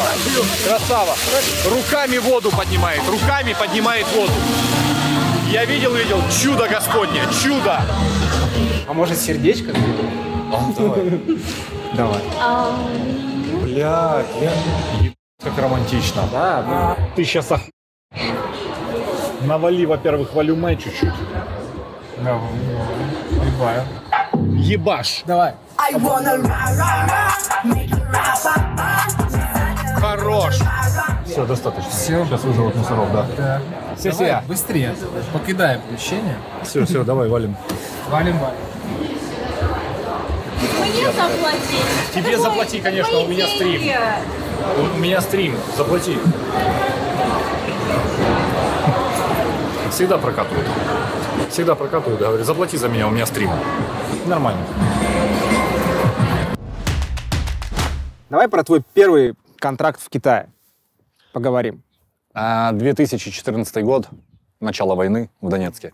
Красава. Руками воду поднимает. Руками поднимает воду. Я видел, видел. Чудо Господне. Чудо. А может сердечко? А, давай. Давай. Блядь, я... Как романтично. Да, да. Ну. Ты сейчас ох... Навали, во-первых, валю май чуть-чуть. Давай. Ебаю. Ебаш. Давай. Хорош. Все, достаточно. Все. Сейчас вызовут мусоров, да. Все, все. Быстрее. Покидаем помещение. Все, все, давай, валим. Валим, валим. Мне заплатить? Тебе это заплати, мой, конечно, у меня деньги. стрим. У меня стрим, заплати. Всегда прокатывают. Всегда прокатывают, говорю, заплати за меня, у меня стрим. Нормально. Давай про твой первый контракт в Китае поговорим. 2014 а, год, начало войны в Донецке.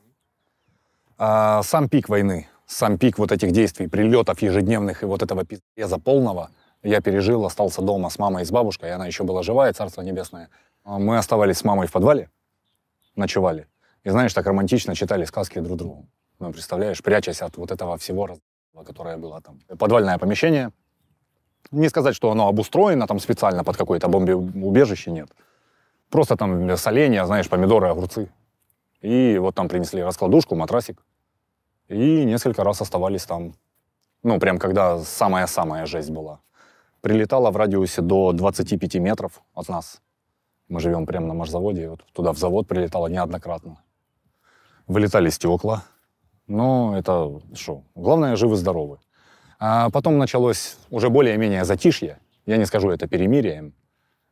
А, сам пик войны сам пик вот этих действий, прилетов ежедневных и вот этого пиздеза полного я пережил, остался дома с мамой и с бабушкой, и она еще была живая, царство небесное. А мы оставались с мамой в подвале, ночевали. И знаешь, так романтично читали сказки друг другу. Ну, представляешь, прячась от вот этого всего, которое было там. Подвальное помещение. Не сказать, что оно обустроено там специально под какое-то бомбеубежище, нет. Просто там соленья, а знаешь, помидоры, огурцы. И вот там принесли раскладушку, матрасик. И несколько раз оставались там, ну, прям когда самая-самая жесть была. Прилетала в радиусе до 25 метров от нас. Мы живем прямо на машзаводе, вот туда в завод прилетала неоднократно. Вылетали стекла. Ну, это что? Главное, живы-здоровы. А потом началось уже более-менее затишье. Я не скажу это перемирием,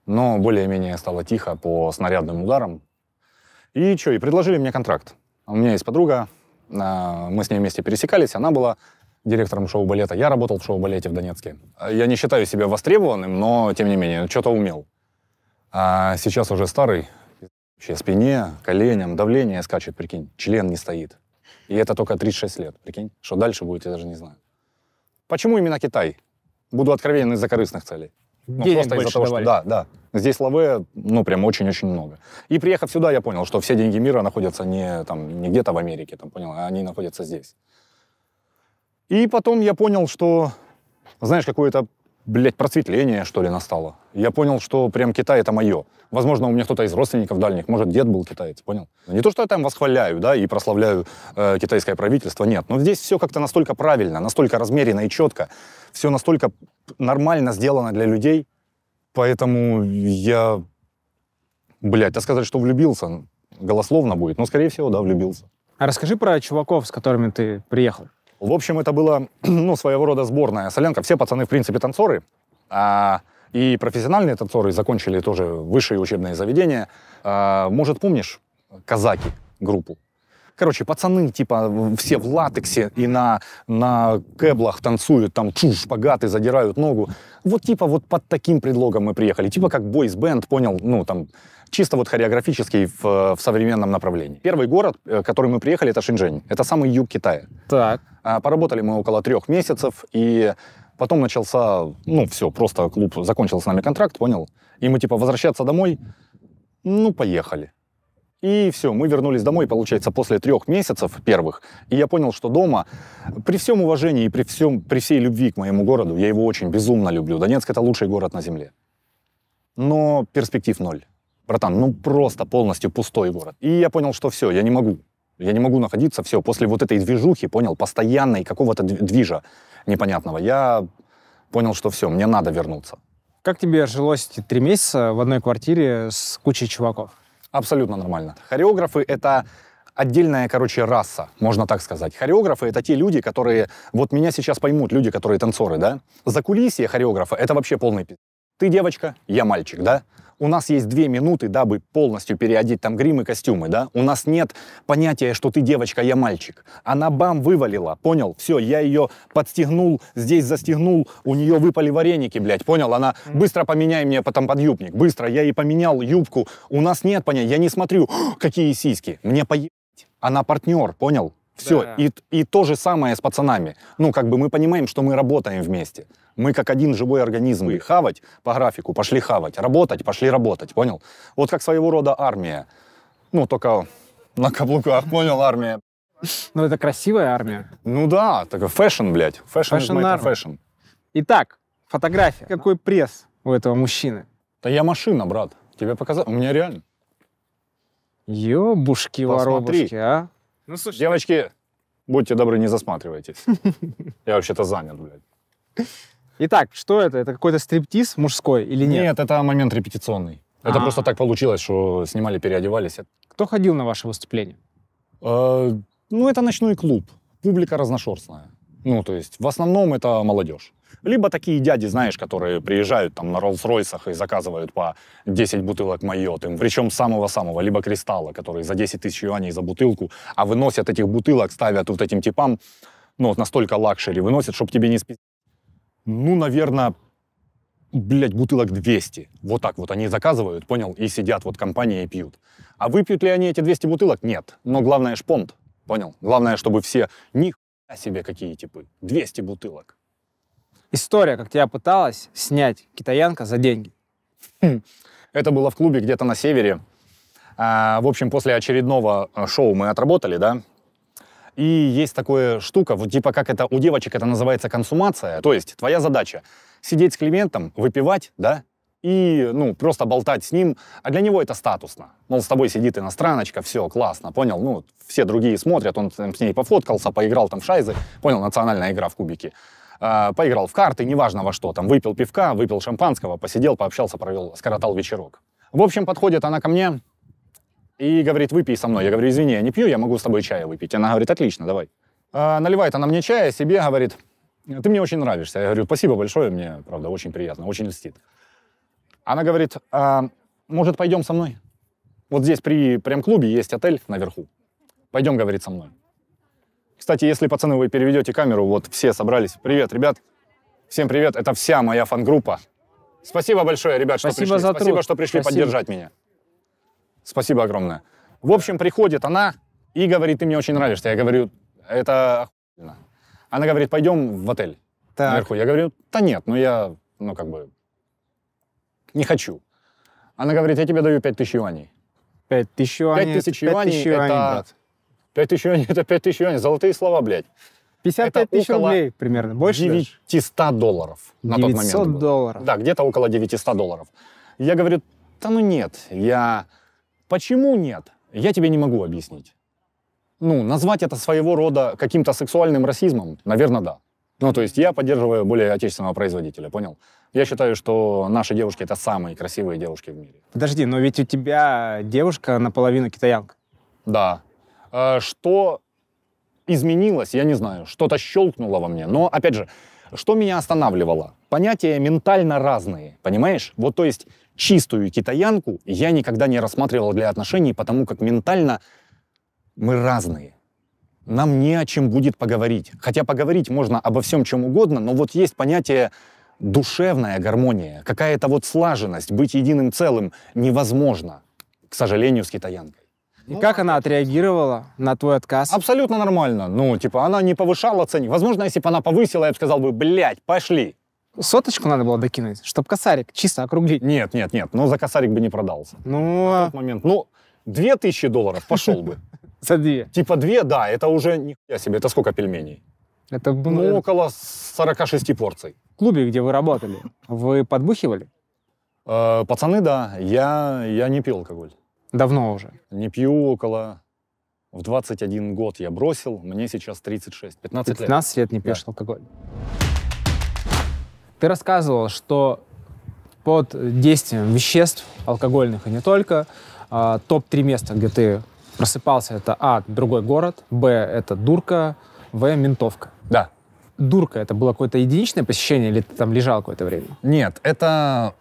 но более-менее стало тихо по снарядным ударам. И что, и предложили мне контракт. У меня есть подруга, а, мы с ней вместе пересекались. Она была директором шоу-балета. Я работал в шоу-балете в Донецке. Я не считаю себя востребованным, но, тем не менее, что-то умел. А сейчас уже старый. Вообще спине, коленям, давление скачет, прикинь. Член не стоит. И это только 36 лет, прикинь. Что дальше будет, я даже не знаю. Почему именно Китай? Буду откровенен из-за корыстных целей. Ну, денег просто из того, давали. что... Да, да. Здесь лаве, ну, прям очень-очень много. И приехав сюда, я понял, что все деньги мира находятся не, там, не где-то в Америке, там, понял, а они находятся здесь. И потом я понял, что, знаешь, какое-то блядь, просветление, что ли, настало. Я понял, что прям Китай — это мое. Возможно, у меня кто-то из родственников дальних, может, дед был китаец, понял? Не то, что я там восхваляю, да, и прославляю э, китайское правительство, нет. Но здесь все как-то настолько правильно, настолько размеренно и четко, все настолько нормально сделано для людей, поэтому я, блядь, а сказать, что влюбился, голословно будет, но, скорее всего, да, влюбился. А расскажи про чуваков, с которыми ты приехал. В общем, это было, ну, своего рода сборная солянка. Все пацаны, в принципе, танцоры. А, и профессиональные танцоры закончили тоже высшие учебные заведения. А, может, помнишь «Казаки» группу? Короче, пацаны, типа, все в латексе и на, на кэблах танцуют, там, чу, шпагаты, задирают ногу. Вот, типа, вот под таким предлогом мы приехали. Типа, как бойс-бенд, понял, ну, там, чисто вот хореографический в, в современном направлении. Первый город, в э, который мы приехали, это Шэньчжэнь. Это самый юг Китая. Так. А, поработали мы около трех месяцев, и потом начался, ну, все, просто клуб закончил с нами контракт, понял? И мы, типа, возвращаться домой, ну, поехали. И все, мы вернулись домой, получается, после трех месяцев первых. И я понял, что дома, при всем уважении и при, всем, при всей любви к моему городу, я его очень безумно люблю. Донецк — это лучший город на Земле. Но перспектив ноль братан, ну просто полностью пустой город. И я понял, что все, я не могу. Я не могу находиться, все, после вот этой движухи, понял, постоянной какого-то движа непонятного, я понял, что все, мне надо вернуться. Как тебе жилось эти три месяца в одной квартире с кучей чуваков? Абсолютно нормально. Хореографы — это отдельная, короче, раса, можно так сказать. Хореографы — это те люди, которые... Вот меня сейчас поймут люди, которые танцоры, да? За кулисье хореографа — это вообще полный пи***. Ты девочка, я мальчик, да? у нас есть две минуты, дабы полностью переодеть там грим и костюмы, да? У нас нет понятия, что ты девочка, я мальчик. Она бам вывалила, понял? Все, я ее подстегнул, здесь застегнул, у нее выпали вареники, блядь, понял? Она быстро поменяй мне потом под юбник, быстро, я ей поменял юбку. У нас нет понятия, я не смотрю, какие сиськи, мне поебать. Она партнер, понял? Все, да. и, и то же самое с пацанами. Ну, как бы мы понимаем, что мы работаем вместе. Мы как один живой организм. Вы. Хавать по графику, пошли хавать. Работать, пошли работать, понял? Вот как своего рода армия. Ну, только на каблуках, понял, армия. Ну, это красивая армия. Ну да, так фэшн, блядь. Фэшн, фэшн, фэшн. Итак, фотография. Какой пресс у этого мужчины? Да я машина, брат. Тебе показал? У меня реально. Ёбушки, воробушки, а? Ну, слушай, Девочки, будьте добры, не засматривайтесь. Я вообще-то занят, блядь. Итак, что это? Это какой-то стриптиз мужской или нет? Нет, это момент репетиционный. Это а -а. просто так получилось, что снимали, переодевались. Кто ходил на ваше выступление? А, ну, это ночной клуб. Публика разношерстная. Ну, то есть в основном это молодежь. Либо такие дяди, знаешь, которые приезжают там на Роллс-Ройсах и заказывают по 10 бутылок майот им, причем самого-самого, либо кристалла, которые за 10 тысяч юаней за бутылку, а выносят этих бутылок, ставят вот этим типам, ну, настолько лакшери выносят, чтобы тебе не спи ну, наверное, блядь, бутылок 200. Вот так вот они заказывают, понял, и сидят вот компания и пьют. А выпьют ли они эти 200 бутылок? Нет. Но главное шпонт, понял? Главное, чтобы все ни себе какие типы. 200 бутылок. История, как тебя пыталась снять китаянка за деньги. Это было в клубе где-то на севере. А, в общем, после очередного э, шоу мы отработали, да, и есть такая штука, вот типа как это у девочек это называется консумация. То есть твоя задача сидеть с клиентом, выпивать, да, и, ну, просто болтать с ним. А для него это статусно. Он с тобой сидит иностраночка, все, классно, понял? Ну, все другие смотрят, он с ней пофоткался, поиграл там в шайзы, понял, национальная игра в кубики. Э, поиграл в карты, неважно во что, там, выпил пивка, выпил шампанского, посидел, пообщался, провел, скоротал вечерок. В общем, подходит она ко мне, и говорит, выпей со мной. Я говорю, извини, я не пью, я могу с тобой чая выпить. Она говорит, отлично, давай. А, наливает она мне чая, себе говорит, ты мне очень нравишься. Я говорю, спасибо большое, мне, правда, очень приятно, очень льстит. Она говорит, а, может, пойдем со мной? Вот здесь при прям клубе есть отель наверху. Пойдем, говорит, со мной. Кстати, если, пацаны, вы переведете камеру, вот все собрались. Привет, ребят. Всем привет, это вся моя фан-группа. Спасибо большое, ребят, что Спасибо пришли. За труд. Спасибо, что пришли Спасибо. поддержать меня. Спасибо огромное. В общем, приходит она и говорит, ты мне очень нравишься. Я говорю, это охуенно. Она говорит, пойдем в отель так. наверху. Я говорю, да нет, ну я, ну как бы, не хочу. Она говорит, я тебе даю 5000 юаней. 5000 юаней, 5000 юаней, 5000 юаней, это... брат. 5000 юаней, это 5000 юаней, золотые слова, блядь. 55 это тысяч рублей примерно, больше 900 даже? долларов на 900 тот момент. 900 долларов. Да, где-то около 900 долларов. Я говорю, да ну нет, я Почему нет? Я тебе не могу объяснить. Ну, назвать это своего рода каким-то сексуальным расизмом, наверное, да. Ну, то есть я поддерживаю более отечественного производителя, понял? Я считаю, что наши девушки — это самые красивые девушки в мире. Подожди, но ведь у тебя девушка наполовину китаянка. Да. А что изменилось, я не знаю. Что-то щелкнуло во мне. Но, опять же, что меня останавливало? Понятия ментально разные, понимаешь? Вот, то есть, чистую китаянку я никогда не рассматривал для отношений, потому как ментально мы разные. Нам не о чем будет поговорить. Хотя поговорить можно обо всем чем угодно, но вот есть понятие душевная гармония, какая-то вот слаженность, быть единым целым невозможно, к сожалению, с китаянкой. И как она отреагировала на твой отказ? Абсолютно нормально. Ну, типа, она не повышала цены. Возможно, если бы она повысила, я бы сказал бы, блядь, пошли. Соточку надо было докинуть, чтобы косарик чисто округлить. Нет, нет, нет, но ну, за косарик бы не продался. Ну... На тот а. момент. Ну, две тысячи долларов пошел бы. За две? Типа две, да, это уже Я себе, это сколько пельменей? Это было... Ну, ну около 46 порций. В клубе, где вы работали, вы подбухивали? Э, пацаны, да, я, я не пил алкоголь. Давно уже? Не пью около... В 21 год я бросил, мне сейчас 36, 15 лет. 15 лет, не пьешь алкоголь. Ты рассказывал, что под действием веществ, алкогольных и не только, а, топ-3 места, где ты просыпался, это А, другой город, Б, это дурка, В, ментовка. Да. Дурка, это было какое-то единичное посещение или ты там лежал какое-то время? Нет, это...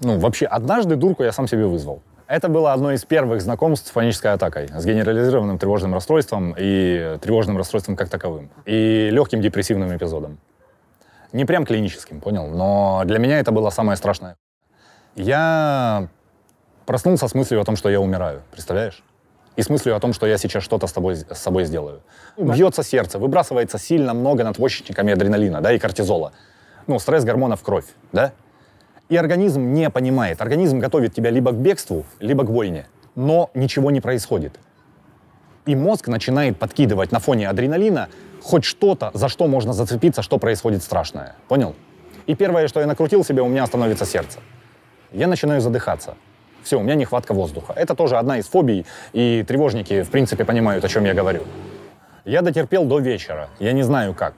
Ну, вообще, однажды дурку я сам себе вызвал. Это было одно из первых знакомств с фонической атакой, с генерализированным тревожным расстройством и тревожным расстройством как таковым, и легким депрессивным эпизодом. Не прям клиническим, понял, но для меня это было самое страшное. Я проснулся с мыслью о том, что я умираю, представляешь? И с мыслью о том, что я сейчас что-то с, тобой, с собой сделаю. Ну Бьется сердце, выбрасывается сильно много надпочечниками адреналина, да, и кортизола. Ну, стресс гормонов в кровь, да? И организм не понимает. Организм готовит тебя либо к бегству, либо к войне. Но ничего не происходит. И мозг начинает подкидывать на фоне адреналина хоть что-то, за что можно зацепиться, что происходит страшное. Понял? И первое, что я накрутил себе, у меня остановится сердце. Я начинаю задыхаться. Все, у меня нехватка воздуха. Это тоже одна из фобий, и тревожники, в принципе, понимают, о чем я говорю. Я дотерпел до вечера. Я не знаю как.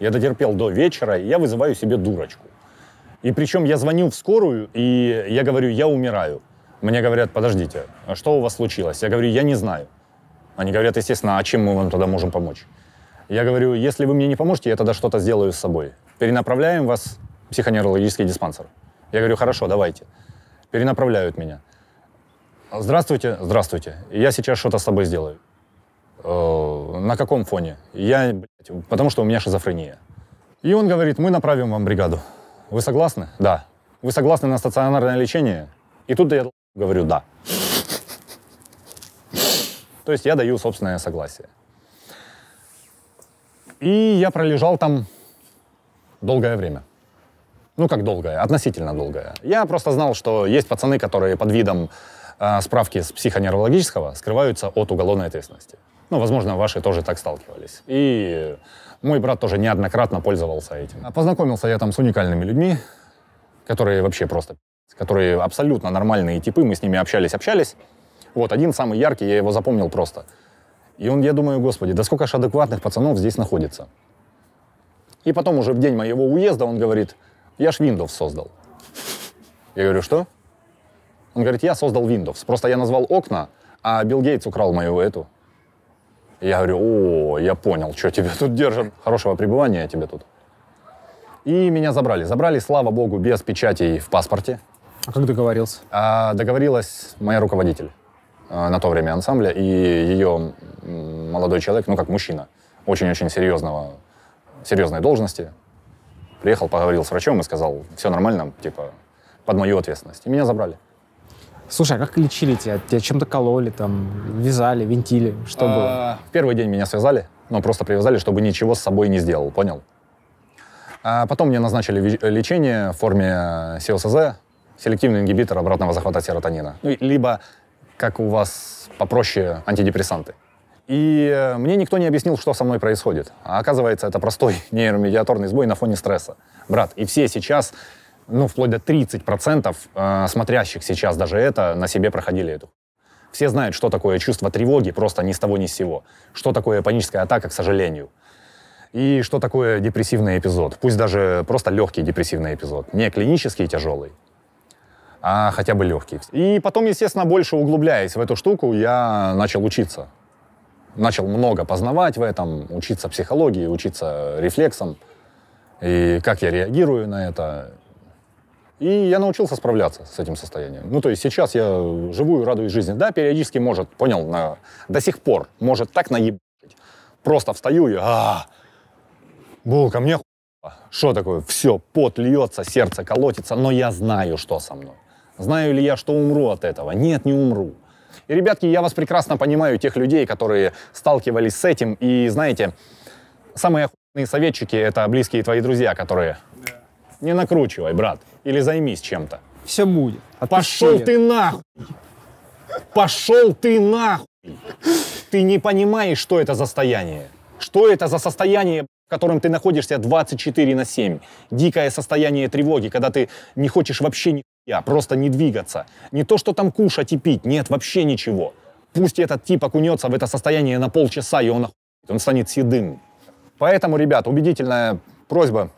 Я дотерпел до вечера, и я вызываю себе дурочку. И причем я звоню в скорую, и я говорю, я умираю. Мне говорят, подождите, а что у вас случилось? Я говорю, я не знаю. Они говорят, естественно, а чем мы вам тогда можем помочь? Я говорю, если вы мне не поможете, я тогда что-то сделаю с собой. Перенаправляем вас в психоневрологический диспансер. Я говорю, хорошо, давайте. Перенаправляют меня. Здравствуйте, здравствуйте. Я сейчас что-то с собой сделаю. Э, на каком фоне? Я, блядь, потому что у меня шизофрения. И он говорит, мы направим вам бригаду. Вы согласны? Да. Вы согласны на стационарное лечение? И тут я говорю, да. То есть я даю собственное согласие. И я пролежал там долгое время. Ну, как долгое, относительно долгое. Я просто знал, что есть пацаны, которые под видом э, справки с психоневрологического скрываются от уголовной ответственности. Ну, возможно, ваши тоже так сталкивались. И мой брат тоже неоднократно пользовался этим. А познакомился я там с уникальными людьми, которые вообще просто которые абсолютно нормальные типы, мы с ними общались-общались. Вот один самый яркий, я его запомнил просто – и он, я думаю, господи, да сколько ж адекватных пацанов здесь находится. И потом уже в день моего уезда он говорит, я ж Windows создал. Я говорю, что? Он говорит, я создал Windows. Просто я назвал окна, а Билл Гейтс украл мою эту. Я говорю, о, я понял, что тебя тут держат. Хорошего пребывания тебе тут. И меня забрали. Забрали, слава богу, без печатей в паспорте. А как договорился? А, договорилась моя руководитель. Э, на то время ансамбля, и ее молодой человек, ну как мужчина, очень-очень серьезного, серьезной должности, приехал, поговорил с врачом и сказал, все нормально, типа, под мою ответственность. И меня забрали. Слушай, а как лечили тебя? Тебя чем-то кололи, там, вязали, вентили, Что было? А, в первый день меня связали, но просто привязали, чтобы ничего с собой не сделал, понял? А потом мне назначили э, лечение в форме СОСЗ, селективный ингибитор обратного захвата серотонина. Ну, либо как у вас попроще антидепрессанты. И э, мне никто не объяснил, что со мной происходит. А оказывается, это простой нейромедиаторный сбой на фоне стресса. Брат, и все сейчас, ну, вплоть до 30% э, смотрящих сейчас даже это на себе проходили эту. Все знают, что такое чувство тревоги, просто ни с того ни с сего. Что такое паническая атака, к сожалению. И что такое депрессивный эпизод. Пусть даже просто легкий депрессивный эпизод. Не клинический тяжелый, а хотя бы легкий. И потом, естественно, больше углубляясь в эту штуку, я начал учиться. Начал много познавать в этом, учиться психологии, учиться рефлексам, и как я реагирую на это. И я научился справляться с этим состоянием. Ну, то есть сейчас я живу и радуюсь жизни. Да, периодически может, понял, на... до сих пор может так наебать. Просто встаю и... А, булка, мне Что такое? Все, пот льется, сердце колотится, но я знаю, что со мной. Знаю ли я, что умру от этого? Нет, не умру. И, ребятки, я вас прекрасно понимаю, тех людей, которые сталкивались с этим. И, знаете, самые охуенные советчики — это близкие твои друзья, которые... Да. Не накручивай, брат. Или займись чем-то. Все будет. А Пошел ты нахуй! Пошел ты нахуй! Ты не понимаешь, что это за состояние. Что это за состояние котором ты находишься 24 на 7. Дикое состояние тревоги, когда ты не хочешь вообще ни я, просто не двигаться. Не то, что там кушать и пить, нет, вообще ничего. Пусть этот тип окунется в это состояние на полчаса, и он он станет седым. Поэтому, ребят, убедительная просьба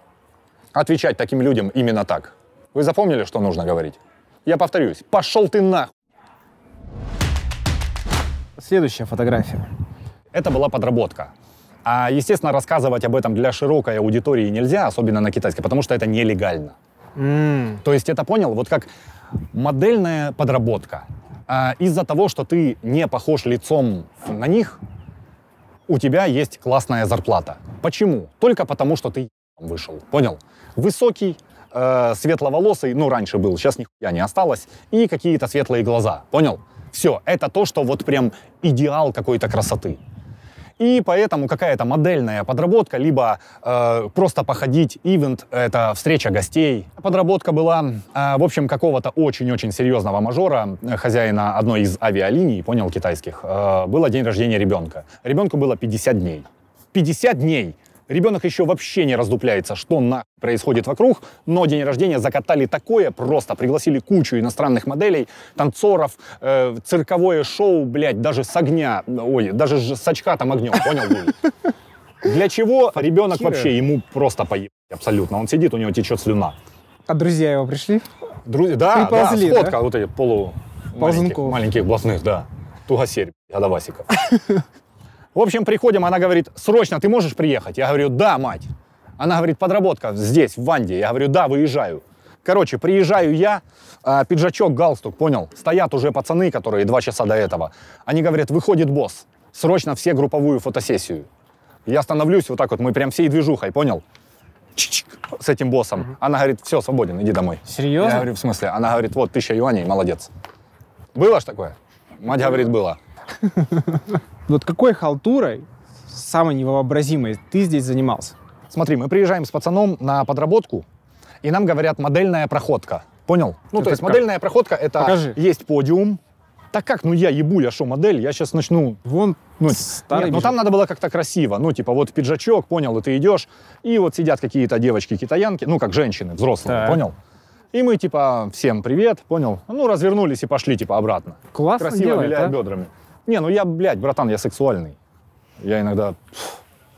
отвечать таким людям именно так. Вы запомнили, что нужно говорить? Я повторюсь, пошел ты нахуй! Следующая фотография. Это была подработка. А, естественно, рассказывать об этом для широкой аудитории нельзя, особенно на китайском, потому что это нелегально. Mm. То есть это понял, вот как модельная подработка. А, из-за того, что ты не похож лицом на них, у тебя есть классная зарплата. Почему? Только потому, что ты вышел. Понял? Высокий, э, светловолосый, ну раньше был, сейчас нихуя не осталось, и какие-то светлые глаза. Понял? Все, это то, что вот прям идеал какой-то красоты. И поэтому какая-то модельная подработка, либо э, просто походить, ивент — это встреча гостей. Подработка была, э, в общем, какого-то очень-очень серьезного мажора, хозяина одной из авиалиний, понял, китайских. Э, было день рождения ребенка. Ребенку было 50 дней. 50 дней! Ребенок еще вообще не раздупляется, что на происходит вокруг, но день рождения закатали такое просто, пригласили кучу иностранных моделей, танцоров, э, цирковое шоу, блядь, даже с огня, ой, даже с очка там огнем, понял, Для чего ребенок вообще ему просто поебать абсолютно, он сидит, у него течет слюна. А друзья его пришли? Друзья, да, Приползли, да, сфотка, да? вот эти полу... Ползунков. Маленьких, маленьких блатных, да. Тугосерь, адавасиков. В общем, приходим, она говорит, срочно ты можешь приехать? Я говорю, да, мать. Она говорит, подработка здесь, в Ванде. Я говорю, да, выезжаю. Короче, приезжаю я, а, пиджачок, галстук, понял? Стоят уже пацаны, которые два часа до этого. Они говорят, выходит босс, срочно все групповую фотосессию. Я становлюсь вот так вот, мы прям всей движухой, понял? Чик -чик, с этим боссом. Угу. Она говорит, все, свободен, иди домой. Серьезно? Я говорю, в смысле? Она говорит, вот, тысяча юаней, молодец. Было ж такое? Мать говорит, было. Вот какой халтурой, самой невообразимой, ты здесь занимался? Смотри, мы приезжаем с пацаном на подработку, и нам говорят модельная проходка. Понял? Ну, это то есть как? модельная проходка это Покажи. есть подиум. Так как, ну я ебу, я что, модель, я сейчас начну... Вон ну, старый нет, ну там надо было как-то красиво. Ну, типа, вот пиджачок, понял, и ты идешь, и вот сидят какие-то девочки-китаянки, ну, как женщины, взрослые, так. понял? И мы, типа, всем привет, понял? Ну, развернулись и пошли, типа, обратно. Классно Красиво виляя а? бедрами. Не, ну я, блядь, братан, я сексуальный. Я иногда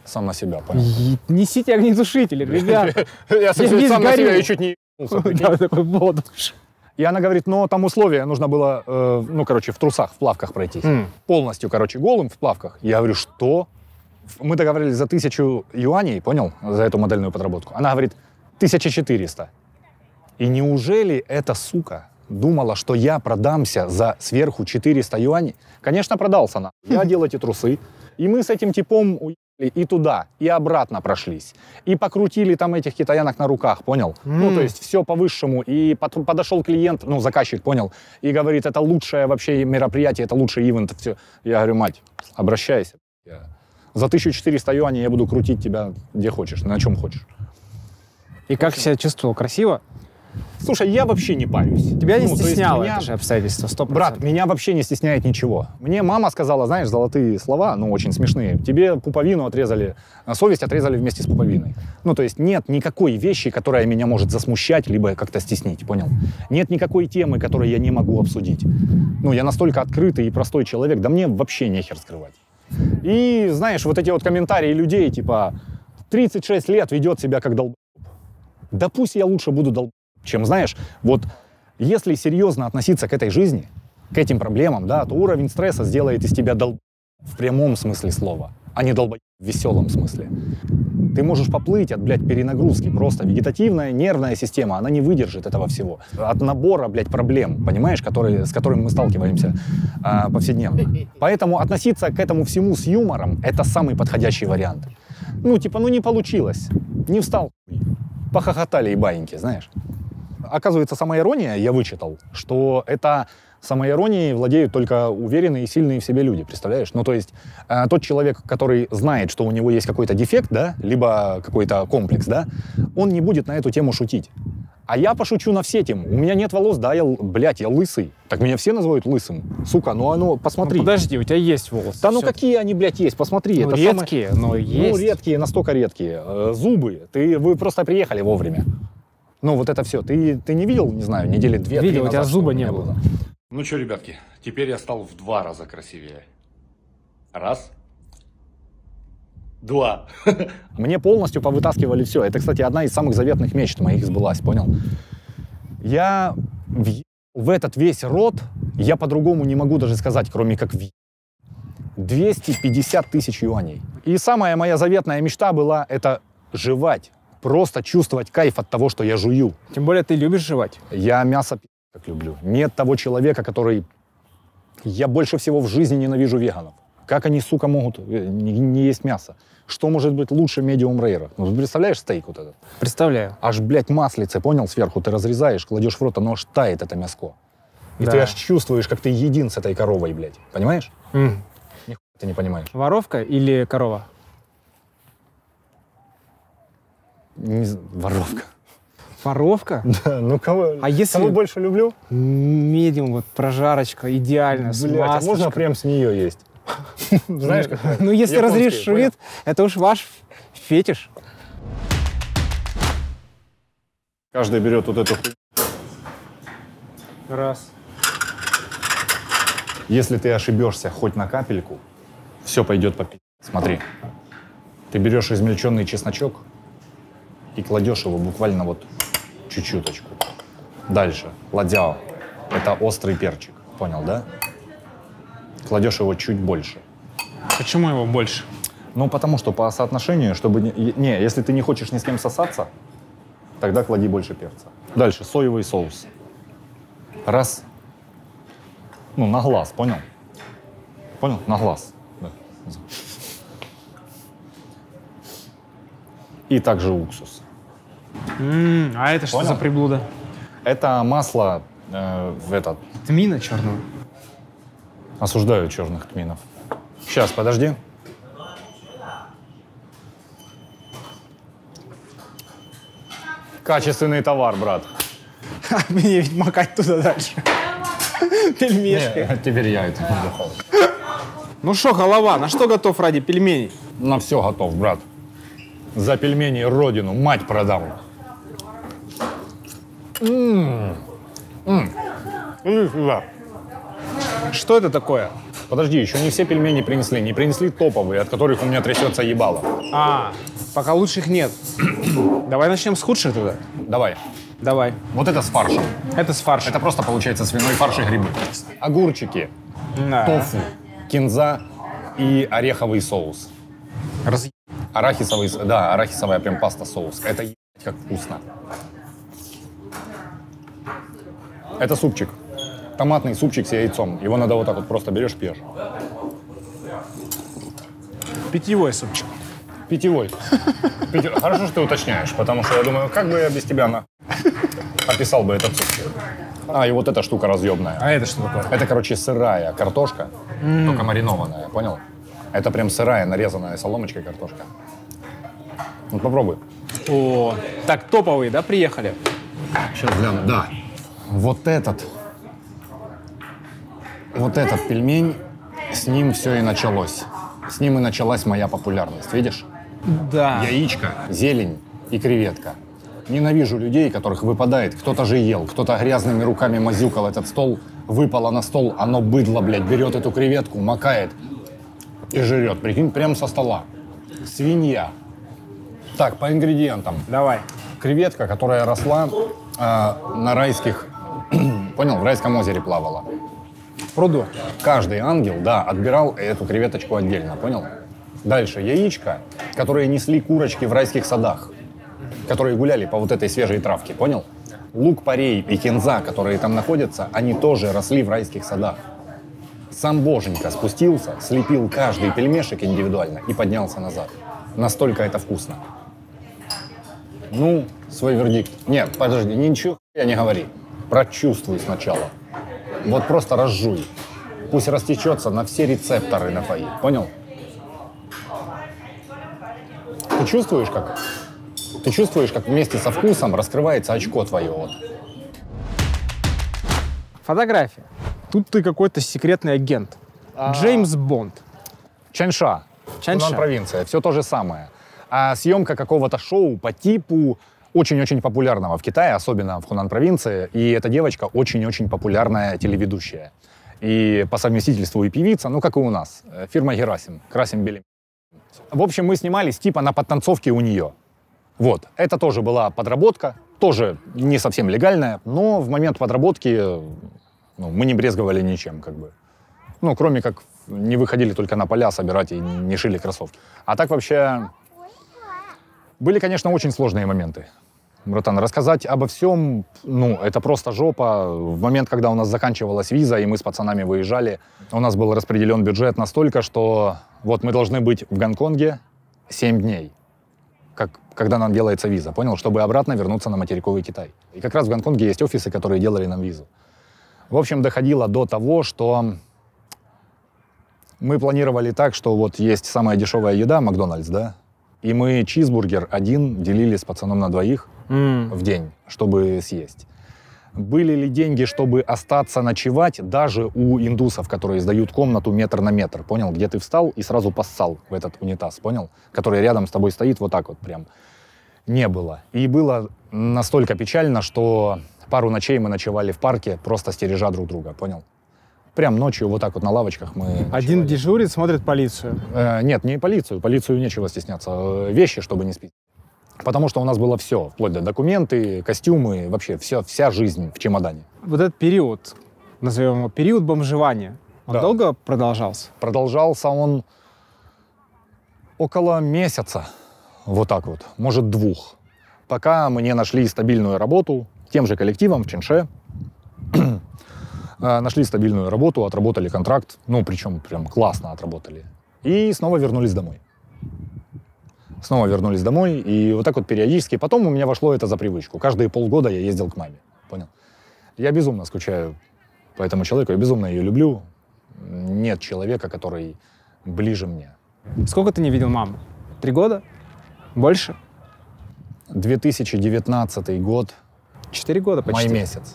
сам на себя, понял? И- Несите огнетушители, ребята. Я, кстати, весь сам на себя и чуть не Я такой воду. И она говорит, но там условия, нужно было, э, ну, короче, в трусах, в плавках пройтись. Полностью, короче, голым в плавках. Я говорю, что? Мы договорились за тысячу юаней, понял, за эту модельную подработку. Она говорит, 1400. И неужели эта сука думала, что я продамся за сверху 400 юаней? Конечно, продался она. Я делал эти трусы. И мы с этим типом уехали и туда, и обратно прошлись. И покрутили там этих китаянок на руках, понял? Mm. Ну, то есть все по-высшему. И подошел клиент, ну, заказчик, понял, и говорит, это лучшее вообще мероприятие, это лучший ивент. Все. Я говорю, мать, обращайся. За 1400 юаней я буду крутить тебя где хочешь, на чем хочешь. И как себя чувствовал? Красиво? Слушай, я вообще не парюсь. Тебя не ну, стесняло меня... это же обстоятельство, стоп. Брат, меня вообще не стесняет ничего. Мне мама сказала, знаешь, золотые слова, ну, очень смешные. Тебе пуповину отрезали, э, совесть отрезали вместе с пуповиной. Ну, то есть нет никакой вещи, которая меня может засмущать, либо как-то стеснить, понял? Нет никакой темы, которую я не могу обсудить. Ну, я настолько открытый и простой человек, да мне вообще нехер скрывать. И, знаешь, вот эти вот комментарии людей, типа, 36 лет ведет себя как долб... Да пусть я лучше буду долб чем, знаешь, вот если серьезно относиться к этой жизни, к этим проблемам, да, то уровень стресса сделает из тебя долб... в прямом смысле слова, а не долб... в веселом смысле. Ты можешь поплыть от, блядь, перенагрузки. Просто вегетативная нервная система, она не выдержит этого всего. От набора, блядь, проблем, понимаешь, которые, с которыми мы сталкиваемся э, повседневно. Поэтому относиться к этому всему с юмором — это самый подходящий вариант. Ну, типа, ну не получилось, не встал, похохотали и баиньки, знаешь. Оказывается, сама ирония, я вычитал, что это самой иронией владеют только уверенные и сильные в себе люди, представляешь? Ну, то есть э, тот человек, который знает, что у него есть какой-то дефект, да, либо какой-то комплекс, да, он не будет на эту тему шутить. А я пошучу на все темы. У меня нет волос, да, я, блядь, я лысый. Так меня все называют лысым. Сука, ну оно, а ну, посмотри. Ну, подожди, у тебя есть волосы. Да ну какие они, блядь, есть, посмотри. Ну, это редкие, самое... но ну, есть. Ну, редкие, настолько редкие. Э, зубы. Ты, вы просто приехали вовремя. Ну, вот это все. Ты, ты не видел, не знаю, недели две Видел, у тебя зуба не было. было. Ну что, ребятки, теперь я стал в два раза красивее. Раз. Два. Мне полностью повытаскивали все. Это, кстати, одна из самых заветных мечт моих сбылась, понял? Я в, в этот весь рот, я по-другому не могу даже сказать, кроме как в 250 тысяч юаней. И самая моя заветная мечта была это жевать просто чувствовать кайф от того, что я жую. Тем более ты любишь жевать. Я мясо как люблю. Нет того человека, который... Я больше всего в жизни ненавижу веганов. Как они, сука, могут э, не, не есть мясо? Что может быть лучше медиум рейра? Ну, представляешь стейк вот этот? Представляю. Аж, блядь, маслице, понял, сверху ты разрезаешь, кладешь в рот, оно аж тает, это мяско. И да. ты аж чувствуешь, как ты един с этой коровой, блядь. Понимаешь? Mm. ты не понимаешь. Воровка или корова? Не, воровка. Воровка? Да, ну кого, а если кого больше люблю? Медиум, вот прожарочка, идеально, Блядь, а можно прям с нее есть? Знаешь, ну, как? Ну, если разрешит, это уж ваш фетиш. Каждый берет вот эту Раз. Если ты ошибешься хоть на капельку, все пойдет по Смотри. Ты берешь измельченный чесночок, и кладешь его буквально вот чуть-чуточку. Дальше. Ладьяо. Это острый перчик. Понял, да? Кладешь его чуть больше. Почему его больше? Ну, потому что по соотношению, чтобы... Не, не, если ты не хочешь ни с кем сосаться, тогда клади больше перца. Дальше. Соевый соус. Раз. Ну, на глаз, понял? Понял? На глаз. Да. И также уксус. М а это Понял? что за приблуда? Это масло э, в этот. Тмина черного. Осуждаю черных тминов. Сейчас, подожди. Качественный товар, брат. Мне ведь макать туда дальше. Пельмешки. Не, теперь я это буду. Ну что, голова, на что готов ради пельменей? На все готов, брат. За пельмени родину мать продам. Что это такое? Подожди, еще не все пельмени принесли. Не принесли топовые, от которых у меня трясется ебало. А, пока лучших нет. Давай начнем с худших тогда. Давай. Давай. Вот это с фаршем. Это с фаршем. Это просто получается свиной фарш и грибы. Огурчики, да. тофу, кинза и ореховый соус. Раз... Арахисовый, да, арахисовая прям паста соус. Это как вкусно. Это супчик. Томатный супчик с яйцом. Его надо вот так вот просто берешь, пьешь. Питьевой супчик. Питьевой. Пить... Хорошо, что ты уточняешь, потому что я думаю, как бы я без тебя на... описал бы этот супчик. А, и вот эта штука разъемная. А это что такое? Это, короче, сырая картошка, mm. только маринованная, понял? Это прям сырая, нарезанная соломочкой картошка. Вот ну, попробуй. О, так топовые, да, приехали? Сейчас гляну, да. Вот этот, вот этот пельмень, с ним все и началось. С ним и началась моя популярность, видишь? Да. Яичко, зелень и креветка. Ненавижу людей, которых выпадает. Кто-то же ел, кто-то грязными руками мазюкал этот стол, выпало на стол, оно быдло, блядь, берет эту креветку, макает и жрет. Прикинь, прям со стола. Свинья. Так, по ингредиентам. Давай. Креветка, которая росла э, на райских Понял? В райском озере плавала. В пруду. Каждый ангел, да, отбирал эту креветочку отдельно, понял? Дальше яичко, которые несли курочки в райских садах, которые гуляли по вот этой свежей травке, понял? Лук, парей и кинза, которые там находятся, они тоже росли в райских садах. Сам боженька спустился, слепил каждый пельмешек индивидуально и поднялся назад. Настолько это вкусно. Ну, свой вердикт. Нет, подожди, ничего я не говори прочувствуй сначала. Вот просто разжуй. Пусть растечется на все рецепторы на фаи. Понял? Ты чувствуешь, как? Ты чувствуешь, как вместе со вкусом раскрывается очко твое вот. Фотография. Тут ты какой-то секретный агент. А... Джеймс Бонд. Чанша. Чанша. Хунан провинция. Все то же самое. А съемка какого-то шоу по типу очень-очень популярного в Китае, особенно в Хунан провинции. И эта девочка очень-очень популярная телеведущая. И по совместительству и певица, ну как и у нас, э, фирма Герасим, Красим Белим. В общем, мы снимались типа на подтанцовке у нее. Вот, это тоже была подработка, тоже не совсем легальная, но в момент подработки ну, мы не брезговали ничем, как бы. Ну, кроме как не выходили только на поля собирать и не шили кроссовки. А так вообще были, конечно, очень сложные моменты братан, рассказать обо всем, ну, это просто жопа. В момент, когда у нас заканчивалась виза, и мы с пацанами выезжали, у нас был распределен бюджет настолько, что вот мы должны быть в Гонконге 7 дней, как, когда нам делается виза, понял? Чтобы обратно вернуться на материковый Китай. И как раз в Гонконге есть офисы, которые делали нам визу. В общем, доходило до того, что мы планировали так, что вот есть самая дешевая еда, Макдональдс, да, и мы чизбургер один делили с пацаном на двоих mm. в день, чтобы съесть. Были ли деньги, чтобы остаться ночевать даже у индусов, которые сдают комнату метр на метр, понял? Где ты встал и сразу поссал в этот унитаз, понял? Который рядом с тобой стоит вот так вот прям. Не было. И было настолько печально, что пару ночей мы ночевали в парке, просто стережа друг друга, понял? прям ночью вот так вот на лавочках мы... Один ночевали. дежурит, смотрит полицию? Э, нет, не полицию. Полицию нечего стесняться. Э, вещи, чтобы не спить. Потому что у нас было все, вплоть до документы, костюмы, вообще все, вся жизнь в чемодане. Вот этот период, назовем его период бомжевания, он да. долго продолжался? Продолжался он около месяца, вот так вот, может двух, пока мне нашли стабильную работу тем же коллективом в Чинше. А, нашли стабильную работу, отработали контракт, ну, причем прям классно отработали, и снова вернулись домой. Снова вернулись домой, и вот так вот периодически. Потом у меня вошло это за привычку. Каждые полгода я ездил к маме, понял? Я безумно скучаю по этому человеку, я безумно ее люблю. Нет человека, который ближе мне. Сколько ты не видел маму? Три года? Больше? 2019 год. Четыре года почти. Май месяц.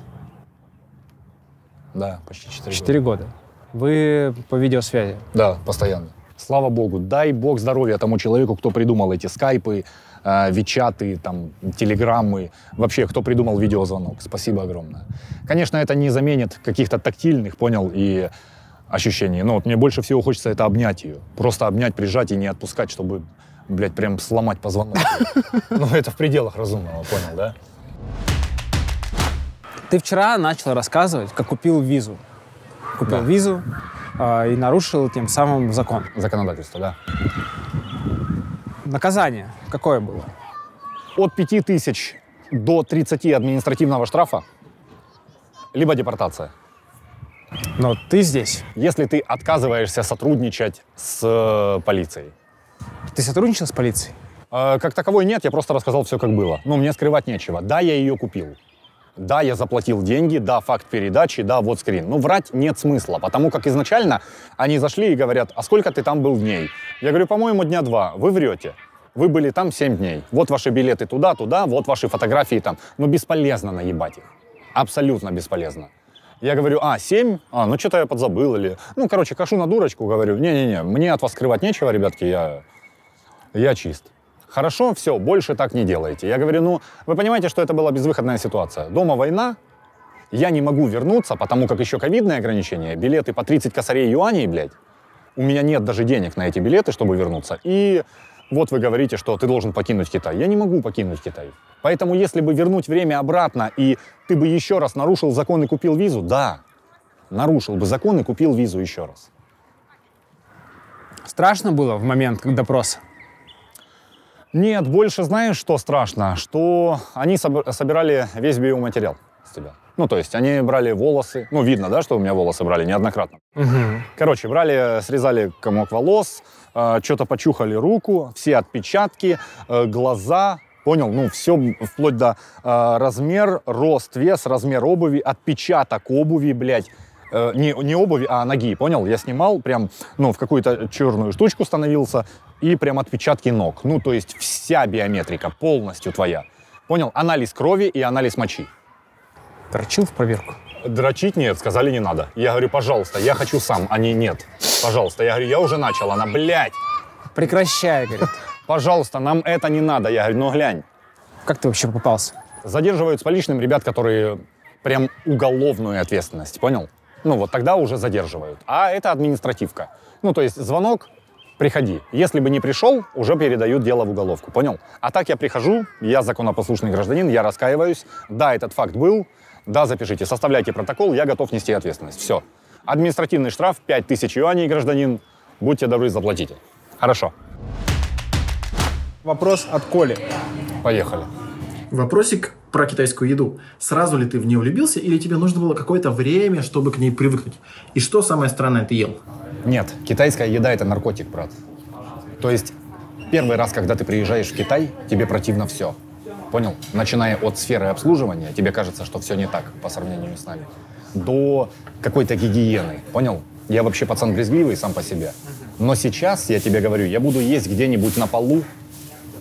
Да, почти 4, 4 года. года. Вы по видеосвязи? Да, постоянно. Слава богу, дай бог здоровья тому человеку, кто придумал эти скайпы, э, Вичаты, там, телеграммы, вообще, кто придумал видеозвонок. Спасибо огромное. Конечно, это не заменит каких-то тактильных, понял, и ощущений. Но вот мне больше всего хочется это обнять ее. Просто обнять, прижать и не отпускать, чтобы, блядь, прям сломать позвонок. Ну, это в пределах разумного, понял, да? Ты вчера начал рассказывать, как купил визу. Купил да. визу э, и нарушил тем самым закон. Законодательство, да. Наказание какое было? От 5000 до 30 административного штрафа, либо депортация. Но ты здесь. Если ты отказываешься сотрудничать с э, полицией. Ты сотрудничал с полицией? Э, как таковой нет, я просто рассказал все, как было. Ну, мне скрывать нечего. Да, я ее купил да, я заплатил деньги, да, факт передачи, да, вот скрин. Но врать нет смысла, потому как изначально они зашли и говорят, а сколько ты там был дней? Я говорю, по-моему, дня два, вы врете. Вы были там 7 дней. Вот ваши билеты туда, туда, вот ваши фотографии там. Но бесполезно наебать их. Абсолютно бесполезно. Я говорю, а, 7? А, ну что-то я подзабыл или... Ну, короче, кашу на дурочку, говорю, не-не-не, мне от вас скрывать нечего, ребятки, я... Я чист. Хорошо, все, больше так не делайте. Я говорю, ну, вы понимаете, что это была безвыходная ситуация. Дома война, я не могу вернуться, потому как еще ковидные ограничения, билеты по 30 косарей юаней, блядь. У меня нет даже денег на эти билеты, чтобы вернуться. И вот вы говорите, что ты должен покинуть Китай. Я не могу покинуть Китай. Поэтому если бы вернуть время обратно, и ты бы еще раз нарушил закон и купил визу, да, нарушил бы закон и купил визу еще раз. Страшно было в момент допроса? Нет, больше знаешь, что страшно? Что они соб собирали весь биоматериал с тебя. Ну, то есть они брали волосы. Ну, видно, да, что у меня волосы брали неоднократно. Угу. Короче, брали, срезали комок волос, э, что-то почухали руку, все отпечатки, э, глаза. Понял? Ну, все вплоть до э, размер, рост, вес, размер обуви, отпечаток обуви, блядь. Э, не, не обуви, а ноги, понял? Я снимал прям, ну, в какую-то черную штучку становился, и прям отпечатки ног. Ну, то есть вся биометрика полностью твоя. Понял? Анализ крови и анализ мочи. Дрочил в проверку? Дрочить нет, сказали не надо. Я говорю, пожалуйста, я хочу сам. Они а нет. Пожалуйста. Я говорю, я уже начал. Она, блядь. Прекращай, говорит. Пожалуйста, нам это не надо. Я говорю, ну глянь. Как ты вообще попался? Задерживают с поличным ребят, которые прям уголовную ответственность, понял? Ну вот тогда уже задерживают. А это административка. Ну то есть звонок, приходи. Если бы не пришел, уже передают дело в уголовку, понял? А так я прихожу, я законопослушный гражданин, я раскаиваюсь. Да, этот факт был. Да, запишите, составляйте протокол, я готов нести ответственность. Все. Административный штраф 5000 юаней, гражданин. Будьте добры, заплатите. Хорошо. Вопрос от Коли. Поехали. Вопросик про китайскую еду. Сразу ли ты в нее влюбился или тебе нужно было какое-то время, чтобы к ней привыкнуть? И что самое странное ты ел? Нет, китайская еда это наркотик, брат. То есть первый раз, когда ты приезжаешь в Китай, тебе противно все. Понял? Начиная от сферы обслуживания, тебе кажется, что все не так по сравнению с нами, до какой-то гигиены. Понял? Я вообще пацан грязливый сам по себе. Но сейчас, я тебе говорю, я буду есть где-нибудь на полу,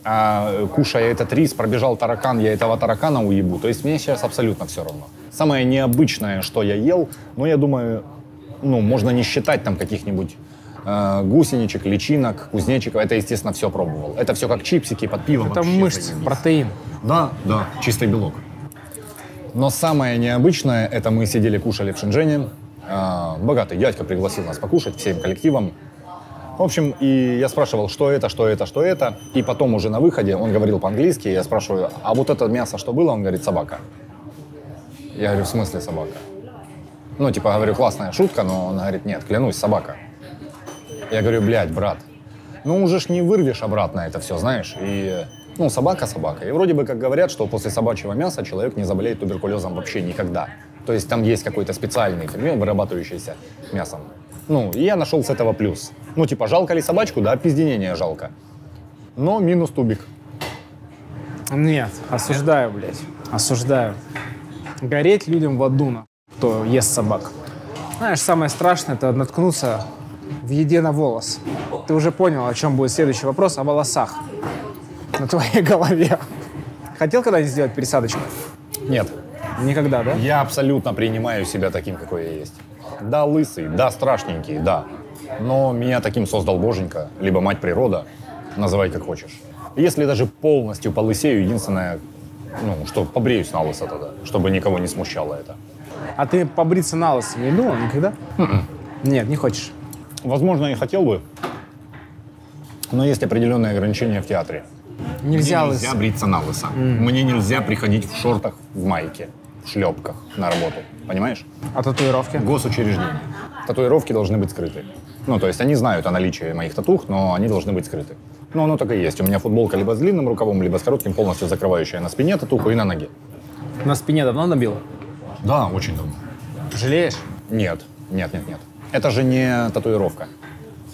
а кушая этот рис, пробежал таракан, я этого таракана уебу. То есть мне сейчас абсолютно все равно. Самое необычное, что я ел, ну, я думаю, ну, можно не считать там каких-нибудь а, гусеничек, личинок, кузнечиков. Это, естественно, все пробовал. Это все как чипсики под пиво. Это мышцы, протеин. Да, да, чистый белок. Но самое необычное, это мы сидели, кушали в Шэньчжэне. А, богатый дядька пригласил нас покушать всем коллективом. В общем, и я спрашивал, что это, что это, что это. И потом уже на выходе он говорил по-английски, я спрашиваю, а вот это мясо что было? Он говорит, собака. Я говорю, в смысле собака? Ну, типа, говорю, классная шутка, но он говорит, нет, клянусь, собака. Я говорю, блядь, брат, ну уже ж не вырвешь обратно это все, знаешь, и... Ну, собака собака. И вроде бы как говорят, что после собачьего мяса человек не заболеет туберкулезом вообще никогда. То есть там есть какой-то специальный фермент, вырабатывающийся мясом. Ну, и я нашел с этого плюс. Ну, типа, жалко ли собачку? Да, пизденение жалко. Но минус тубик. Нет, осуждаю, блядь. Осуждаю. Гореть людям в аду, на кто ест собак. Знаешь, самое страшное — это наткнуться в еде на волос. Ты уже понял, о чем будет следующий вопрос, о волосах на твоей голове. Хотел когда-нибудь сделать пересадочку? Нет. Никогда, да? Я абсолютно принимаю себя таким, какой я есть. Да, лысый, да, страшненький, да. Но меня таким создал боженька, либо мать природа, называй как хочешь. Если даже полностью полысею, единственное, ну, что побреюсь на лысо тогда, чтобы никого не смущало это. А ты побриться на лысо не думал никогда? М-м. Нет, не хочешь. Возможно, и хотел бы, но есть определенные ограничения в театре. Нельзя Мне нельзя лысо. бриться на лысо. Mm. Мне нельзя приходить в шортах в майке шлепках на работу. Понимаешь? А татуировки? Госучреждения. Татуировки должны быть скрыты. Ну, то есть они знают о наличии моих татух, но они должны быть скрыты. Ну, оно ну, так и есть. У меня футболка либо с длинным рукавом, либо с коротким, полностью закрывающая на спине татуху и на ноге. На спине давно набила? Да, очень давно. Жалеешь? Нет, нет, нет, нет. Это же не татуировка.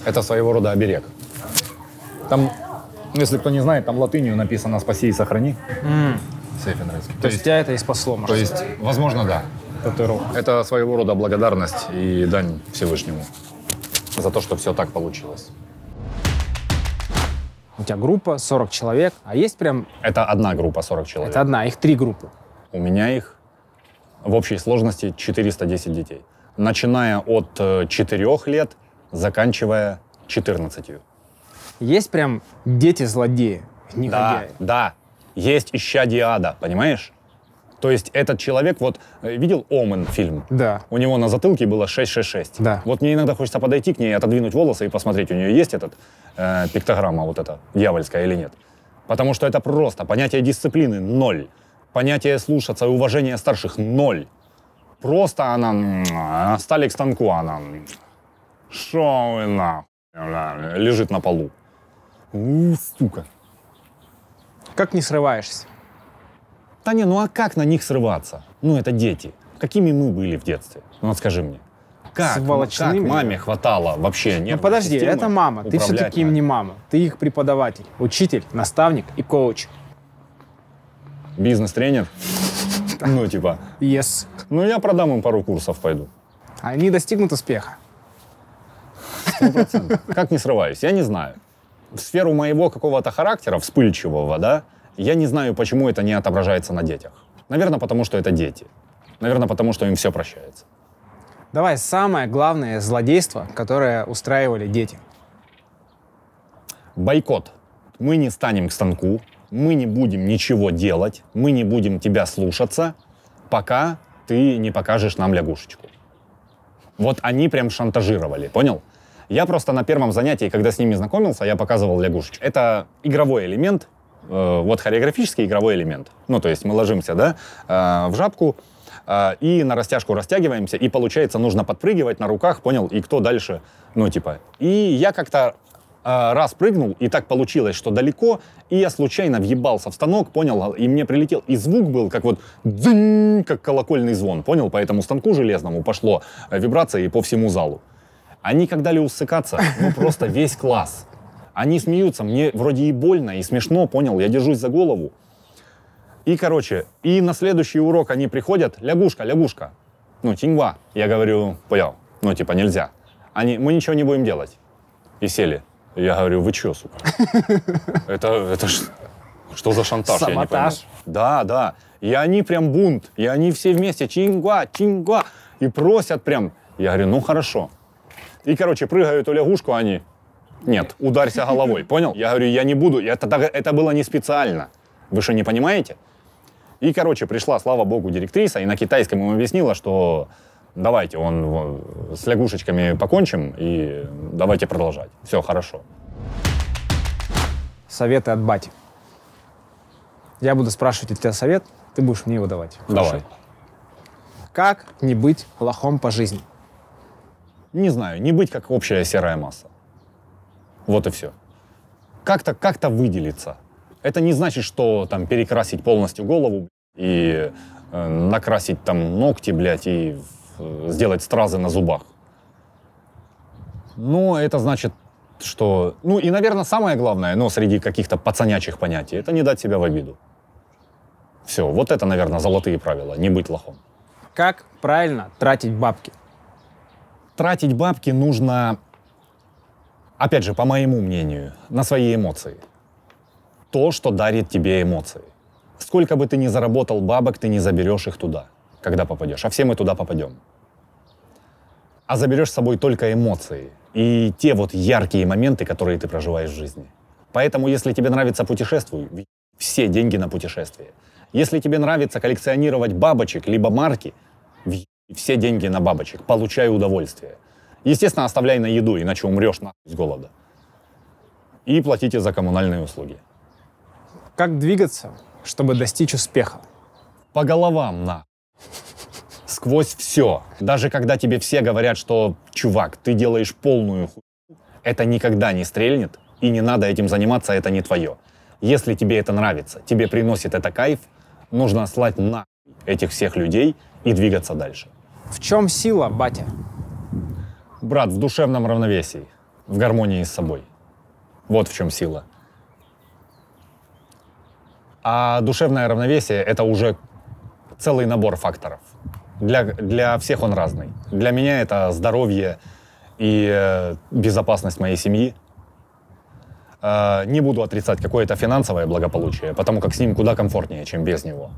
Это своего рода оберег. Там, если кто не знает, там латынью написано «спаси и сохрани». Mm. Сейфенрецкий. То, то есть тебя это и спасло, может То есть, возможно, да. Татуировка. Это своего рода благодарность и дань Всевышнему за то, что все так получилось. У тебя группа 40 человек, а есть прям... Это одна группа 40 человек. Это одна, их три группы. У меня их в общей сложности 410 детей. Начиная от 4 э, лет, заканчивая 14. Есть прям дети-злодеи, Да, да, есть ища диада, понимаешь? То есть этот человек, вот, э, видел Омен фильм? Да. У него на затылке было 666. Да. Вот мне иногда хочется подойти к ней, отодвинуть волосы и посмотреть, у нее есть этот, э, пиктограмма вот эта, дьявольская или нет. Потому что это просто понятие дисциплины – ноль. Понятие слушаться и уважения старших – ноль. Просто она а, стали к станку, она шо вы нахуй, лежит на полу. У, сука. Как не срываешься? Да не, ну а как на них срываться? Ну это дети. Какими мы были в детстве? Ну вот скажи мне. Как, ну, как маме хватало вообще? Ну подожди, это мама. Ты все-таки им не мама. Ты их преподаватель, учитель, наставник и коуч. Бизнес-тренер? Ну типа. Yes. Ну я продам им пару курсов, пойду. Они достигнут успеха. 100%. Как не срываюсь, я не знаю в сферу моего какого-то характера вспыльчивого, да, я не знаю, почему это не отображается на детях. Наверное, потому что это дети. Наверное, потому что им все прощается. Давай самое главное злодейство, которое устраивали дети. Бойкот. Мы не станем к станку, мы не будем ничего делать, мы не будем тебя слушаться, пока ты не покажешь нам лягушечку. Вот они прям шантажировали, понял? Я просто на первом занятии, когда с ними знакомился, я показывал лягушечку. Это игровой элемент, э, вот хореографический игровой элемент. Ну, то есть мы ложимся, да, э, в жабку, э, и на растяжку растягиваемся, и получается нужно подпрыгивать на руках, понял, и кто дальше, ну, типа. И я как-то э, раз прыгнул, и так получилось, что далеко, и я случайно въебался в станок, понял, и мне прилетел, и звук был как вот дзынь, как колокольный звон, понял, по этому станку железному пошло э, вибрация и по всему залу. Они когда дали усыкаться, ну просто весь класс. Они смеются, мне вроде и больно, и смешно, понял, я держусь за голову. И, короче, и на следующий урок они приходят, лягушка, лягушка, ну, тиньгва. Я говорю, понял, ну, типа, нельзя. Они, мы ничего не будем делать. И сели. Я говорю, вы чё, сука? Это, это ж, что за шантаж? Саботаж. Да, да. И они прям бунт. И они все вместе, "Чингва, чингва". И просят прям. Я говорю, ну хорошо. И, короче, прыгаю эту лягушку, а они... Нет, ударься головой, понял? Я говорю, я не буду. Это, это было не специально. Вы что, не понимаете? И, короче, пришла, слава богу, директриса, и на китайском ему объяснила, что давайте, он с лягушечками покончим, и давайте продолжать. Все хорошо. Советы от бати. Я буду спрашивать у тебя совет, ты будешь мне его давать. Давай. Как не быть лохом по жизни? не знаю, не быть как общая серая масса. Вот и все. Как-то как выделиться. Это не значит, что там перекрасить полностью голову и э, накрасить там ногти, блядь, и э, сделать стразы на зубах. Но ну, это значит, что... Ну и, наверное, самое главное, но среди каких-то пацанячих понятий, это не дать себя в обиду. Все, вот это, наверное, золотые правила, не быть лохом. Как правильно тратить бабки? тратить бабки нужно, опять же, по моему мнению, на свои эмоции. То, что дарит тебе эмоции. Сколько бы ты ни заработал бабок, ты не заберешь их туда, когда попадешь. А все мы туда попадем. А заберешь с собой только эмоции и те вот яркие моменты, которые ты проживаешь в жизни. Поэтому, если тебе нравится путешествуй, все деньги на путешествие. Если тебе нравится коллекционировать бабочек либо марки, все деньги на бабочек, получай удовольствие. Естественно, оставляй на еду, иначе умрешь на с голода. И платите за коммунальные услуги. Как двигаться, чтобы достичь успеха? По головам на. Сквозь все. Даже когда тебе все говорят, что чувак, ты делаешь полную хуйню, Это никогда не стрельнет, и не надо этим заниматься, это не твое. Если тебе это нравится, тебе приносит это кайф, нужно слать на этих всех людей и двигаться дальше. В чем сила, батя? Брат, в душевном равновесии, в гармонии с собой. Вот в чем сила. А душевное равновесие — это уже целый набор факторов. Для, для всех он разный. Для меня это здоровье и э, безопасность моей семьи. А, не буду отрицать какое-то финансовое благополучие, потому как с ним куда комфортнее, чем без него.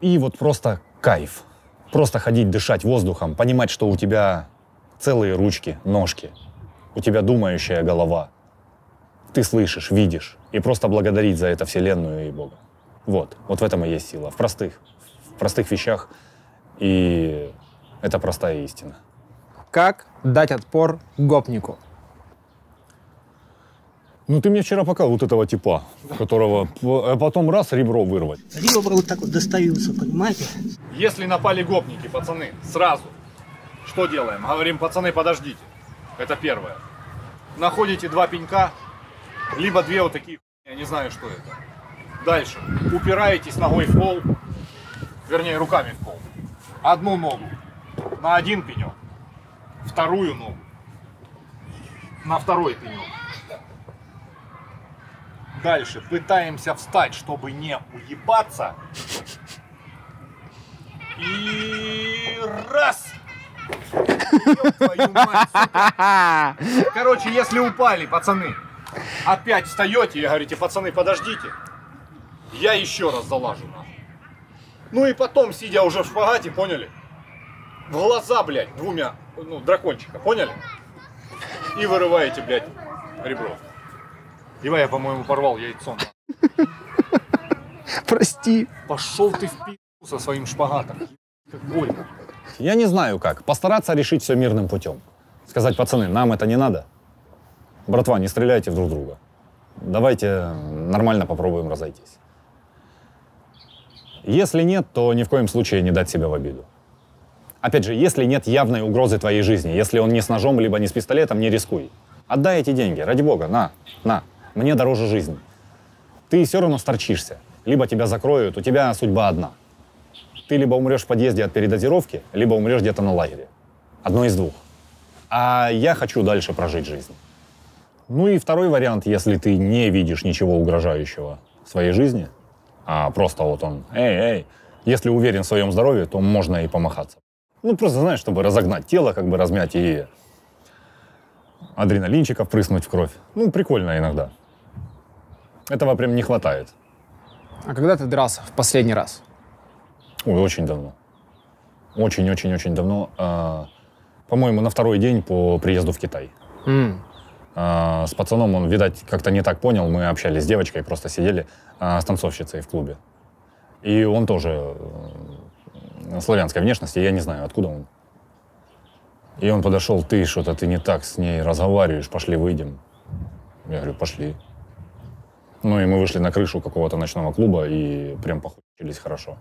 И вот просто кайф — Просто ходить, дышать воздухом, понимать, что у тебя целые ручки, ножки, у тебя думающая голова. Ты слышишь, видишь, и просто благодарить за это Вселенную и Бога. Вот, вот в этом и есть сила, в простых, в простых вещах, и это простая истина. Как дать отпор гопнику? Ну, ты мне вчера показал вот этого типа, которого э, потом раз ребро вырвать. Ребро вот так вот достаются, понимаете? Если напали гопники, пацаны, сразу, что делаем? Говорим, пацаны, подождите. Это первое. Находите два пенька, либо две вот такие, я не знаю, что это. Дальше. Упираетесь ногой в пол, вернее, руками в пол. Одну ногу на один пенек, вторую ногу на второй пенек Дальше. Пытаемся встать, чтобы не уебаться. И раз! Короче, если упали, пацаны, опять встаете и говорите, пацаны, подождите. Я еще раз залажу. Ну и потом, сидя уже в шпагате, поняли? В глаза, блядь, двумя, ну, дракончика, поняли? И вырываете, блядь, ребро. Ива, я, по-моему, порвал яйцо. Прости. Пошел ты в пи***у со своим шпагатом. Как больно. Я не знаю как. Постараться решить все мирным путем. Сказать, пацаны, нам это не надо. Братва, не стреляйте друг друга. Давайте нормально попробуем разойтись. Если нет, то ни в коем случае не дать себя в обиду. Опять же, если нет явной угрозы твоей жизни, если он не с ножом, либо не с пистолетом, не рискуй. Отдай эти деньги, ради бога, на, на мне дороже жизнь. Ты все равно сторчишься. Либо тебя закроют, у тебя судьба одна. Ты либо умрешь в подъезде от передозировки, либо умрешь где-то на лагере. Одно из двух. А я хочу дальше прожить жизнь. Ну и второй вариант, если ты не видишь ничего угрожающего в своей жизни, а просто вот он, эй, эй, если уверен в своем здоровье, то можно и помахаться. Ну, просто, знаешь, чтобы разогнать тело, как бы размять и адреналинчиков впрыснуть в кровь. Ну, прикольно иногда. Этого прям не хватает. А когда ты дрался в последний раз? Ой, очень давно. Очень-очень-очень давно. А, по-моему, на второй день по приезду в Китай. Mm. с пацаном он, видать, как-то не так понял. Мы общались с девочкой, просто сидели а, с танцовщицей в клубе. И он тоже э, славянской внешности, я не знаю, откуда он. И он подошел, ты что-то, ты не так с ней разговариваешь, пошли выйдем. Я говорю, пошли. Ну и мы вышли на крышу какого-то ночного клуба и прям похуились хорошо.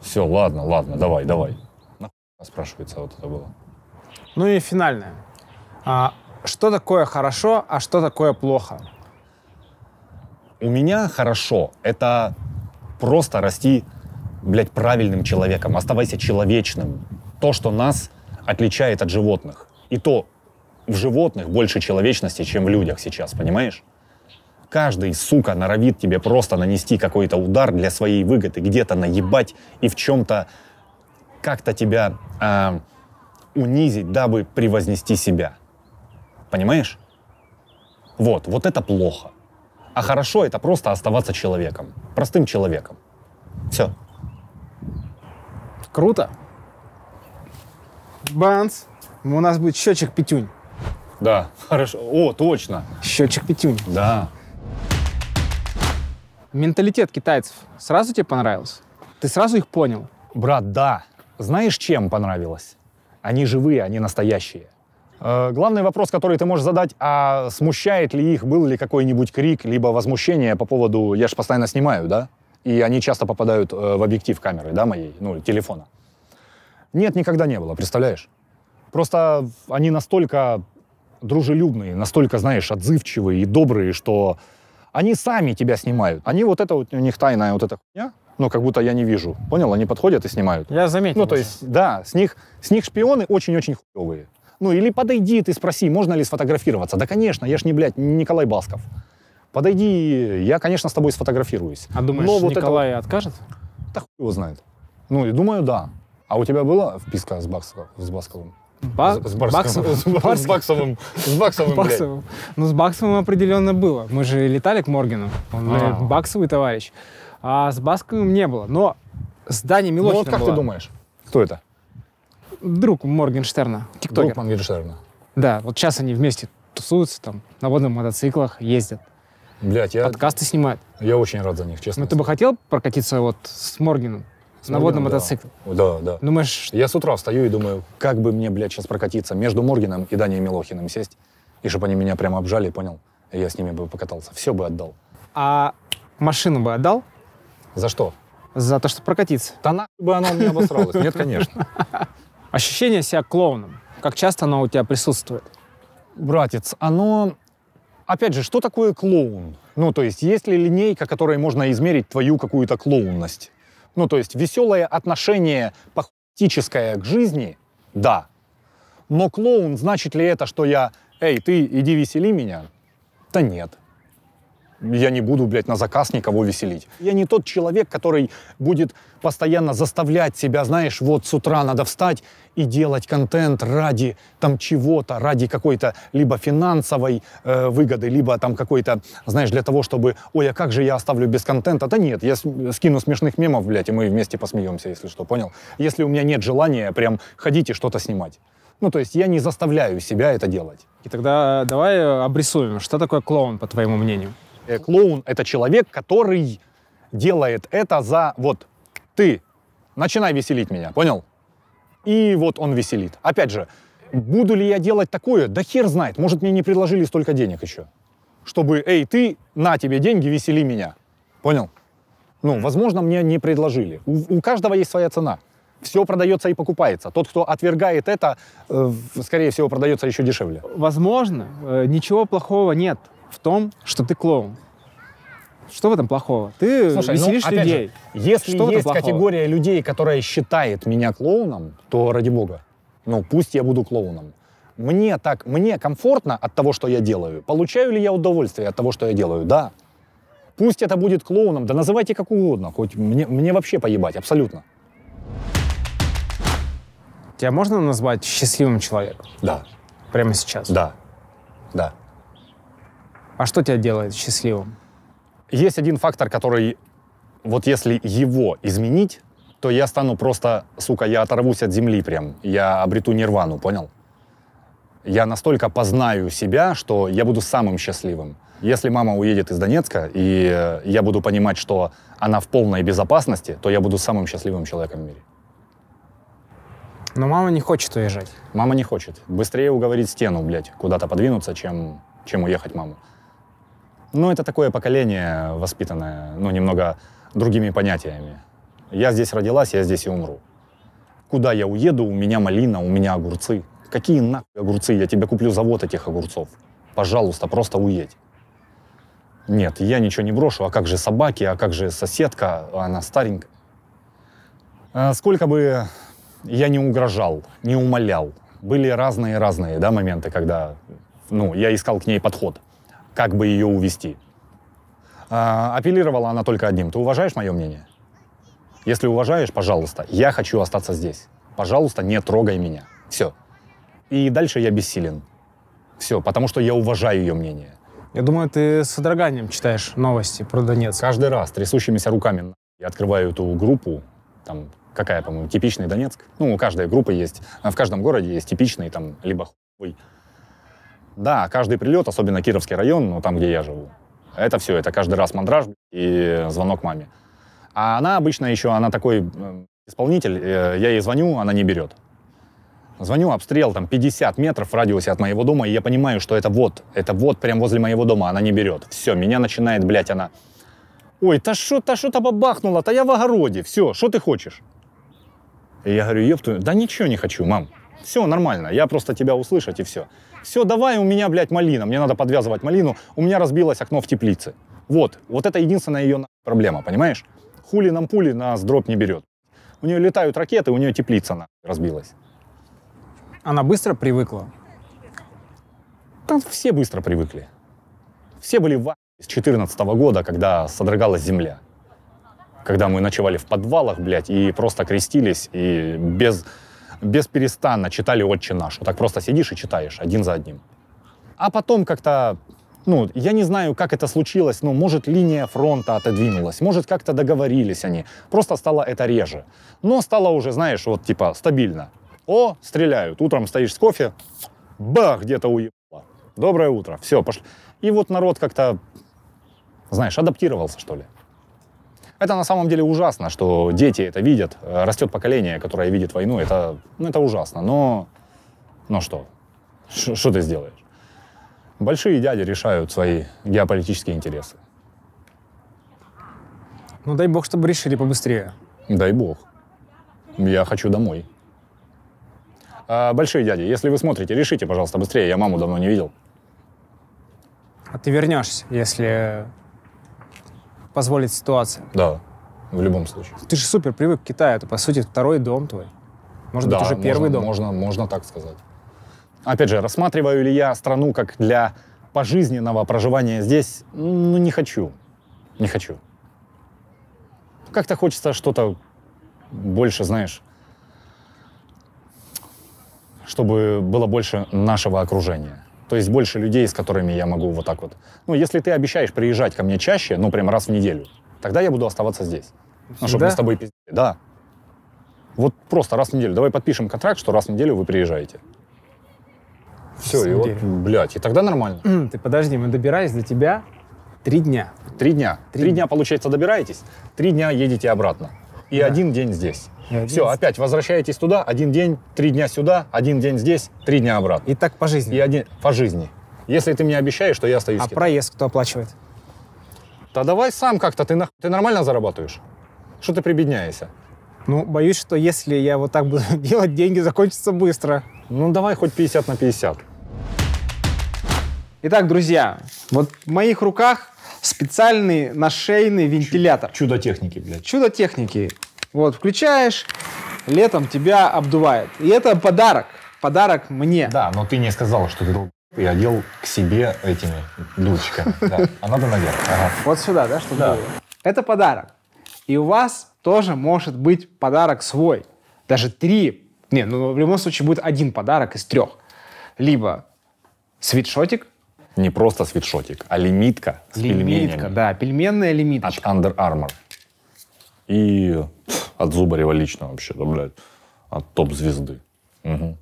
Все, ладно, ладно, давай, давай. Нахуй спрашивается вот это было. Ну и финальное. А, что такое хорошо, а что такое плохо? У меня хорошо — это просто расти, блядь, правильным человеком. Оставайся человечным. То, что нас отличает от животных. И то в животных больше человечности, чем в людях сейчас, понимаешь? Каждый, сука, норовит тебе просто нанести какой-то удар для своей выгоды, где-то наебать и в чем-то как-то тебя э, унизить, дабы превознести себя. Понимаешь? Вот, вот это плохо. А хорошо это просто оставаться человеком, простым человеком. Все. Круто. Банс. У нас будет счетчик пятюнь. Да, хорошо. О, точно. Счетчик пятюнь. Да. Менталитет китайцев сразу тебе понравился? Ты сразу их понял? Брат, да. Знаешь, чем понравилось? Они живые, они настоящие. Э, главный вопрос, который ты можешь задать, а смущает ли их, был ли какой-нибудь крик, либо возмущение по поводу «я же постоянно снимаю», да? И они часто попадают э, в объектив камеры, да, моей, ну, телефона. Нет, никогда не было, представляешь? Просто они настолько дружелюбные, настолько, знаешь, отзывчивые и добрые, что они сами тебя снимают. Они вот это вот, у них тайная вот эта хуйня, но как будто я не вижу. Понял? Они подходят и снимают. Я заметил. Ну, то есть, да, с них, с них шпионы очень-очень хуевые. Ну, или подойди ты спроси, можно ли сфотографироваться. Да, конечно, я ж не, блядь, Николай Басков. Подойди, я, конечно, с тобой сфотографируюсь. А думаешь, но вот Николай это... откажет? Да хуй его знает. Ну, и думаю, да. А у тебя была вписка с, Басков, с Басковым? Ба- с, с, Барском, баксом, с, Баксовым. С Баксовым, Баксовым. Ну, с Баксовым определенно было. Мы же летали к Моргену, Он А-а-а. Баксовый товарищ. А с Басковым не было. Но с Даней Милохиным Ну, вот как была. ты думаешь, кто это? Друг Моргенштерна, тиктокер. Друг Моргенштерна. Да, вот сейчас они вместе тусуются там, на водных мотоциклах ездят. Блять, я... Подкасты снимают. Я очень рад за них, честно. Но ну, ты бы хотел прокатиться вот с Моргеном? С на водном да. мотоцикле? Да, да. Думаешь... Я с утра встаю и думаю, как бы мне, блядь, сейчас прокатиться между Моргином и Данием Милохиным сесть, и чтобы они меня прямо обжали, понял? И я с ними бы покатался. Все бы отдал. А машину бы отдал? За что? За то, что прокатиться. Да нахуй бы она у меня обосралась. Нет, конечно. Ощущение себя клоуном. Как часто оно у тебя присутствует? Братец, оно... Опять же, что такое клоун? Ну, то есть, есть ли линейка, которой можно измерить твою какую-то клоунность? Ну, то есть веселое отношение пахтическое к жизни, да. Но клоун, значит ли это, что я «Эй, ты, иди весели меня?» Да нет я не буду, блядь, на заказ никого веселить. Я не тот человек, который будет постоянно заставлять себя, знаешь, вот с утра надо встать и делать контент ради там чего-то, ради какой-то либо финансовой э, выгоды, либо там какой-то, знаешь, для того, чтобы, ой, а как же я оставлю без контента? Да нет, я скину смешных мемов, блядь, и мы вместе посмеемся, если что, понял? Если у меня нет желания прям ходить и что-то снимать. Ну, то есть я не заставляю себя это делать. И тогда давай э, обрисуем, что такое клоун, по твоему мнению? Э, клоун — это человек, который делает это за вот ты начинай веселить меня, понял? И вот он веселит. Опять же, буду ли я делать такое? Да хер знает, может мне не предложили столько денег еще. Чтобы, эй, ты, на тебе деньги, весели меня. Понял? Ну, возможно, мне не предложили. У, у каждого есть своя цена. Все продается и покупается. Тот, кто отвергает это, э, скорее всего, продается еще дешевле. Возможно, э, ничего плохого нет в том, что ты клоун. Что в этом плохого? Ты Слушай, ну, веселишь ну, людей. Же, если что есть категория людей, которая считает меня клоуном, то ради бога. Ну, пусть я буду клоуном. Мне так, мне комфортно от того, что я делаю. Получаю ли я удовольствие от того, что я делаю? Да. Пусть это будет клоуном, да называйте как угодно. Хоть мне, мне вообще поебать, абсолютно. Тебя можно назвать счастливым человеком? Да. Прямо сейчас? Да. Да. А что тебя делает счастливым? Есть один фактор, который вот если его изменить, то я стану просто, сука, я оторвусь от земли прям. Я обрету нирвану, понял? Я настолько познаю себя, что я буду самым счастливым. Если мама уедет из Донецка, и я буду понимать, что она в полной безопасности, то я буду самым счастливым человеком в мире. Но мама не хочет уезжать. Мама не хочет. Быстрее уговорить стену, блядь, куда-то подвинуться, чем, чем уехать маму. Ну, это такое поколение э, воспитанное, ну, немного другими понятиями. Я здесь родилась, я здесь и умру. Куда я уеду, у меня малина, у меня огурцы. Какие нахуй огурцы? Я тебе куплю завод этих огурцов. Пожалуйста, просто уедь. Нет, я ничего не брошу. А как же собаки, а как же соседка? Она старенькая. А сколько бы я не угрожал, не умолял, были разные-разные да, моменты, когда ну, я искал к ней подход как бы ее увести. А, апеллировала она только одним. Ты уважаешь мое мнение? Если уважаешь, пожалуйста, я хочу остаться здесь. Пожалуйста, не трогай меня. Все. И дальше я бессилен. Все, потому что я уважаю ее мнение. Я думаю, ты с содроганием читаешь новости про Донецк. Каждый раз трясущимися руками я открываю эту группу, там какая, по-моему, типичный Донецк. Ну, у каждой группы есть, в каждом городе есть типичный там либо хуй, да, каждый прилет, особенно Кировский район, ну там, где я живу, это все, это каждый раз мандраж и звонок маме. А она обычно еще, она такой э, исполнитель, э, я ей звоню, она не берет. Звоню, обстрел там 50 метров в радиусе от моего дома, и я понимаю, что это вот, это вот прям возле моего дома, она не берет. Все, меня начинает, блядь, она... Ой, та что, та что-то бабахнула, та я в огороде, все, что ты хочешь? И я говорю, ёпту, да ничего не хочу, мам. Все нормально, я просто тебя услышать и все все, давай, у меня, блядь, малина, мне надо подвязывать малину, у меня разбилось окно в теплице. Вот, вот это единственная ее проблема, понимаешь? Хули нам пули нас дроп не берет. У нее летают ракеты, у нее теплица на разбилась. Она быстро привыкла? Да, все быстро привыкли. Все были в с 14 -го года, когда содрогалась земля. Когда мы ночевали в подвалах, блядь, и просто крестились, и без бесперестанно читали «Отче наш». Вот так просто сидишь и читаешь один за одним. А потом как-то ну, я не знаю, как это случилось, но, может, линия фронта отодвинулась, может, как-то договорились они, просто стало это реже. Но стало уже, знаешь, вот типа стабильно. О, стреляют, утром стоишь с кофе, бах, где-то уебало. Доброе утро, все, пошли. И вот народ как-то, знаешь, адаптировался, что ли. Это на самом деле ужасно, что дети это видят. Э, растет поколение, которое видит войну. Это, ну, это ужасно. Но, но что? Что ты сделаешь? Большие дяди решают свои геополитические интересы. Ну дай бог, чтобы решили побыстрее. Дай бог. Я хочу домой. А, большие дяди, если вы смотрите, решите, пожалуйста, быстрее. Я маму давно не видел. А ты вернешься, если позволит ситуация. Да, в любом случае. Ты же супер привык к Китаю, это, по сути, второй дом твой. Может да, быть, уже можно, первый дом. Можно, можно так сказать. Опять же, рассматриваю ли я страну как для пожизненного проживания здесь? Ну, не хочу. Не хочу. Как-то хочется что-то больше, знаешь, чтобы было больше нашего окружения. То есть больше людей, с которыми я могу вот так вот. Ну, если ты обещаешь приезжать ко мне чаще, ну, прям раз в неделю, тогда я буду оставаться здесь. Ну, Всегда? Ну, чтобы мы с тобой пиздили. Да. Вот просто раз в неделю. Давай подпишем контракт, что раз в неделю вы приезжаете. Все, и вот, блядь, и тогда нормально. Ты подожди, мы добирались до тебя три дня. Три дня. Три, три дня, получается, добираетесь, три дня едете обратно. И да. один день здесь. Все, опять возвращаетесь туда, один день, три дня сюда, один день здесь, три дня обратно. И так по жизни. И один по жизни. Если ты мне обещаешь, что я остаюсь. А проезд кто оплачивает? Да давай сам как-то. Ты, на... ты нормально зарабатываешь? Что ты прибедняешься? Ну, боюсь, что если я вот так буду делать, деньги закончатся быстро. Ну, давай хоть 50 на 50. Итак, друзья, вот в моих руках специальный нашейный вентилятор. Чудо техники, блядь. Чудо техники. Вот, включаешь, летом тебя обдувает. И это подарок. Подарок мне. Да, но ты не сказал, что ты долб... И одел к себе этими дудочками. Да. А надо наверх. Ага. Вот сюда, да, чтобы да. Это подарок. И у вас тоже может быть подарок свой. Даже три. Не, ну в любом случае будет один подарок из трех. Либо свитшотик. Не просто свитшотик, а лимитка с лимитка, пельменями. да, пельменная лимитка. От Under Armour и от Зубарева лично вообще-то, блядь, от топ-звезды. Угу.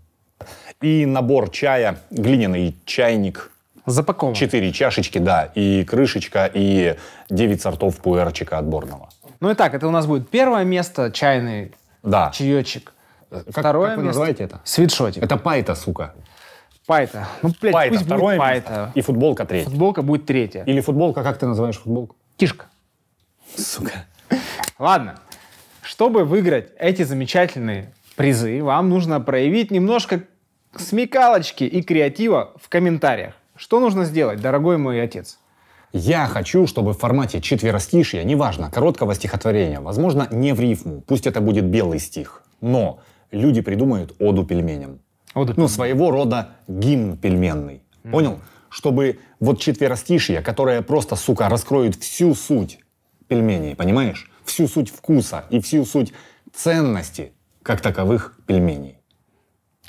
И набор чая, глиняный чайник. Запакован. Четыре чашечки, да, и крышечка, и девять сортов пуэрчика отборного. Ну и так, это у нас будет первое место, чайный да. чаечек. Э, как, Второе как вы место... называете это? Свитшотик. Это пайта, сука. Пайта. Ну, блядь, пайта, пусть второе будет пайта. Место. И футболка третья. Футболка будет третья. Или футболка, как ты называешь футболку? Кишка. Сука. Ладно, чтобы выиграть эти замечательные призы, вам нужно проявить немножко смекалочки и креатива в комментариях. Что нужно сделать, дорогой мой отец? Я хочу, чтобы в формате четверостишья, неважно, короткого стихотворения, возможно, не в рифму, пусть это будет белый стих, но люди придумают оду пельменям. Оду Ну, своего рода гимн пельменный. Mm. Понял? Чтобы вот четверостишье, которое просто, сука, раскроет всю суть пельменей, понимаешь? Всю суть вкуса и всю суть ценности как таковых пельменей.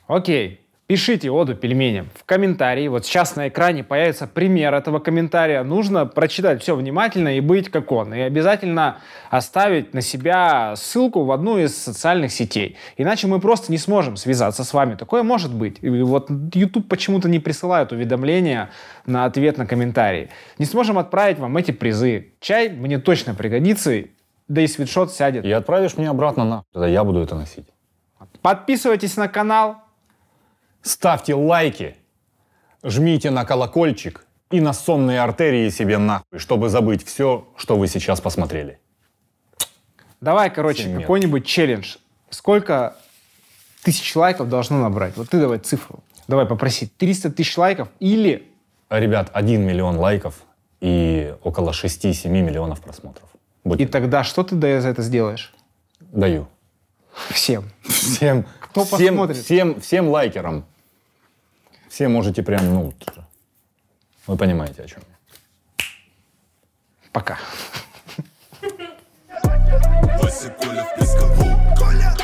Окей. Пишите оду пельменям в комментарии. Вот сейчас на экране появится пример этого комментария. Нужно прочитать все внимательно и быть как он. И обязательно оставить на себя ссылку в одну из социальных сетей. Иначе мы просто не сможем связаться с вами. Такое может быть. И вот YouTube почему-то не присылает уведомления на ответ на комментарии. Не сможем отправить вам эти призы. Чай мне точно пригодится, да и свитшот сядет. И отправишь мне обратно на... Тогда я буду это носить. Подписывайтесь на канал, Ставьте лайки, жмите на колокольчик и на сонные артерии себе нахуй, чтобы забыть все, что вы сейчас посмотрели. Давай, короче, какой-нибудь челлендж. Сколько тысяч лайков должно набрать? Вот ты давай цифру. Давай попроси. 300 тысяч лайков или... Ребят, 1 миллион лайков и около 6-7 миллионов просмотров. Будь. И тогда что ты за это сделаешь? Даю. Всем. Всем. Кто всем, посмотрит? Всем, всем лайкерам все можете прям, ну, вы понимаете, о чем я. Пока. Коля